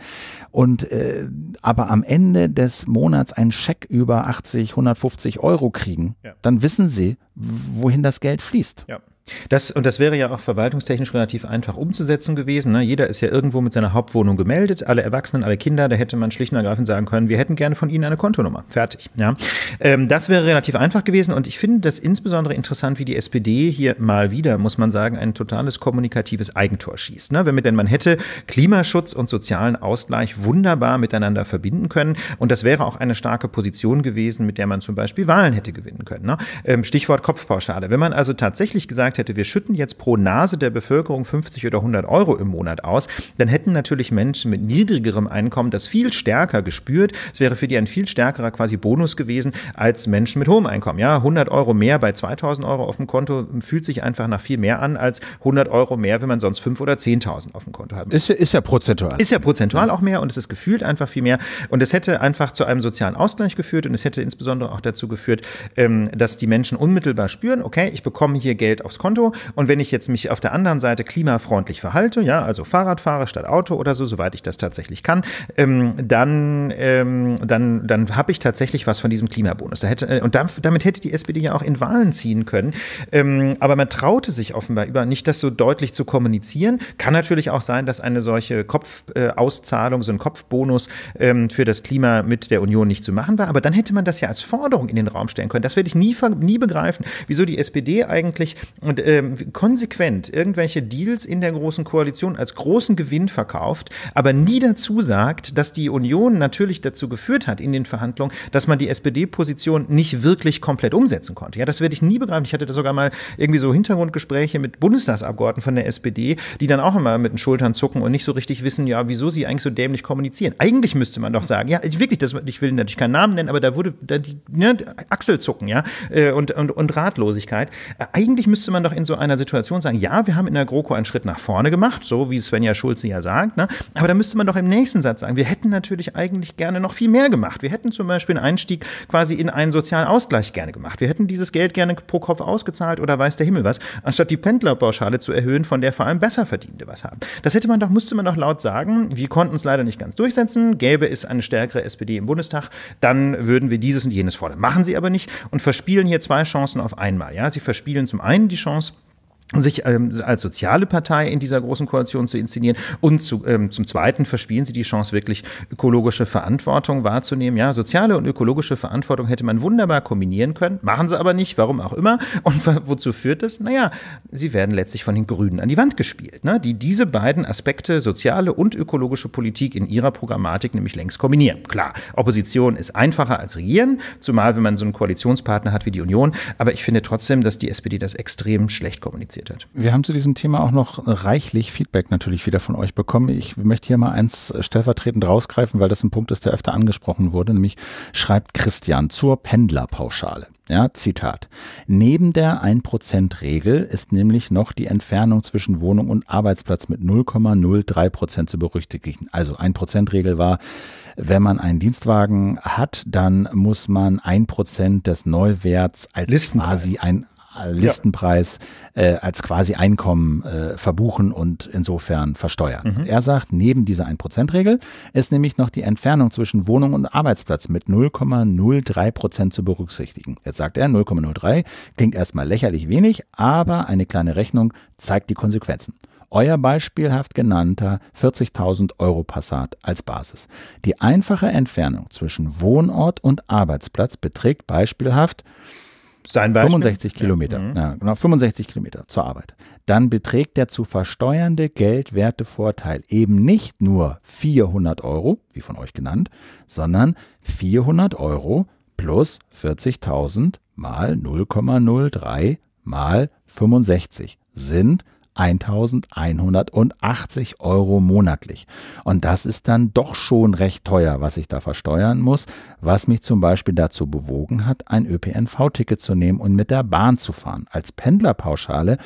und äh, aber am Ende des Monats einen Scheck über 80, 150 Euro kriegen, ja. dann wissen sie, wohin das Geld fließt. Ja. Das, und das wäre ja auch verwaltungstechnisch relativ einfach umzusetzen gewesen. Ne? Jeder ist ja irgendwo mit seiner Hauptwohnung gemeldet, alle Erwachsenen, alle Kinder. Da hätte man schlicht und ergreifend sagen können, wir hätten gerne von Ihnen eine Kontonummer. Fertig. Ja? Ähm, das wäre relativ einfach gewesen. Und ich finde das insbesondere interessant, wie die SPD hier mal wieder, muss man sagen, ein totales kommunikatives Eigentor schießt. Ne? Wenn, denn man hätte Klimaschutz und sozialen Ausgleich wunderbar miteinander verbinden können. Und das wäre auch eine starke Position gewesen, mit der man zum Beispiel Wahlen hätte gewinnen können. Ne? Ähm, Stichwort Kopfpauschale. Wenn man also tatsächlich gesagt gesagt hätte, wir schütten jetzt pro Nase der Bevölkerung 50 oder 100 Euro im Monat aus, dann hätten natürlich Menschen mit niedrigerem Einkommen das viel stärker gespürt. Es wäre für die ein viel stärkerer quasi Bonus gewesen als Menschen mit hohem Einkommen. Ja, 100 Euro mehr bei 2000 Euro auf dem Konto fühlt sich einfach nach viel mehr an als 100 Euro mehr, wenn man sonst 5 oder 10.000 auf dem Konto hat. Ist, ist ja prozentual. Ist ja prozentual ja. auch mehr und es ist gefühlt einfach viel mehr. Und es hätte einfach zu einem sozialen Ausgleich geführt und es hätte insbesondere auch dazu geführt, ähm, dass die Menschen unmittelbar spüren, okay, ich bekomme hier Geld aufs Konto Konto. Und wenn ich jetzt mich auf der anderen Seite klimafreundlich verhalte, ja, also Fahrrad fahre statt Auto oder so, soweit ich das tatsächlich kann, ähm, dann, ähm, dann, dann habe ich tatsächlich was von diesem Klimabonus. Da hätte, äh, und damit hätte die SPD ja auch in Wahlen ziehen können. Ähm, aber man traute sich offenbar über nicht, das so deutlich zu kommunizieren. Kann natürlich auch sein, dass eine solche Kopfauszahlung, äh, so ein Kopfbonus ähm, für das Klima mit der Union nicht zu machen war. Aber dann hätte man das ja als Forderung in den Raum stellen können. Das werde ich nie, nie begreifen, wieso die SPD eigentlich und ähm, konsequent irgendwelche Deals in der Großen Koalition als großen Gewinn verkauft, aber nie dazu sagt, dass die Union natürlich dazu geführt hat in den Verhandlungen, dass man die SPD-Position nicht wirklich komplett umsetzen konnte. Ja, das werde ich nie begreifen. Ich hatte da sogar mal irgendwie so Hintergrundgespräche mit Bundestagsabgeordneten von der SPD, die dann auch immer mit den Schultern zucken und nicht so richtig wissen, ja, wieso sie eigentlich so dämlich kommunizieren. Eigentlich müsste man doch sagen, ja, wirklich, das, ich will natürlich keinen Namen nennen, aber da wurde da die ne, Achselzucken, ja, äh, und, und, und Ratlosigkeit. Äh, eigentlich müsste man doch doch in so einer Situation sagen, ja, wir haben in der GroKo einen Schritt nach vorne gemacht, so wie Svenja Schulze ja sagt, ne? aber da müsste man doch im nächsten Satz sagen, wir hätten natürlich eigentlich gerne noch viel mehr gemacht. Wir hätten zum Beispiel einen Einstieg quasi in einen sozialen Ausgleich gerne gemacht. Wir hätten dieses Geld gerne pro Kopf ausgezahlt oder weiß der Himmel was, anstatt die Pendlerpauschale zu erhöhen, von der vor allem Besserverdienende was haben. Das hätte man doch, müsste man doch laut sagen, wir konnten es leider nicht ganz durchsetzen, gäbe es eine stärkere SPD im Bundestag, dann würden wir dieses und jenes fordern. Machen sie aber nicht und verspielen hier zwei Chancen auf einmal. Ja, sie verspielen zum einen die Chance, sens sich ähm, als soziale Partei in dieser großen Koalition zu inszenieren und zu, ähm, zum Zweiten verspielen sie die Chance, wirklich ökologische Verantwortung wahrzunehmen. Ja, soziale und ökologische Verantwortung hätte man wunderbar kombinieren können, machen sie aber nicht, warum auch immer. Und wozu führt das? Naja, sie werden letztlich von den Grünen an die Wand gespielt, ne? die diese beiden Aspekte, soziale und ökologische Politik in ihrer Programmatik nämlich längst kombinieren. Klar, Opposition ist einfacher als Regieren, zumal wenn man so einen Koalitionspartner hat wie die Union, aber ich finde trotzdem, dass die SPD das extrem schlecht kommuniziert interessiert hat. Wir haben zu diesem Thema auch noch reichlich Feedback natürlich wieder von euch bekommen. Ich möchte hier mal eins äh, stellvertretend rausgreifen, weil das ein Punkt ist, der öfter angesprochen wurde, nämlich schreibt Christian zur Pendlerpauschale. Ja, Zitat. Neben der 1%-Regel ist nämlich noch die Entfernung zwischen Wohnung und Arbeitsplatz mit 0,03% zu berücksichtigen. Also 1%-Regel war, wenn man einen Dienstwagen hat, dann muss man 1% des Neuwerts als Listenpreis. quasi ein Listenpreis ja. äh, als quasi Einkommen äh, verbuchen und insofern versteuern. Mhm. Und er sagt, neben dieser 1%-Regel ist nämlich noch die Entfernung zwischen Wohnung und Arbeitsplatz mit 0,03 zu berücksichtigen. Jetzt sagt er, 0,03 klingt erstmal lächerlich wenig, aber eine kleine Rechnung zeigt die Konsequenzen euer beispielhaft genannter 40.000 Euro Passat als Basis. Die einfache Entfernung zwischen Wohnort und Arbeitsplatz beträgt beispielhaft sein Beispiel? 65 Kilometer, ja. Mhm. Ja, genau, 65 Kilometer zur Arbeit. Dann beträgt der zu versteuernde Geldwertevorteil eben nicht nur 400 Euro, wie von euch genannt, sondern 400 Euro plus 40.000 mal 0,03 mal 65 sind 1180 Euro monatlich. Und das ist dann doch schon recht teuer, was ich da versteuern muss, was mich zum Beispiel dazu bewogen hat, ein ÖPNV-Ticket zu nehmen und mit der Bahn zu fahren. Als Pendlerpauschale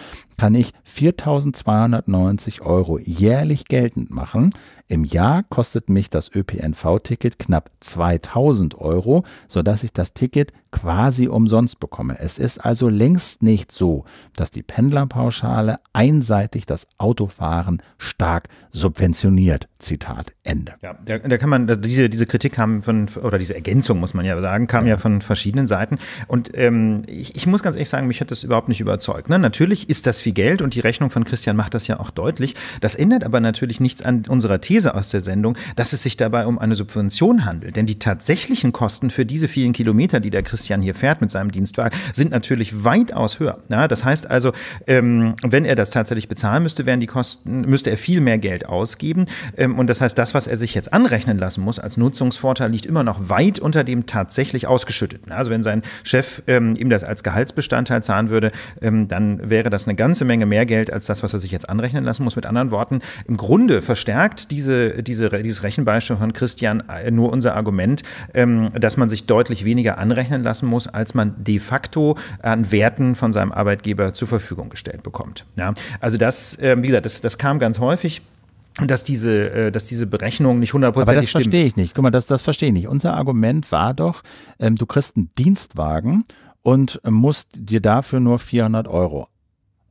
kann ich 4.290 Euro jährlich geltend machen. Im Jahr kostet mich das ÖPNV-Ticket knapp 2.000 Euro, sodass ich das Ticket quasi umsonst bekomme. Es ist also längst nicht so, dass die Pendlerpauschale einseitig das Autofahren stark subventioniert. Zitat Ende. Ja, da, da kann man, diese, diese Kritik kam von, oder diese Ergänzung, muss man ja sagen, kam ja, ja von verschiedenen Seiten. Und ähm, ich, ich, muss ganz ehrlich sagen, mich hat das überhaupt nicht überzeugt. Ne? Natürlich ist das viel viel Geld und die Rechnung von Christian macht das ja auch deutlich. Das ändert aber natürlich nichts an unserer These aus der Sendung, dass es sich dabei um eine Subvention handelt. Denn die tatsächlichen Kosten für diese vielen Kilometer, die der Christian hier fährt mit seinem Dienstwagen, sind natürlich weitaus höher. Ja, das heißt also, ähm, wenn er das tatsächlich bezahlen müsste, wären die Kosten, müsste er viel mehr Geld ausgeben. Ähm, und das heißt, das, was er sich jetzt anrechnen lassen muss als Nutzungsvorteil, liegt immer noch weit unter dem tatsächlich ausgeschütteten. Also wenn sein Chef ähm, ihm das als Gehaltsbestandteil zahlen würde, ähm, dann wäre das eine ganz ganze Menge mehr Geld als das, was er sich jetzt anrechnen lassen muss. Mit anderen Worten, im Grunde verstärkt diese, diese, dieses Rechenbeispiel von Christian äh, nur unser Argument, ähm, dass man sich deutlich weniger anrechnen lassen muss, als man de facto an Werten von seinem Arbeitgeber zur Verfügung gestellt bekommt. Ja, also das, äh, wie gesagt, das, das kam ganz häufig dass diese, äh, dass diese Berechnung nicht hundertprozentig Aber das verstehe ich nicht. Guck mal, das, das verstehe ich nicht. Unser Argument war doch, ähm, du kriegst einen Dienstwagen und musst dir dafür nur 400 Euro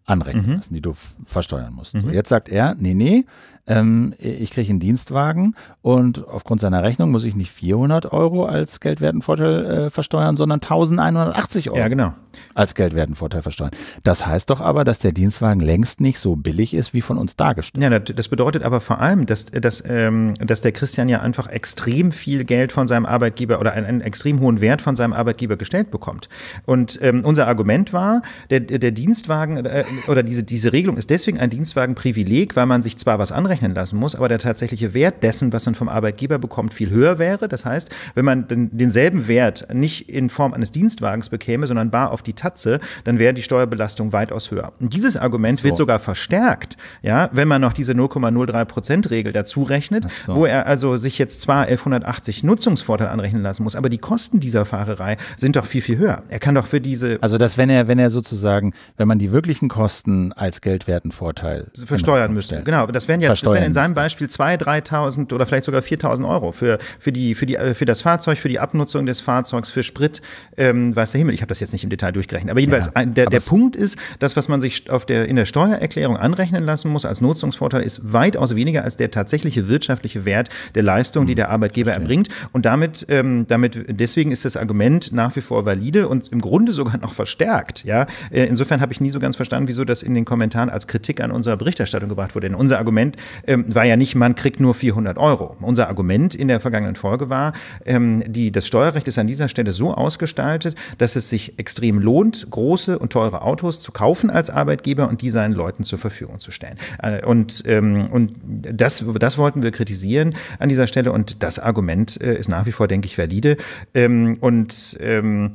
anrechnen mhm. lassen, die du versteuern musst. Mhm. So, jetzt sagt er, nee, nee, ähm, ich kriege einen Dienstwagen und aufgrund seiner Rechnung muss ich nicht 400 Euro als Geldwertenvorteil äh, versteuern, sondern 1180 Euro ja, genau. als Geldwertenvorteil versteuern. Das heißt doch aber, dass der Dienstwagen längst nicht so billig ist, wie von uns dargestellt. Ja, das bedeutet aber vor allem, dass, dass, ähm, dass der Christian ja einfach extrem viel Geld von seinem Arbeitgeber oder einen, einen extrem hohen Wert von seinem Arbeitgeber gestellt bekommt. Und ähm, unser Argument war, der, der Dienstwagen äh, oder diese, diese Regelung ist deswegen ein Dienstwagenprivileg, weil man sich zwar was anrechnet, berechnen lassen muss, aber der tatsächliche Wert dessen, was man vom Arbeitgeber bekommt, viel höher wäre. Das heißt, wenn man den, denselben Wert nicht in Form eines Dienstwagens bekäme, sondern bar auf die Tatze, dann wäre die Steuerbelastung weitaus höher. Und dieses Argument so. wird sogar verstärkt, ja, wenn man noch diese 0,03 Prozent Regel dazu rechnet, so. wo er also sich jetzt zwar 1180 Nutzungsvorteil anrechnen lassen muss, aber die Kosten dieser Fahrerei sind doch viel, viel höher. Er kann doch für diese. Also, dass wenn er, wenn er sozusagen, wenn man die wirklichen Kosten als Geldwertenvorteil versteuern müsste. Genau, das wären ja, das macht man in seinem Beispiel 2.000, 3.000 oder vielleicht sogar 4.000 Euro für, für, die, für, die, für das Fahrzeug, für die Abnutzung des Fahrzeugs, für Sprit, ähm, weiß der Himmel. Ich habe das jetzt nicht im Detail durchgerechnet. Aber jedenfalls, ja, der, der Punkt ist, das, was man sich auf der, in der Steuererklärung anrechnen lassen muss als Nutzungsvorteil, ist weitaus weniger als der tatsächliche wirtschaftliche Wert der Leistung, die hm, der Arbeitgeber Verstehe. erbringt. Und damit, ähm, damit, deswegen ist das Argument nach wie vor valide und im Grunde sogar noch verstärkt. Ja? Äh, insofern habe ich nie so ganz verstanden, wieso das in den Kommentaren als Kritik an unserer Berichterstattung gebracht wurde. Denn unser Argument ähm, war ja nicht, man kriegt nur 400 Euro. Unser Argument in der vergangenen Folge war, ähm, die, das Steuerrecht ist an dieser Stelle so ausgestaltet, dass es sich extrem lohnt, große und teure Autos zu kaufen als Arbeitgeber und die seinen Leuten zur Verfügung zu stellen. Äh, und ähm, und das, das wollten wir kritisieren an dieser Stelle und das Argument äh, ist nach wie vor, denke ich, valide. Ähm, und ähm,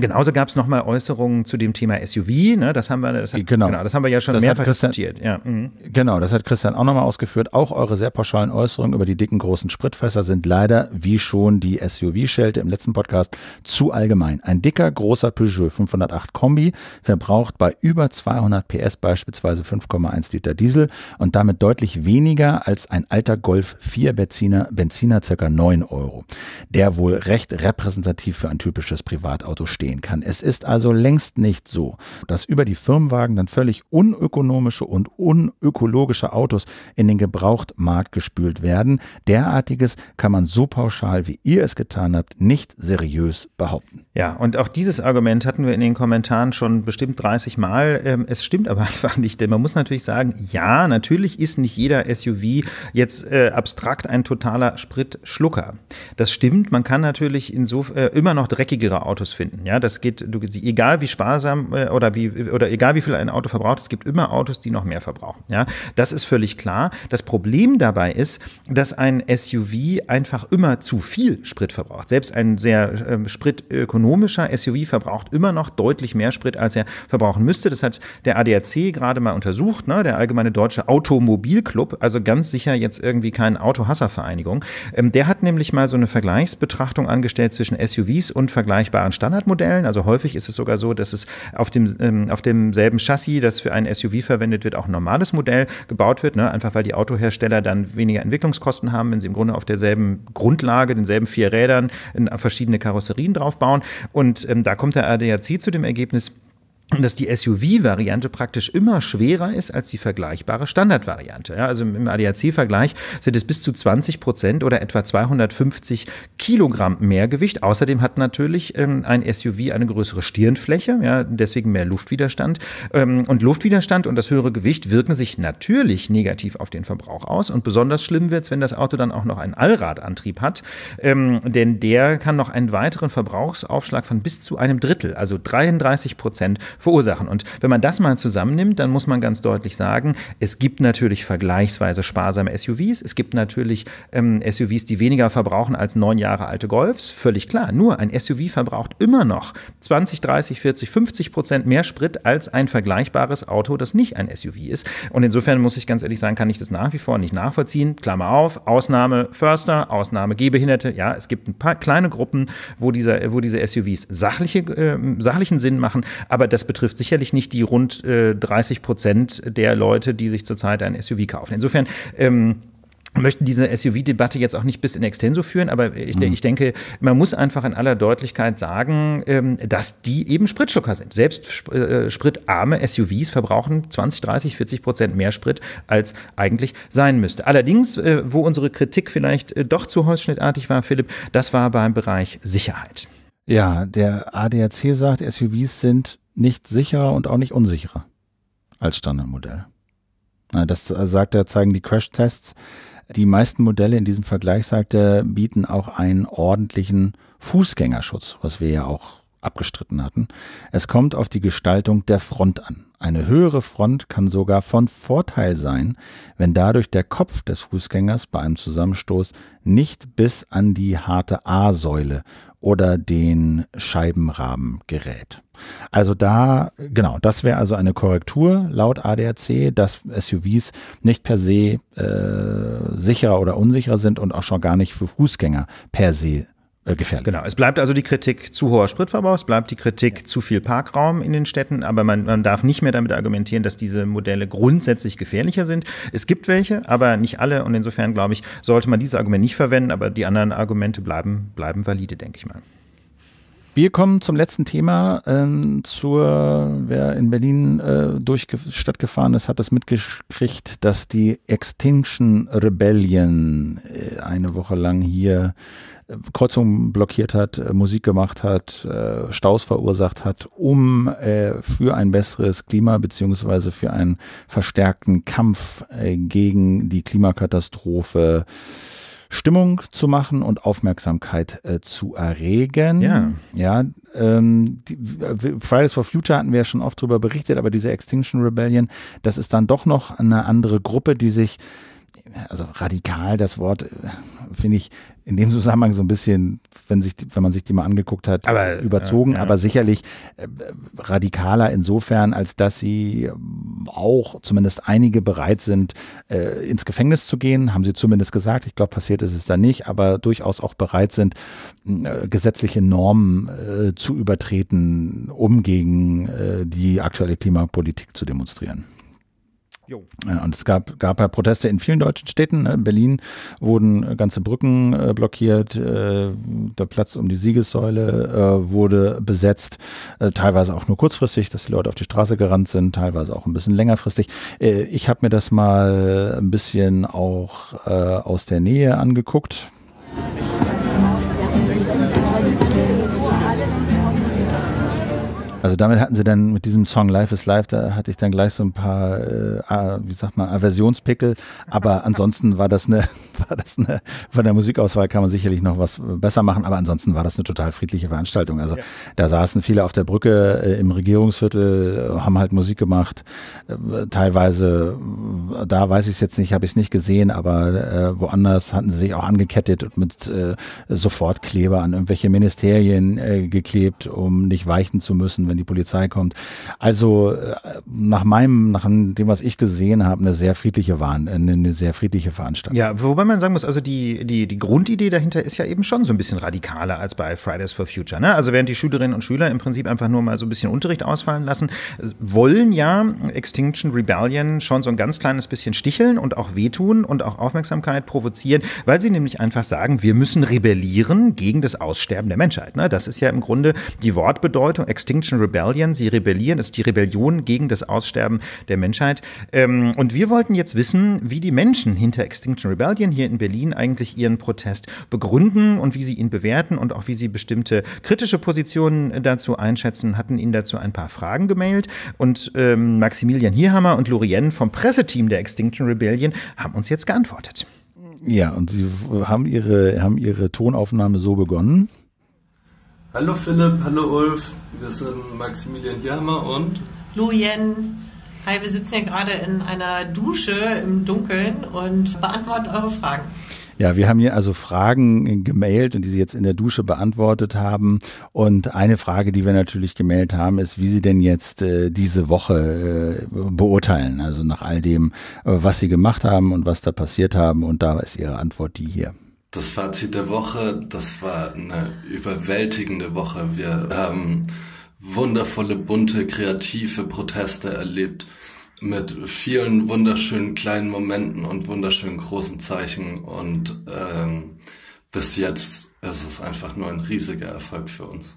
Genauso gab es nochmal Äußerungen zu dem Thema SUV. Ne? Das haben wir, das hat, genau. genau. das haben wir ja schon das mehrfach diskutiert. Ja. Mhm. Genau, das hat Christian auch nochmal ausgeführt. Auch eure sehr pauschalen Äußerungen über die dicken großen Spritfässer sind leider, wie schon die SUV-Schelte im letzten Podcast, zu allgemein. Ein dicker großer Peugeot 508 Kombi verbraucht bei über 200 PS beispielsweise 5,1 Liter Diesel und damit deutlich weniger als ein alter Golf 4 Benziner, Benziner circa 9 Euro, der wohl recht repräsentativ für ein typisches Privatauto steht stehen kann. Es ist also längst nicht so, dass über die Firmenwagen dann völlig unökonomische und unökologische Autos in den Gebrauchtmarkt gespült werden. Derartiges kann man so pauschal, wie ihr es getan habt, nicht seriös behaupten. Ja, und auch dieses Argument hatten wir in den Kommentaren schon bestimmt 30 Mal. Ähm, es stimmt aber einfach nicht, denn man muss natürlich sagen, ja, natürlich ist nicht jeder SUV jetzt äh, abstrakt ein totaler Spritschlucker. Das stimmt, man kann natürlich insofern äh, immer noch dreckigere Autos finden. Ja, das geht, du, egal wie sparsam äh, oder wie oder egal wie viel ein Auto verbraucht, es gibt immer Autos, die noch mehr verbrauchen. Ja, das ist völlig klar. Das Problem dabei ist, dass ein SUV einfach immer zu viel Sprit verbraucht. Selbst ein sehr ähm, spritökonomischer SUV verbraucht immer noch deutlich mehr Sprit, als er verbrauchen müsste. Das hat der ADAC gerade mal untersucht, ne? der Allgemeine Deutsche Automobilclub, also ganz sicher jetzt irgendwie keine Autohasservereinigung. Ähm, der hat nämlich mal so eine Vergleichsbetrachtung angestellt zwischen SUVs und vergleichbaren Standardmodellen Hybridmodellen. Also häufig ist es sogar so, dass es auf, dem, ähm, auf demselben Chassis, das für ein SUV verwendet wird, auch ein normales Modell gebaut wird. Ne? Einfach weil die Autohersteller dann weniger Entwicklungskosten haben, wenn sie im Grunde auf derselben Grundlage, denselben vier Rädern, in äh, verschiedene Karosserien draufbauen. Und ähm, da kommt der ADAC zu dem Ergebnis, dass die SUV-Variante praktisch immer schwerer ist als die vergleichbare Standardvariante. Ja, also im ADAC-Vergleich sind es bis zu 20 Prozent oder etwa 250 Kilogramm mehr Gewicht. Außerdem hat natürlich ähm, ein SUV eine größere Stirnfläche, ja, deswegen mehr Luftwiderstand. Ähm, und Luftwiderstand und das höhere Gewicht wirken sich natürlich negativ auf den Verbrauch aus. Und besonders schlimm wird es, wenn das Auto dann auch noch einen Allradantrieb hat, ähm, denn der kann noch einen weiteren Verbrauchsaufschlag von bis zu einem Drittel, also 33 Prozent verursachen. Und wenn man das mal zusammennimmt, dann muss man ganz deutlich sagen, es gibt natürlich vergleichsweise sparsame SUVs. Es gibt natürlich ähm, SUVs, die weniger verbrauchen als neun Jahre alte Golfs. Völlig klar. Nur ein SUV verbraucht immer noch 20, 30, 40, 50 Prozent mehr Sprit als ein vergleichbares Auto, das nicht ein SUV ist. Und insofern muss ich ganz ehrlich sagen, kann ich das nach wie vor nicht nachvollziehen. Klammer auf, Ausnahme Förster, Ausnahme Gehbehinderte. Ja, es gibt ein paar kleine Gruppen, wo, dieser, wo diese SUVs sachliche, äh, sachlichen Sinn machen. Aber das betrifft sicherlich nicht die rund äh, 30 Prozent der Leute, die sich zurzeit ein SUV kaufen. Insofern ähm, möchten diese SUV-Debatte jetzt auch nicht bis in Extenso führen, aber ich, mhm. ich, denke, man muss einfach in aller Deutlichkeit sagen, ähm, dass die eben Spritschlucker sind. Selbst äh, spritarme SUVs verbrauchen 20, 30, 40 Prozent mehr Sprit, als eigentlich sein müsste. Allerdings, äh, wo unsere Kritik vielleicht äh, doch zu holzschnittartig war, Philipp, das war beim Bereich Sicherheit. Ja, der ADAC sagt, SUVs sind nicht sicherer und auch nicht unsicherer als Standardmodell. Das äh, sagt er, zeigen die Crash-Tests. Die meisten Modelle in diesem Vergleich, sagt er, bieten auch einen ordentlichen Fußgängerschutz, was wir ja auch abgestritten hatten. Es kommt auf die Gestaltung der Front an. Eine höhere Front kann sogar von Vorteil sein, wenn dadurch der Kopf des Fußgängers bei einem Zusammenstoß nicht bis an die harte A-Säule oder den Scheibenrahmen gerät. Also da, genau, das wäre also eine Korrektur laut ADAC, dass SUVs nicht per se äh, sicherer oder unsicherer sind und auch schon gar nicht für Fußgänger per se äh, gefährlich. Genau, es bleibt also die Kritik zu hoher Spritverbrauch, es bleibt die Kritik ja. zu viel Parkraum in den Städten, aber man, man darf nicht mehr damit argumentieren, dass diese Modelle grundsätzlich gefährlicher sind. Es gibt welche, aber nicht alle und insofern glaube ich, sollte man dieses Argument nicht verwenden, aber die anderen Argumente bleiben, bleiben valide, denke ich mal. Wir kommen zum letzten Thema. Ähm, zur, wer in Berlin äh, durch Stadt gefahren ist, hat das mitgekriegt, dass die Extinction Rebellion äh, eine Woche lang hier äh, Kreuzungen blockiert hat, äh, Musik gemacht hat, äh, Staus verursacht hat, um äh, für ein besseres Klima beziehungsweise für einen verstärkten Kampf äh, gegen die Klimakatastrophe äh, Stimmung zu machen und Aufmerksamkeit äh, zu erregen. Ja. Ja. Ähm, die, Fridays for Future hatten wir ja schon oft drüber berichtet, aber diese Extinction Rebellion, das ist dann doch noch eine andere Gruppe, die sich also radikal das Wort äh, finde ich in dem Zusammenhang so ein bisschen, wenn sich, wenn man sich die mal angeguckt hat, aber, überzogen, ja, ja. aber sicherlich äh, radikaler insofern, als dass sie ähm, auch zumindest einige bereit sind, äh, ins Gefängnis zu gehen, haben sie zumindest gesagt. Ich glaube, passiert ist es da nicht, aber durchaus auch bereit sind, äh, gesetzliche Normen zu übertreten, um gegen die aktuelle Klimapolitik zu demonstrieren. Jo. Und es gab, gab ja Proteste in vielen deutschen Städten. Ne? In Berlin wurden äh, ganze Brücken äh, blockiert, äh, der Platz um die Siegessäule wurde besetzt, teilweise auch nur kurzfristig, dass die Leute auf die Straße gerannt sind, teilweise auch ein bisschen längerfristig. ich habe mir das mal ein bisschen auch aus der Nähe angeguckt. Ja. Also damit hatten sie dann mit diesem Song Life is Life, da hatte ich dann gleich so ein paar, äh, ah, wie sagt man, Aversionspickel. Aber ansonsten war das eine, war das eine, von der Musikauswahl kann man sicherlich noch was äh, besser machen, aber ansonsten war das eine total friedliche Veranstaltung. Also ja. da saßen viele auf der Brücke äh, im Regierungsviertel, äh, haben halt Musik gemacht. Äh, teilweise, äh, da weiß ich es jetzt nicht, habe ich es nicht gesehen, aber woanders hatten sie sich auch angekettet und mit äh, Sofortkleber an irgendwelche Ministerien äh, geklebt, um nicht weichen zu müssen, wenn die Polizei kommt. Also äh, nach meinem, nach dem, was ich gesehen habe, eine sehr friedliche Wahn, äh, eine sehr friedliche Veranstaltung. Ja, wobei man sagen muss, also die, die, die Grundidee dahinter ist ja eben schon so ein bisschen radikaler als bei Fridays for Future. Ne? Also während die Schülerinnen und Schüler im Prinzip einfach nur mal so ein bisschen Unterricht ausfallen lassen, äh, wollen ja Extinction Rebellion schon so ein ganz kleines bisschen sticheln und auch wehtun und auch Aufmerksamkeit provozieren, weil sie nämlich einfach sagen, wir müssen rebellieren gegen das Aussterben der Menschheit. Ne? Das ist ja im Grunde die Wortbedeutung Extinction Rebellion. Sie rebellieren, ist die Rebellion gegen das Aussterben der Menschheit. Ähm, und wir wollten jetzt wissen, wie die Menschen hinter Extinction Rebellion hier in Berlin eigentlich ihren Protest begründen und wie sie ihn bewerten und auch wie sie bestimmte kritische Positionen dazu einschätzen, hatten ihnen dazu ein paar Fragen gemailt. Und ähm, Maximilian Hierhammer und Lorien vom Presseteam der Extinction Rebellion haben uns jetzt geantwortet. Ja, und sie haben ihre, haben ihre Tonaufnahme so begonnen. Hallo Philipp, hallo Ulf, wir sind Maximilian Jammer und Yen. Hi, wir sitzen hier gerade in einer Dusche im Dunkeln und beantworten eure Fragen. Ja, wir haben hier also Fragen gemailt und die Sie jetzt in der Dusche beantwortet haben. Und eine Frage, die wir natürlich gemailt haben, ist, wie Sie denn jetzt äh, diese Woche äh, beurteilen, also nach all dem, äh, was Sie gemacht haben und was da passiert haben. Und da ist Ihre Antwort die hier. Das Fazit der Woche, das war eine überwältigende Woche. Wir haben wundervolle, bunte, kreative Proteste erlebt mit vielen wunderschönen kleinen Momenten und wunderschönen großen Zeichen. Und ähm, bis jetzt ist es einfach nur ein riesiger Erfolg für uns.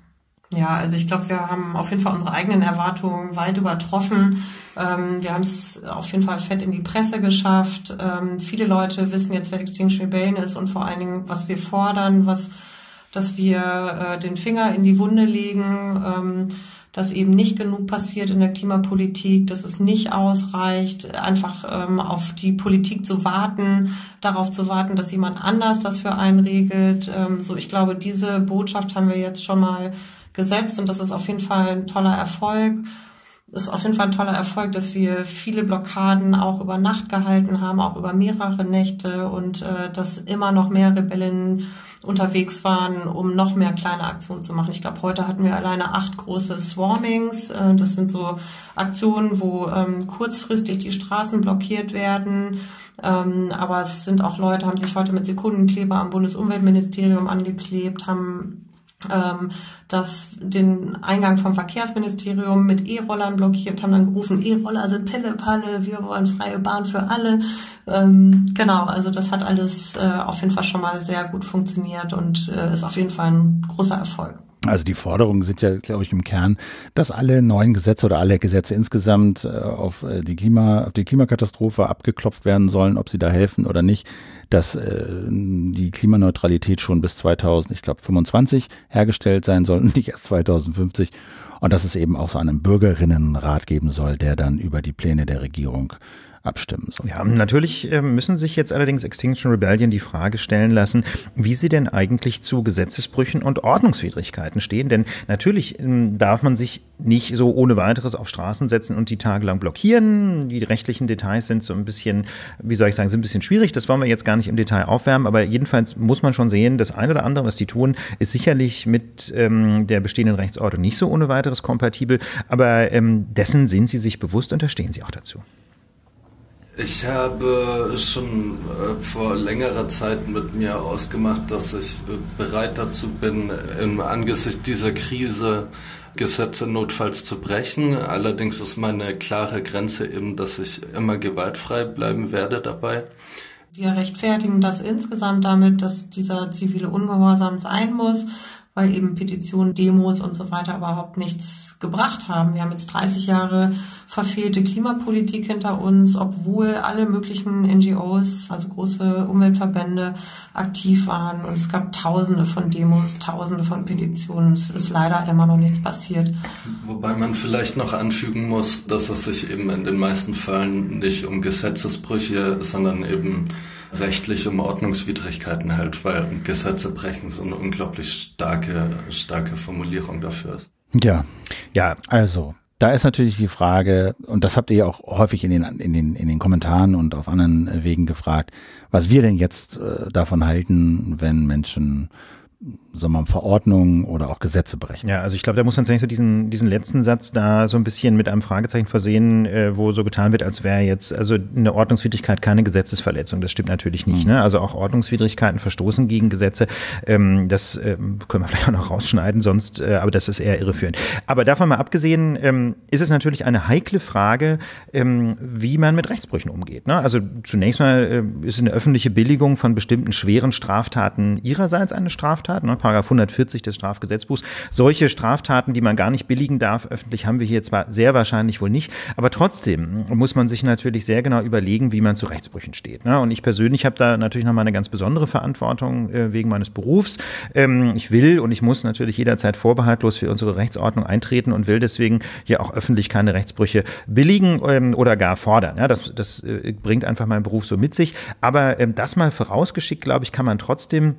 Ja, also ich glaube, wir haben auf jeden Fall unsere eigenen Erwartungen weit übertroffen. Ähm, wir haben es auf jeden Fall fett in die Presse geschafft. Ähm, viele Leute wissen jetzt, wer Extinction Rebellion ist und vor allen Dingen, was wir fordern, was, dass wir äh, den Finger in die Wunde legen, ähm, dass eben nicht genug passiert in der Klimapolitik, dass es nicht ausreicht, einfach ähm, auf die Politik zu warten, darauf zu warten, dass jemand anders das für einen regelt. Ähm, so, ich glaube, diese Botschaft haben wir jetzt schon mal gesetzt und das ist auf jeden Fall ein toller Erfolg. Ist auf jeden Fall ein toller Erfolg, dass wir viele Blockaden auch über Nacht gehalten haben, auch über mehrere Nächte und äh, dass immer noch mehr Rebellen unterwegs waren, um noch mehr kleine Aktionen zu machen. Ich glaube, heute hatten wir alleine acht große Swarmings. Äh, das sind so Aktionen, wo ähm, kurzfristig die Straßen blockiert werden. Ähm, aber es sind auch Leute, haben sich heute mit Sekundenkleber am Bundesumweltministerium angeklebt, haben ähm, das den Eingang vom Verkehrsministerium mit E-Rollern blockiert, haben dann gerufen, E-Roller sind Pille, Palle, wir wollen freie Bahn für alle. Ähm, genau, also das hat alles äh, auf jeden Fall schon mal sehr gut funktioniert und äh, ist auf jeden Fall ein großer Erfolg. Also die Forderungen sind ja, glaube ich, im Kern, dass alle neuen Gesetze oder alle Gesetze insgesamt äh, auf äh, die, Klima, auf die Klimakatastrophe abgeklopft werden sollen, ob sie da helfen oder nicht, dass äh, die Klimaneutralität schon bis 2000, ich glaube 25 hergestellt sein soll und nicht erst 2050 und dass es eben auch so einen Bürgerinnenrat geben soll, der dann über die Pläne der Regierung abstimmen soll. Ja, natürlich äh, müssen sich jetzt allerdings Extinction Rebellion die Frage stellen lassen, wie sie denn eigentlich zu Gesetzesbrüchen und Ordnungswidrigkeiten stehen. Denn natürlich ähm, darf man sich nicht so ohne weiteres auf Straßen setzen und die tagelang blockieren. Die rechtlichen Details sind so ein bisschen, wie soll ich sagen, sind ein bisschen schwierig. Das wollen wir jetzt gar nicht im Detail aufwärmen. Aber jedenfalls muss man schon sehen, das eine oder andere, was die tun, ist sicherlich mit ähm, der bestehenden Rechtsordnung nicht so ohne weiteres kompatibel. Aber ähm, dessen sind sie sich bewusst und da stehen sie auch dazu. Ich habe schon äh, vor längerer Zeit mit mir ausgemacht, dass ich äh, bereit dazu bin, im Angesicht dieser Krise Gesetze notfalls zu brechen. Allerdings ist meine klare Grenze eben, dass ich immer gewaltfrei bleiben werde dabei. Wir rechtfertigen das insgesamt damit, dass dieser zivile Ungehorsam sein muss, weil eben Petitionen, Demos und so weiter überhaupt nichts gebracht haben. Wir haben jetzt 30 Jahre verfehlte Klimapolitik hinter uns, obwohl alle möglichen NGOs, also große Umweltverbände, aktiv waren. Und es gab Tausende von Demos, Tausende von Petitionen. Es ist leider immer noch nichts passiert. Wobei man vielleicht noch anfügen muss, dass es sich eben in den meisten Fällen nicht um Gesetzesbrüche, sondern eben rechtlich um Ordnungswidrigkeiten hält, weil Gesetze brechen so eine unglaublich starke, starke Formulierung dafür ist. Ja. Ja. Also, da ist natürlich die Frage, und das habt ihr ja auch häufig in den, in den, in den Kommentaren und auf anderen äh, Wegen gefragt, was wir denn jetzt äh, davon halten, wenn Menschen sagen wir mal, Verordnungen oder auch Gesetze berechnen. Ja, also ich glaube, da muss man tatsächlich so diesen, diesen letzten Satz da so ein bisschen mit einem Fragezeichen versehen, äh, wo so getan wird, als wäre jetzt, also eine Ordnungswidrigkeit keine Gesetzesverletzung. Das stimmt natürlich nicht. Mhm. Ne? Also auch Ordnungswidrigkeiten verstoßen gegen Gesetze. Ähm, das ähm, können wir vielleicht auch noch rausschneiden, sonst, äh, aber das ist eher irreführend. Aber davon mal abgesehen, ähm, ist es natürlich eine heikle Frage, ähm, wie man mit Rechtsbrüchen umgeht. Ne? Also zunächst mal äh, ist eine öffentliche Billigung von bestimmten schweren Straftaten ihrerseits eine Straftat. Ne? Paragraph 140 des Strafgesetzbuchs. Solche Straftaten, die man gar nicht billigen darf, öffentlich haben wir hier zwar sehr wahrscheinlich wohl nicht, aber trotzdem muss man sich natürlich sehr genau überlegen, wie man zu Rechtsbrüchen steht. Ne? Und ich persönlich habe da natürlich nochmal eine ganz besondere Verantwortung äh, wegen meines Berufs. Ähm, ich will und ich muss natürlich jederzeit vorbehaltlos für unsere Rechtsordnung eintreten und will deswegen hier auch öffentlich keine Rechtsbrüche billigen ähm, oder gar fordern. das das äh, bringt einfach meinen Beruf so mit sich. Aber ähm, das mal vorausgeschickt, glaube ich, kann man trotzdem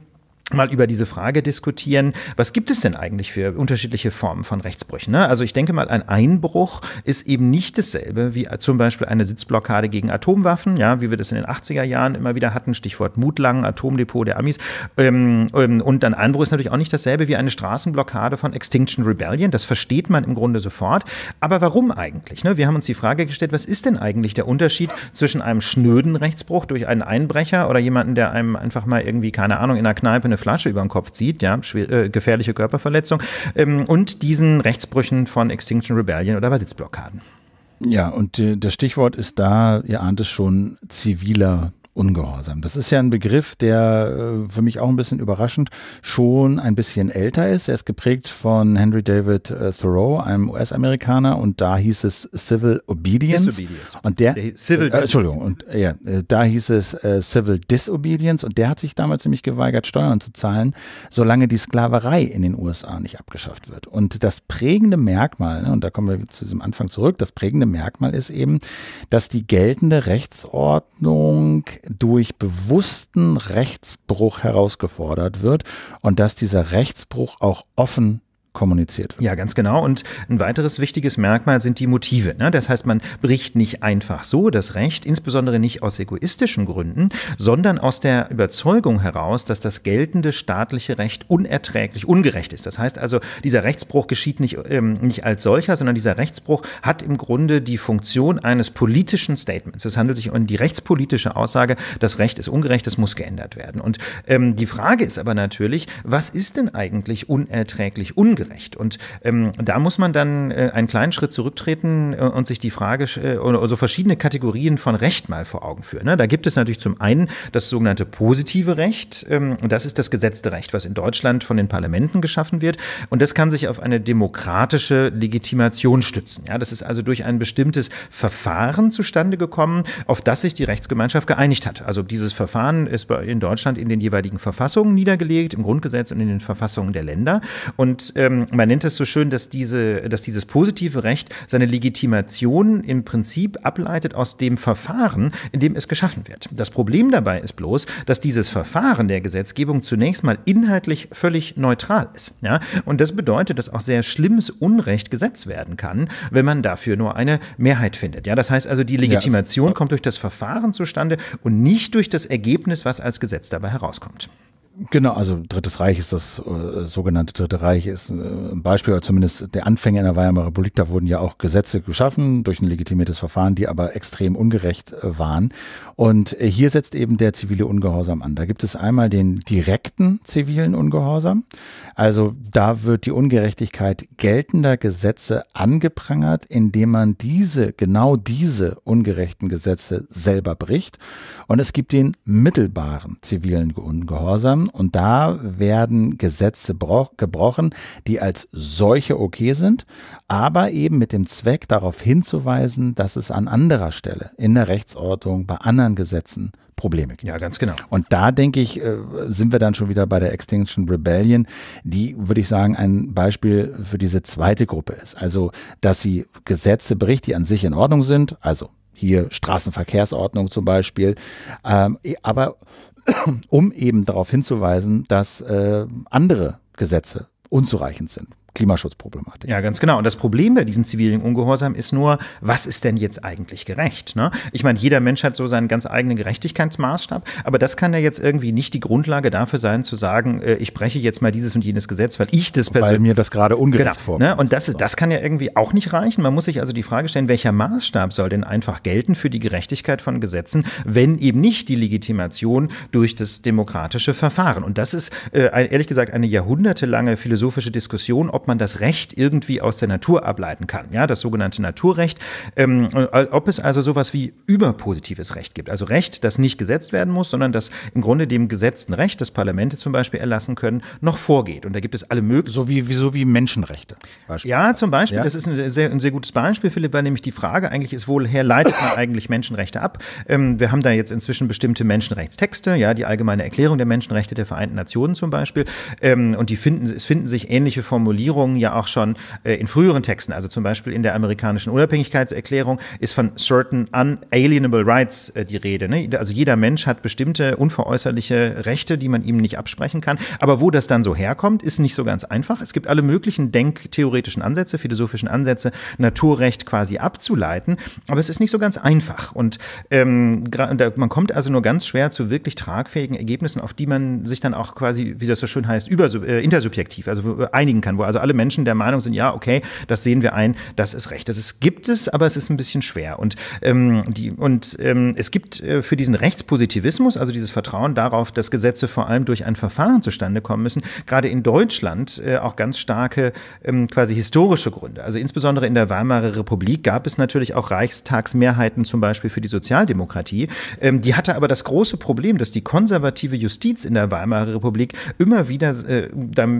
mal über diese Frage diskutieren, was gibt es denn eigentlich für unterschiedliche Formen von Rechtsbrüchen? Ne? Also ich denke mal, ein Einbruch ist eben nicht dasselbe wie zum Beispiel eine Sitzblockade gegen Atomwaffen, ja, wie wir das in den 80er Jahren immer wieder hatten, Stichwort Mutlangen, Atomdepot der Amis. Ähm, ähm, und ein Einbruch ist natürlich auch nicht dasselbe wie eine Straßenblockade von Extinction Rebellion, das versteht man im Grunde sofort. Aber warum eigentlich? Ne? Wir haben uns die Frage gestellt, was ist denn eigentlich der Unterschied zwischen einem schnöden Rechtsbruch durch einen Einbrecher oder jemanden, der einem einfach mal irgendwie, keine Ahnung, in einer Kneipe eine eine Flasche über den Kopf zieht, ja, äh, gefährliche Körperverletzung, ähm, und diesen Rechtsbrüchen von Extinction Rebellion oder bei Sitzblockaden. Ja, und äh, das Stichwort ist da, ihr ahnt es schon, ziviler Ungehorsam. Das ist ja ein Begriff, der äh, für mich auch ein bisschen überraschend schon ein bisschen älter ist. Er ist geprägt von Henry David äh, Thoreau, einem US-Amerikaner, und da hieß es Civil Obedience. Disobedience. Und der, Civil äh, Entschuldigung, und äh, ja, da hieß es äh, Civil Disobedience und der hat sich damals nämlich geweigert, Steuern zu zahlen, solange die Sklaverei in den USA nicht abgeschafft wird. Und das prägende Merkmal, ne, und da kommen wir zu diesem Anfang zurück, das prägende Merkmal ist eben, dass die geltende Rechtsordnung durch bewussten Rechtsbruch herausgefordert wird und dass dieser Rechtsbruch auch offen kommuniziert wird. Ja, ganz genau. Und ein weiteres wichtiges Merkmal sind die Motive. Ne? Das heißt, man bricht nicht einfach so das Recht, insbesondere nicht aus egoistischen Gründen, sondern aus der Überzeugung heraus, dass das geltende staatliche Recht unerträglich, ungerecht ist. Das heißt also, dieser Rechtsbruch geschieht nicht, ähm, nicht als solcher, sondern dieser Rechtsbruch hat im Grunde die Funktion eines politischen Statements. Es handelt sich um die rechtspolitische Aussage, das Recht ist ungerecht, es muss geändert werden. Und ähm, die Frage ist aber natürlich, was ist denn eigentlich unerträglich ungerecht? ungerecht. Und ähm, da muss man dann äh, einen kleinen Schritt zurücktreten äh, und sich die Frage äh, also verschiedene Kategorien von Recht mal vor Augen führen. Ne? Da gibt es natürlich zum einen das sogenannte positive Recht. Ähm, und das ist das gesetzte Recht, was in Deutschland von den Parlamenten geschaffen wird. Und das kann sich auf eine demokratische Legitimation stützen. Ja, das ist also durch ein bestimmtes Verfahren zustande gekommen, auf das sich die Rechtsgemeinschaft geeinigt hat. Also dieses Verfahren ist in Deutschland in den jeweiligen Verfassungen niedergelegt, im Grundgesetz und in den Verfassungen der Länder. Und ähm, ähm, man nennt es so schön, dass, diese, dass dieses positive Recht seine Legitimation im Prinzip ableitet aus dem Verfahren, in dem es geschaffen wird. Das Problem dabei ist bloß, dass dieses Verfahren der Gesetzgebung zunächst mal inhaltlich völlig neutral ist. Ja? Und das bedeutet, dass auch sehr schlimmes Unrecht gesetzt werden kann, wenn man dafür nur eine Mehrheit findet. Ja, das heißt also, die Legitimation ja. kommt durch das Verfahren zustande und nicht durch das Ergebnis, was als Gesetz dabei herauskommt. Genau, also Drittes Reich ist das äh, sogenannte Dritte Reich, ist äh, ein Beispiel, oder zumindest der Anfänger in der Weimarer Republik, da wurden ja auch Gesetze geschaffen durch ein legitimiertes Verfahren, die aber extrem ungerecht äh, waren. Und äh, hier setzt eben der zivile Ungehorsam an. Da gibt es einmal den direkten zivilen Ungehorsam. Also da wird die Ungerechtigkeit geltender Gesetze angeprangert, indem man diese, genau diese ungerechten Gesetze selber bricht. Und es gibt den mittelbaren zivilen Ungehorsam und da werden Gesetze gebrochen, die als solche okay sind, aber eben mit dem Zweck darauf hinzuweisen, dass es an anderer Stelle in der Rechtsordnung bei anderen Gesetzen Probleme gibt. Ja, ganz genau. Und da denke ich, äh, sind wir dann schon wieder bei der Extinction Rebellion, die, würde ich sagen, ein Beispiel für diese zweite Gruppe ist. Also, dass sie Gesetze bricht, die an sich in Ordnung sind, also hier Straßenverkehrsordnung zum Beispiel, ähm, aber um eben darauf hinzuweisen, dass äh, andere Gesetze unzureichend sind. Klimaschutzproblematik. Ja, ganz genau. Und das Problem bei diesem zivilen Ungehorsam ist nur, was ist denn jetzt eigentlich gerecht? Ne? Ich meine, jeder Mensch hat so seinen ganz eigenen Gerechtigkeitsmaßstab, aber das kann ja jetzt irgendwie nicht die Grundlage dafür sein, zu sagen, äh, ich breche jetzt mal dieses und jenes Gesetz, weil ich das persönlich. Weil mir das gerade ungerecht genau, ne? vorkommt. Ne? Und das, das kann ja irgendwie auch nicht reichen. Man muss sich also die Frage stellen, welcher Maßstab soll denn einfach gelten für die Gerechtigkeit von Gesetzen, wenn eben nicht die Legitimation durch das demokratische Verfahren. Und das ist äh, ehrlich gesagt eine jahrhundertelange philosophische Diskussion, ob ob man das Recht irgendwie aus der Natur ableiten kann, ja, das sogenannte Naturrecht, ähm, äh, ob es also sowas wie überpositives Recht gibt, also Recht, das nicht gesetzt werden muss, sondern das im Grunde dem gesetzten Recht, das Parlamente zum Beispiel erlassen können, noch vorgeht. Und da gibt es alle möglichen. So wie, so wie Menschenrechte. Beispiel. Ja, zum Beispiel, ja? das ist ein sehr, ein sehr gutes Beispiel, Philipp, weil nämlich die Frage eigentlich ist, woher leitet man eigentlich Menschenrechte ab? Ähm, wir haben da jetzt inzwischen bestimmte Menschenrechtstexte, ja, die allgemeine Erklärung der Menschenrechte der Vereinten Nationen zum Beispiel. Ähm, und die finden, es finden sich ähnliche Formulierungen Formulierungen ja auch schon äh, in früheren Texten, also zum Beispiel in der amerikanischen Unabhängigkeitserklärung, ist von certain unalienable rights äh, die Rede. Ne? Also jeder Mensch hat bestimmte unveräußerliche Rechte, die man ihm nicht absprechen kann. Aber wo das dann so herkommt, ist nicht so ganz einfach. Es gibt alle möglichen denktheoretischen Ansätze, philosophischen Ansätze, Naturrecht quasi abzuleiten. Aber es ist nicht so ganz einfach. Und ähm, man kommt also nur ganz schwer zu wirklich tragfähigen Ergebnissen, auf die man sich dann auch quasi, wie das so schön heißt, über, äh, intersubjektiv, also äh, einigen kann, wo also also alle Menschen der Meinung sind, ja, okay, das sehen wir ein, das ist recht. Das ist, gibt es, aber es ist ein bisschen schwer. Und, ähm, die, und ähm, es gibt äh, für diesen Rechtspositivismus, also dieses Vertrauen darauf, dass Gesetze vor allem durch ein Verfahren zustande kommen müssen, gerade in Deutschland äh, auch ganz starke ähm, quasi historische Gründe. Also insbesondere in der Weimarer Republik gab es natürlich auch Reichstagsmehrheiten zum Beispiel für die Sozialdemokratie. Ähm, die hatte aber das große Problem, dass die konservative Justiz in der Weimarer Republik immer wieder äh,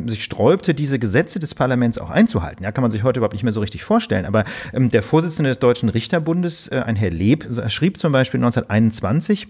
sich sträubte, diese Gesetze des des Parlaments auch einzuhalten. Ja, kann man sich heute überhaupt nicht mehr so richtig vorstellen. Aber ähm, der Vorsitzende des Deutschen Richterbundes, äh, ein Herr Leb, schrieb zum Beispiel 1921,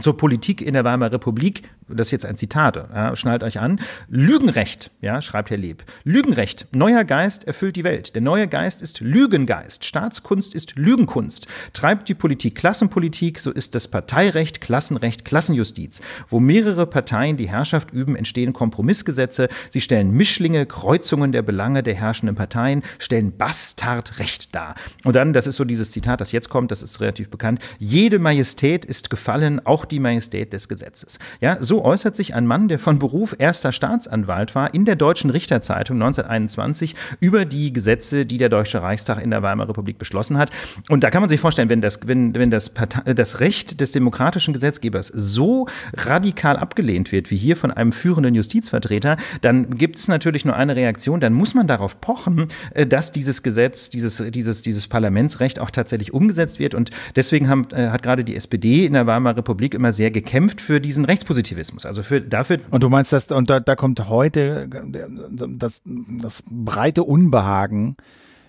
zur Politik in der Weimarer Republik, das ist jetzt ein Zitat, ja, schnallt euch an, Lügenrecht, ja, schreibt Herr Leb, Lügenrecht, neuer Geist erfüllt die Welt, der neue Geist ist Lügengeist, Staatskunst ist Lügenkunst, treibt die Politik Klassenpolitik, so ist das Parteirecht, Klassenrecht, Klassenjustiz. Wo mehrere Parteien die Herrschaft üben, entstehen Kompromissgesetze, sie stellen Mischlinge, Kreuzungen der Belange der herrschenden Parteien, stellen Bastardrecht dar. Und dann, das ist so dieses Zitat, das jetzt kommt, das ist relativ bekannt, jede Majestät ist gefallen, auch auch die Majestät des Gesetzes. Ja, so äußert sich ein Mann, der von Beruf erster Staatsanwalt war, in der Deutschen Richterzeitung 1921 über die Gesetze, die der Deutsche Reichstag in der Weimarer Republik beschlossen hat. Und da kann man sich vorstellen, wenn das, wenn, wenn das, Partei, das Recht des demokratischen Gesetzgebers so radikal abgelehnt wird, wie hier von einem führenden Justizvertreter, dann gibt es natürlich nur eine Reaktion, dann muss man darauf pochen, äh, dass dieses Gesetz, dieses, dieses, dieses Parlamentsrecht auch tatsächlich umgesetzt wird. Und deswegen haben, äh, hat gerade die SPD in der Weimarer Republik Republik immer sehr gekämpft für diesen Rechtspositivismus. Also für dafür. Und du meinst, dass, und da, da kommt heute das, das breite Unbehagen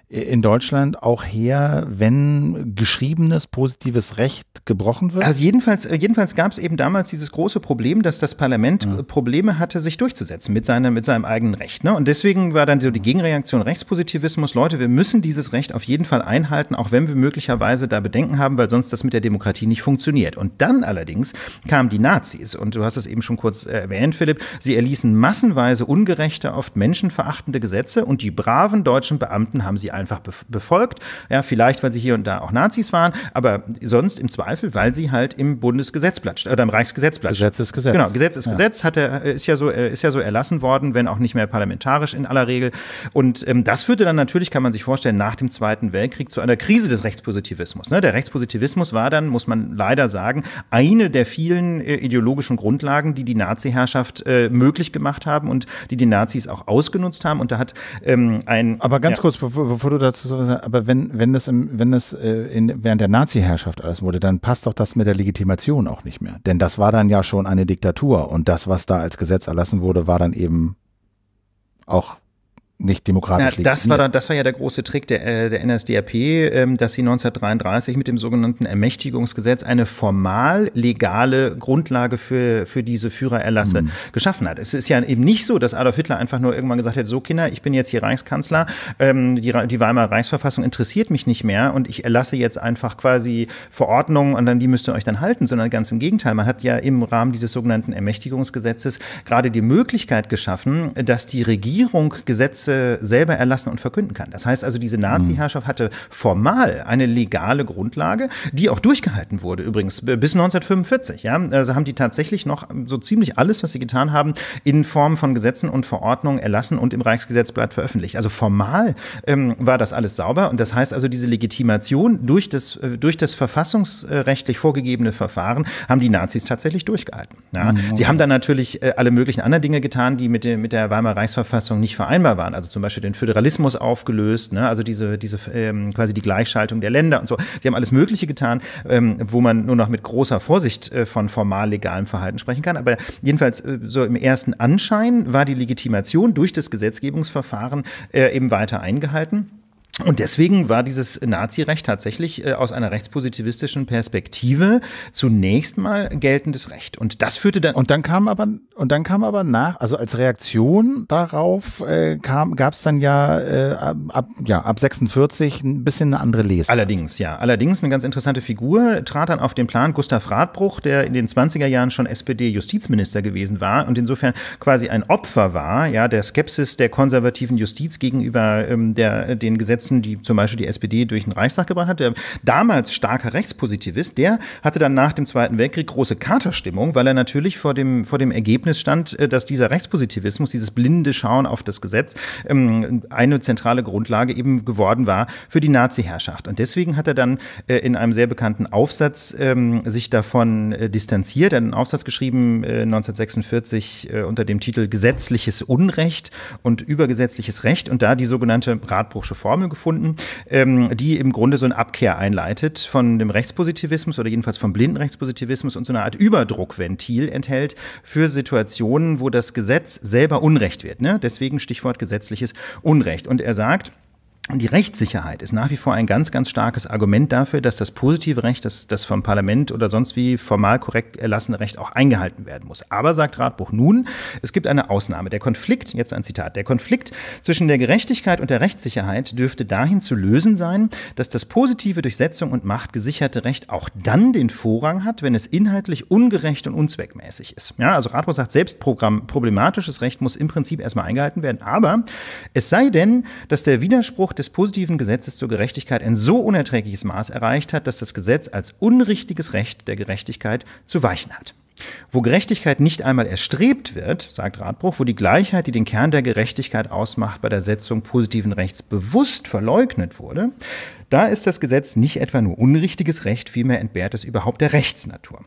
in Deutschland auch her, wenn geschriebenes positives Recht gebrochen wird? Also jedenfalls, äh, jedenfalls gab es eben damals dieses große Problem, dass das Parlament ja. Äh, Probleme hatte, sich durchzusetzen mit, seiner, mit seinem eigenen Recht. Ne? Und deswegen war dann so die Gegenreaktion Rechtspositivismus, Leute, wir müssen dieses Recht auf jeden Fall einhalten, auch wenn wir möglicherweise da Bedenken haben, weil sonst das mit der Demokratie nicht funktioniert. Und dann allerdings kamen die Nazis, und du hast es eben schon kurz äh, erwähnt, Philipp, sie erließen massenweise ungerechte, oft menschenverachtende Gesetze und die braven deutschen Beamten haben sie einfach befolgt. Ja, vielleicht, weil sie hier und da auch Nazis waren, aber sonst im Zweifel, weil sie halt im Bundesgesetzblatt oder im Reichsgesetzblatt. Gesetz ist Gesetz. Genau, Gesetz ist ja. Gesetz, hat er, äh, ist, ja so, äh, ist ja so erlassen worden, wenn auch nicht mehr parlamentarisch in aller Regel. Und ähm, das führte dann natürlich, kann man sich vorstellen, nach dem Zweiten Weltkrieg zu einer Krise des Rechtspositivismus. Ne? Der Rechtspositivismus war dann, muss man leider sagen, eine der vielen äh, ideologischen Grundlagen, die die Nazi-Herrschaft äh, möglich gemacht haben und die die Nazis auch ausgenutzt haben. Und da hat ähm, ein. Aber ganz ja. kurz, bevor, bevor du dazu sagst, aber wenn, wenn das, im, wenn das äh, in, während der Nazi-Herrschaft alles wurde, dann passt doch das mit der Legitimation auch nicht mehr. Denn das war dann ja schon eine Diktatur und das, was da als Gesetz erlassen wurde, war dann eben auch nicht demokratisch Na, Das war, dann, das war ja der große Trick der, äh, der NSDAP, ähm, dass sie 1933 mit dem sogenannten Ermächtigungsgesetz eine formal legale Grundlage für, für diese Führererlasse mhm. geschaffen hat. Es ist ja eben nicht so, dass Adolf Hitler einfach nur irgendwann gesagt hat, so Kinder, ich bin jetzt hier Reichskanzler, ähm, die, die Weimarer Reichsverfassung interessiert mich nicht mehr und ich erlasse jetzt einfach quasi Verordnungen und dann die müsst ihr euch dann halten, sondern ganz im Gegenteil. Man hat ja im Rahmen dieses sogenannten Ermächtigungsgesetzes gerade die Möglichkeit geschaffen, dass die Regierung Gesetze Gesetze selber erlassen und verkünden kann. Das heißt also, diese Nazi-Herrschaft hatte formal eine legale Grundlage, die auch durchgehalten wurde, übrigens bis 1945. Ja? Also haben die tatsächlich noch so ziemlich alles, was sie getan haben, in Form von Gesetzen und Verordnungen erlassen und im Reichsgesetzblatt veröffentlicht. Also formal ähm, war das alles sauber und das heißt also, diese Legitimation durch das, äh, durch das verfassungsrechtlich vorgegebene Verfahren haben die Nazis tatsächlich durchgehalten. Ja? Mhm. Sie haben dann natürlich äh, alle möglichen anderen Dinge getan, die mit, dem, mit der Weimarer Reichsverfassung nicht vereinbar waren also zum Beispiel den Föderalismus aufgelöst, ne? also diese, diese ähm, quasi die Gleichschaltung der Länder und so. Sie haben alles Mögliche getan, ähm, wo man nur noch mit großer Vorsicht äh, von formal legalem Verhalten sprechen kann. Aber jedenfalls äh, so im ersten Anschein war die Legitimation durch das Gesetzgebungsverfahren äh, eben weiter eingehalten. Und deswegen war dieses Nazirecht tatsächlich äh, aus einer rechtspositivistischen Perspektive zunächst mal geltendes Recht. Und das führte dann. Und dann kam aber, und dann kam aber nach, also als Reaktion darauf äh, kam, gab es dann ja, äh, ab, ja ab 46 ein bisschen eine andere Lesung. Allerdings, ja. Allerdings eine ganz interessante Figur trat dann auf den Plan Gustav Radbruch, der in den 20er Jahren schon SPD-Justizminister gewesen war und insofern quasi ein Opfer war, ja, der Skepsis der konservativen Justiz gegenüber ähm, der, äh, den Gesetzen umsetzen, die zum Beispiel die SPD durch den Reichstag gebracht hat. Der damals starker Rechtspositivist, der hatte dann nach dem Zweiten Weltkrieg große Katerstimmung, weil er natürlich vor dem, vor dem Ergebnis stand, äh, dass dieser Rechtspositivismus, dieses blinde Schauen auf das Gesetz, ähm, eine zentrale Grundlage eben geworden war für die Nazi-Herrschaft. Und deswegen hat er dann äh, in einem sehr bekannten Aufsatz ähm, sich davon äh, distanziert. Er hat einen Aufsatz geschrieben 1946 unter dem Titel Gesetzliches Unrecht und übergesetzliches Recht und da die sogenannte Radbruchsche Formel gefunden, ähm, die im Grunde so eine Abkehr einleitet von dem Rechtspositivismus oder jedenfalls vom blinden Rechtspositivismus und so eine Art Überdruckventil enthält für Situationen, wo das Gesetz selber Unrecht wird. Ne? Deswegen Stichwort gesetzliches Unrecht. Und er sagt, die Rechtssicherheit ist nach wie vor ein ganz, ganz starkes Argument dafür, dass das positive Recht, das, das vom Parlament oder sonst wie formal korrekt erlassene Recht auch eingehalten werden muss. Aber, sagt Ratbuch nun, es gibt eine Ausnahme. Der Konflikt, jetzt ein Zitat, der Konflikt zwischen der Gerechtigkeit und der Rechtssicherheit dürfte dahin zu lösen sein, dass das positive Durchsetzung und Macht gesicherte Recht auch dann den Vorrang hat, wenn es inhaltlich ungerecht und unzweckmäßig ist. Ja, also Ratbuch sagt, selbst problematisches Recht muss im Prinzip erstmal eingehalten werden. Aber es sei denn, dass der Widerspruch des positiven Gesetzes zur Gerechtigkeit ein so unerträgliches Maß erreicht hat, dass das Gesetz als unrichtiges Recht der Gerechtigkeit zu weichen hat. Wo Gerechtigkeit nicht einmal erstrebt wird, sagt Radbruch, wo die Gleichheit, die den Kern der Gerechtigkeit ausmacht, bei der Setzung positiven Rechts bewusst verleugnet wurde, da ist das Gesetz nicht etwa nur unrichtiges Recht, vielmehr entbehrt es überhaupt der Rechtsnatur.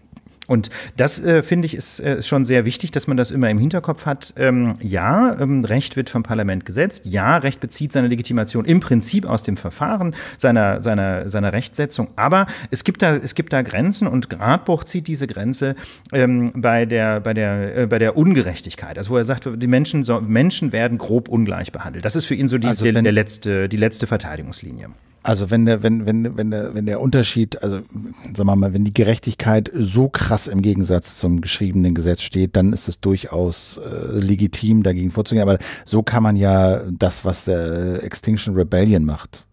Und das äh, finde ich ist, äh, schon sehr wichtig, dass man das immer im Hinterkopf hat. Ähm, ja, ähm, Recht wird vom Parlament gesetzt. Ja, Recht bezieht seine Legitimation im Prinzip aus dem Verfahren seiner, seiner, seiner Rechtsetzung. Aber es gibt da, es gibt da Grenzen und Gradbruch zieht diese Grenze ähm, bei, der, bei, der, äh, bei der Ungerechtigkeit. Also wo er sagt, die Menschen, so, Menschen werden grob ungleich behandelt. Das ist für ihn so die, also der, der letzte, die letzte Verteidigungslinie. Also wenn der, wenn, wenn, wenn der, wenn der Unterschied, also sagen wir mal, wenn die Gerechtigkeit so krass im Gegensatz zum geschriebenen Gesetz steht, dann ist es durchaus äh, legitim, dagegen vorzugehen. Aber so kann man ja das, was der Extinction Rebellion macht,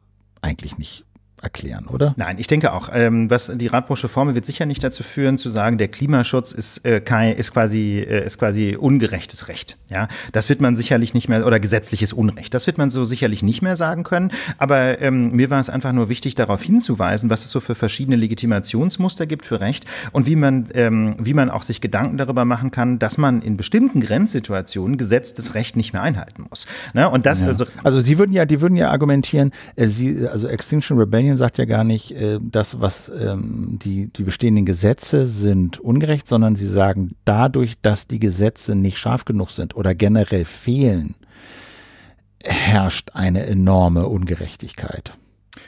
eigentlich nicht erklären, oder? Nein, ich denke auch. Ähm, was die Radbrosche Formel wird sicher nicht dazu führen, zu sagen, der Klimaschutz ist, äh, kein, ist, quasi, äh, ist quasi ungerechtes Recht. Ja, das wird man sicherlich nicht mehr oder gesetzliches Unrecht. Das wird man so sicherlich nicht mehr sagen können. Aber ähm, mir war es einfach nur wichtig, darauf hinzuweisen, was es so für verschiedene Legitimationsmuster gibt für Recht und wie man ähm, wie man auch sich Gedanken darüber machen kann, dass man in bestimmten Grenzsituationen gesetztes Recht nicht mehr einhalten muss. Ne? Und das ja. also, also, Sie würden ja, die würden ja argumentieren, äh, Sie also Extinction Rebellion Artikeln sagt ja gar nicht, äh, das, was ähm, die, die bestehenden Gesetze sind ungerecht, sondern sie sagen, dadurch, dass die Gesetze nicht scharf genug sind oder generell fehlen, herrscht eine enorme Ungerechtigkeit.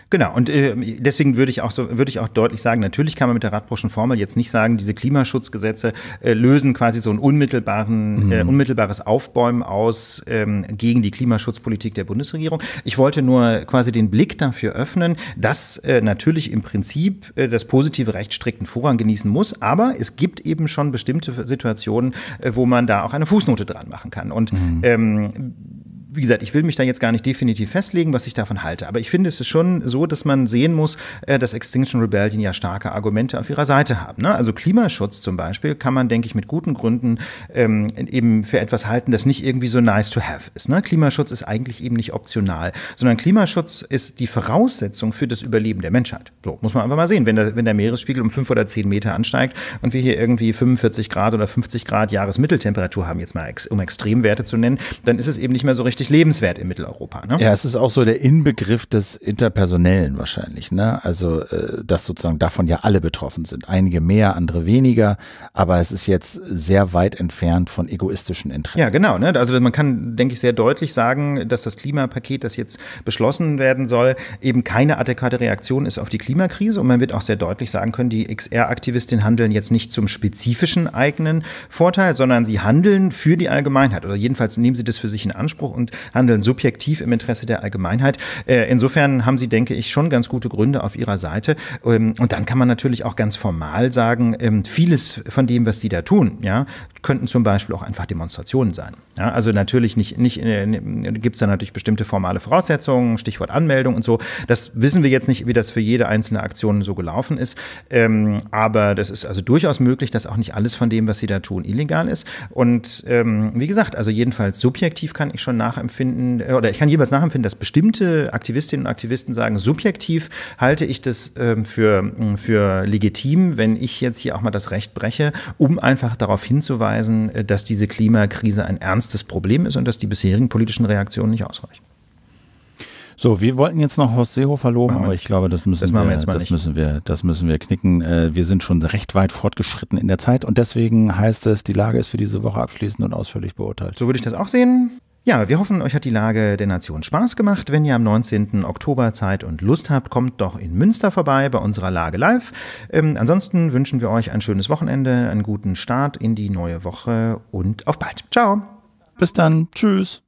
Genau, und äh, deswegen würde ich auch so, würde ich auch deutlich sagen, natürlich kann man mit der Radbruschen Formel jetzt nicht sagen, diese Klimaschutzgesetze äh, lösen quasi so ein unmittelbaren, mhm. äh, unmittelbares Aufbäumen aus ähm, gegen die Klimaschutzpolitik der Bundesregierung. Ich wollte nur quasi den Blick dafür öffnen, dass äh, natürlich im Prinzip äh, das positive Recht strikten Vorrang genießen muss, aber es gibt eben schon bestimmte Situationen, äh, wo man da auch eine Fußnote dran machen kann. Und mhm. ähm, wie gesagt, ich will mich da jetzt gar nicht definitiv festlegen, was ich davon halte. Aber ich finde, es ist schon so, dass man sehen muss, äh, dass Extinction Rebellion ja starke Argumente auf ihrer Seite haben. Ne? Also Klimaschutz zum Beispiel kann man, denke ich, mit guten Gründen ähm, eben für etwas halten, das nicht irgendwie so nice to have ist. Ne? Klimaschutz ist eigentlich eben nicht optional, sondern Klimaschutz ist die Voraussetzung für das Überleben der Menschheit. So, muss man einfach mal sehen. Wenn der, wenn der Meeresspiegel um fünf oder zehn Meter ansteigt und wir hier irgendwie 45 Grad oder 50 Grad Jahresmitteltemperatur haben, jetzt mal um Extremwerte zu nennen, dann ist es eben nicht mehr so richtig wirklich lebenswert in Mitteleuropa. Ne? Ja, es ist auch so der Inbegriff des Interpersonellen wahrscheinlich. Ne? Also, äh, dass sozusagen davon ja alle betroffen sind. Einige mehr, andere weniger. Aber es ist jetzt sehr weit entfernt von egoistischen Interessen. Ja, genau. Ne? Also, man kann, denke ich, sehr deutlich sagen, dass das Klimapaket, das jetzt beschlossen werden soll, eben keine adäquate Reaktion ist auf die Klimakrise. Und man wird auch sehr deutlich sagen können, die XR-Aktivistinnen handeln jetzt nicht zum spezifischen eigenen Vorteil, sondern sie handeln für die Allgemeinheit. Oder jedenfalls nehmen sie das für sich in Anspruch und und handeln subjektiv im Interesse der Allgemeinheit. Äh, insofern haben Sie, denke ich, schon ganz gute Gründe auf Ihrer Seite. Ähm, und dann kann man natürlich auch ganz formal sagen, ähm, vieles von dem, was sie da tun, ja, könnten zum Beispiel auch einfach Demonstrationen sein. Ja, also natürlich nicht, nicht äh, gibt es da natürlich bestimmte formale Voraussetzungen, Stichwort Anmeldung und so. Das wissen wir jetzt nicht, wie das für jede einzelne Aktion so gelaufen ist. Ähm, aber das ist also durchaus möglich, dass auch nicht alles von dem, was Sie da tun, illegal ist. Und wie gesagt, also jedenfalls subjektiv kann ich schon nach nachempfinden, oder ich kann jeweils nachempfinden, dass bestimmte Aktivistinnen und Aktivisten sagen, subjektiv halte ich das ähm, für, für legitim, wenn ich jetzt hier auch mal das Recht breche, um einfach darauf hinzuweisen, äh, dass diese Klimakrise ein ernstes Problem ist und dass die bisherigen politischen Reaktionen nicht ausreichen. So, wir wollten jetzt noch Horst Seehofer loben, aber ich glaube, das müssen das wir, wir das müssen wir, das müssen wir knicken. Äh, wir sind schon recht weit fortgeschritten in der Zeit und deswegen heißt es, die Lage ist für diese Woche abschließend und ausführlich beurteilt. So würde ich das auch sehen. Ja, wir hoffen, euch hat die Lage der Nation Spaß gemacht. Wenn ihr am 19. Oktober Zeit und Lust habt, kommt doch in Münster vorbei bei unserer Lage live. Ähm, ansonsten wünschen wir euch ein schönes Wochenende, einen guten Start in die neue Woche und auf bald. Ciao. Bis dann. Tschüss.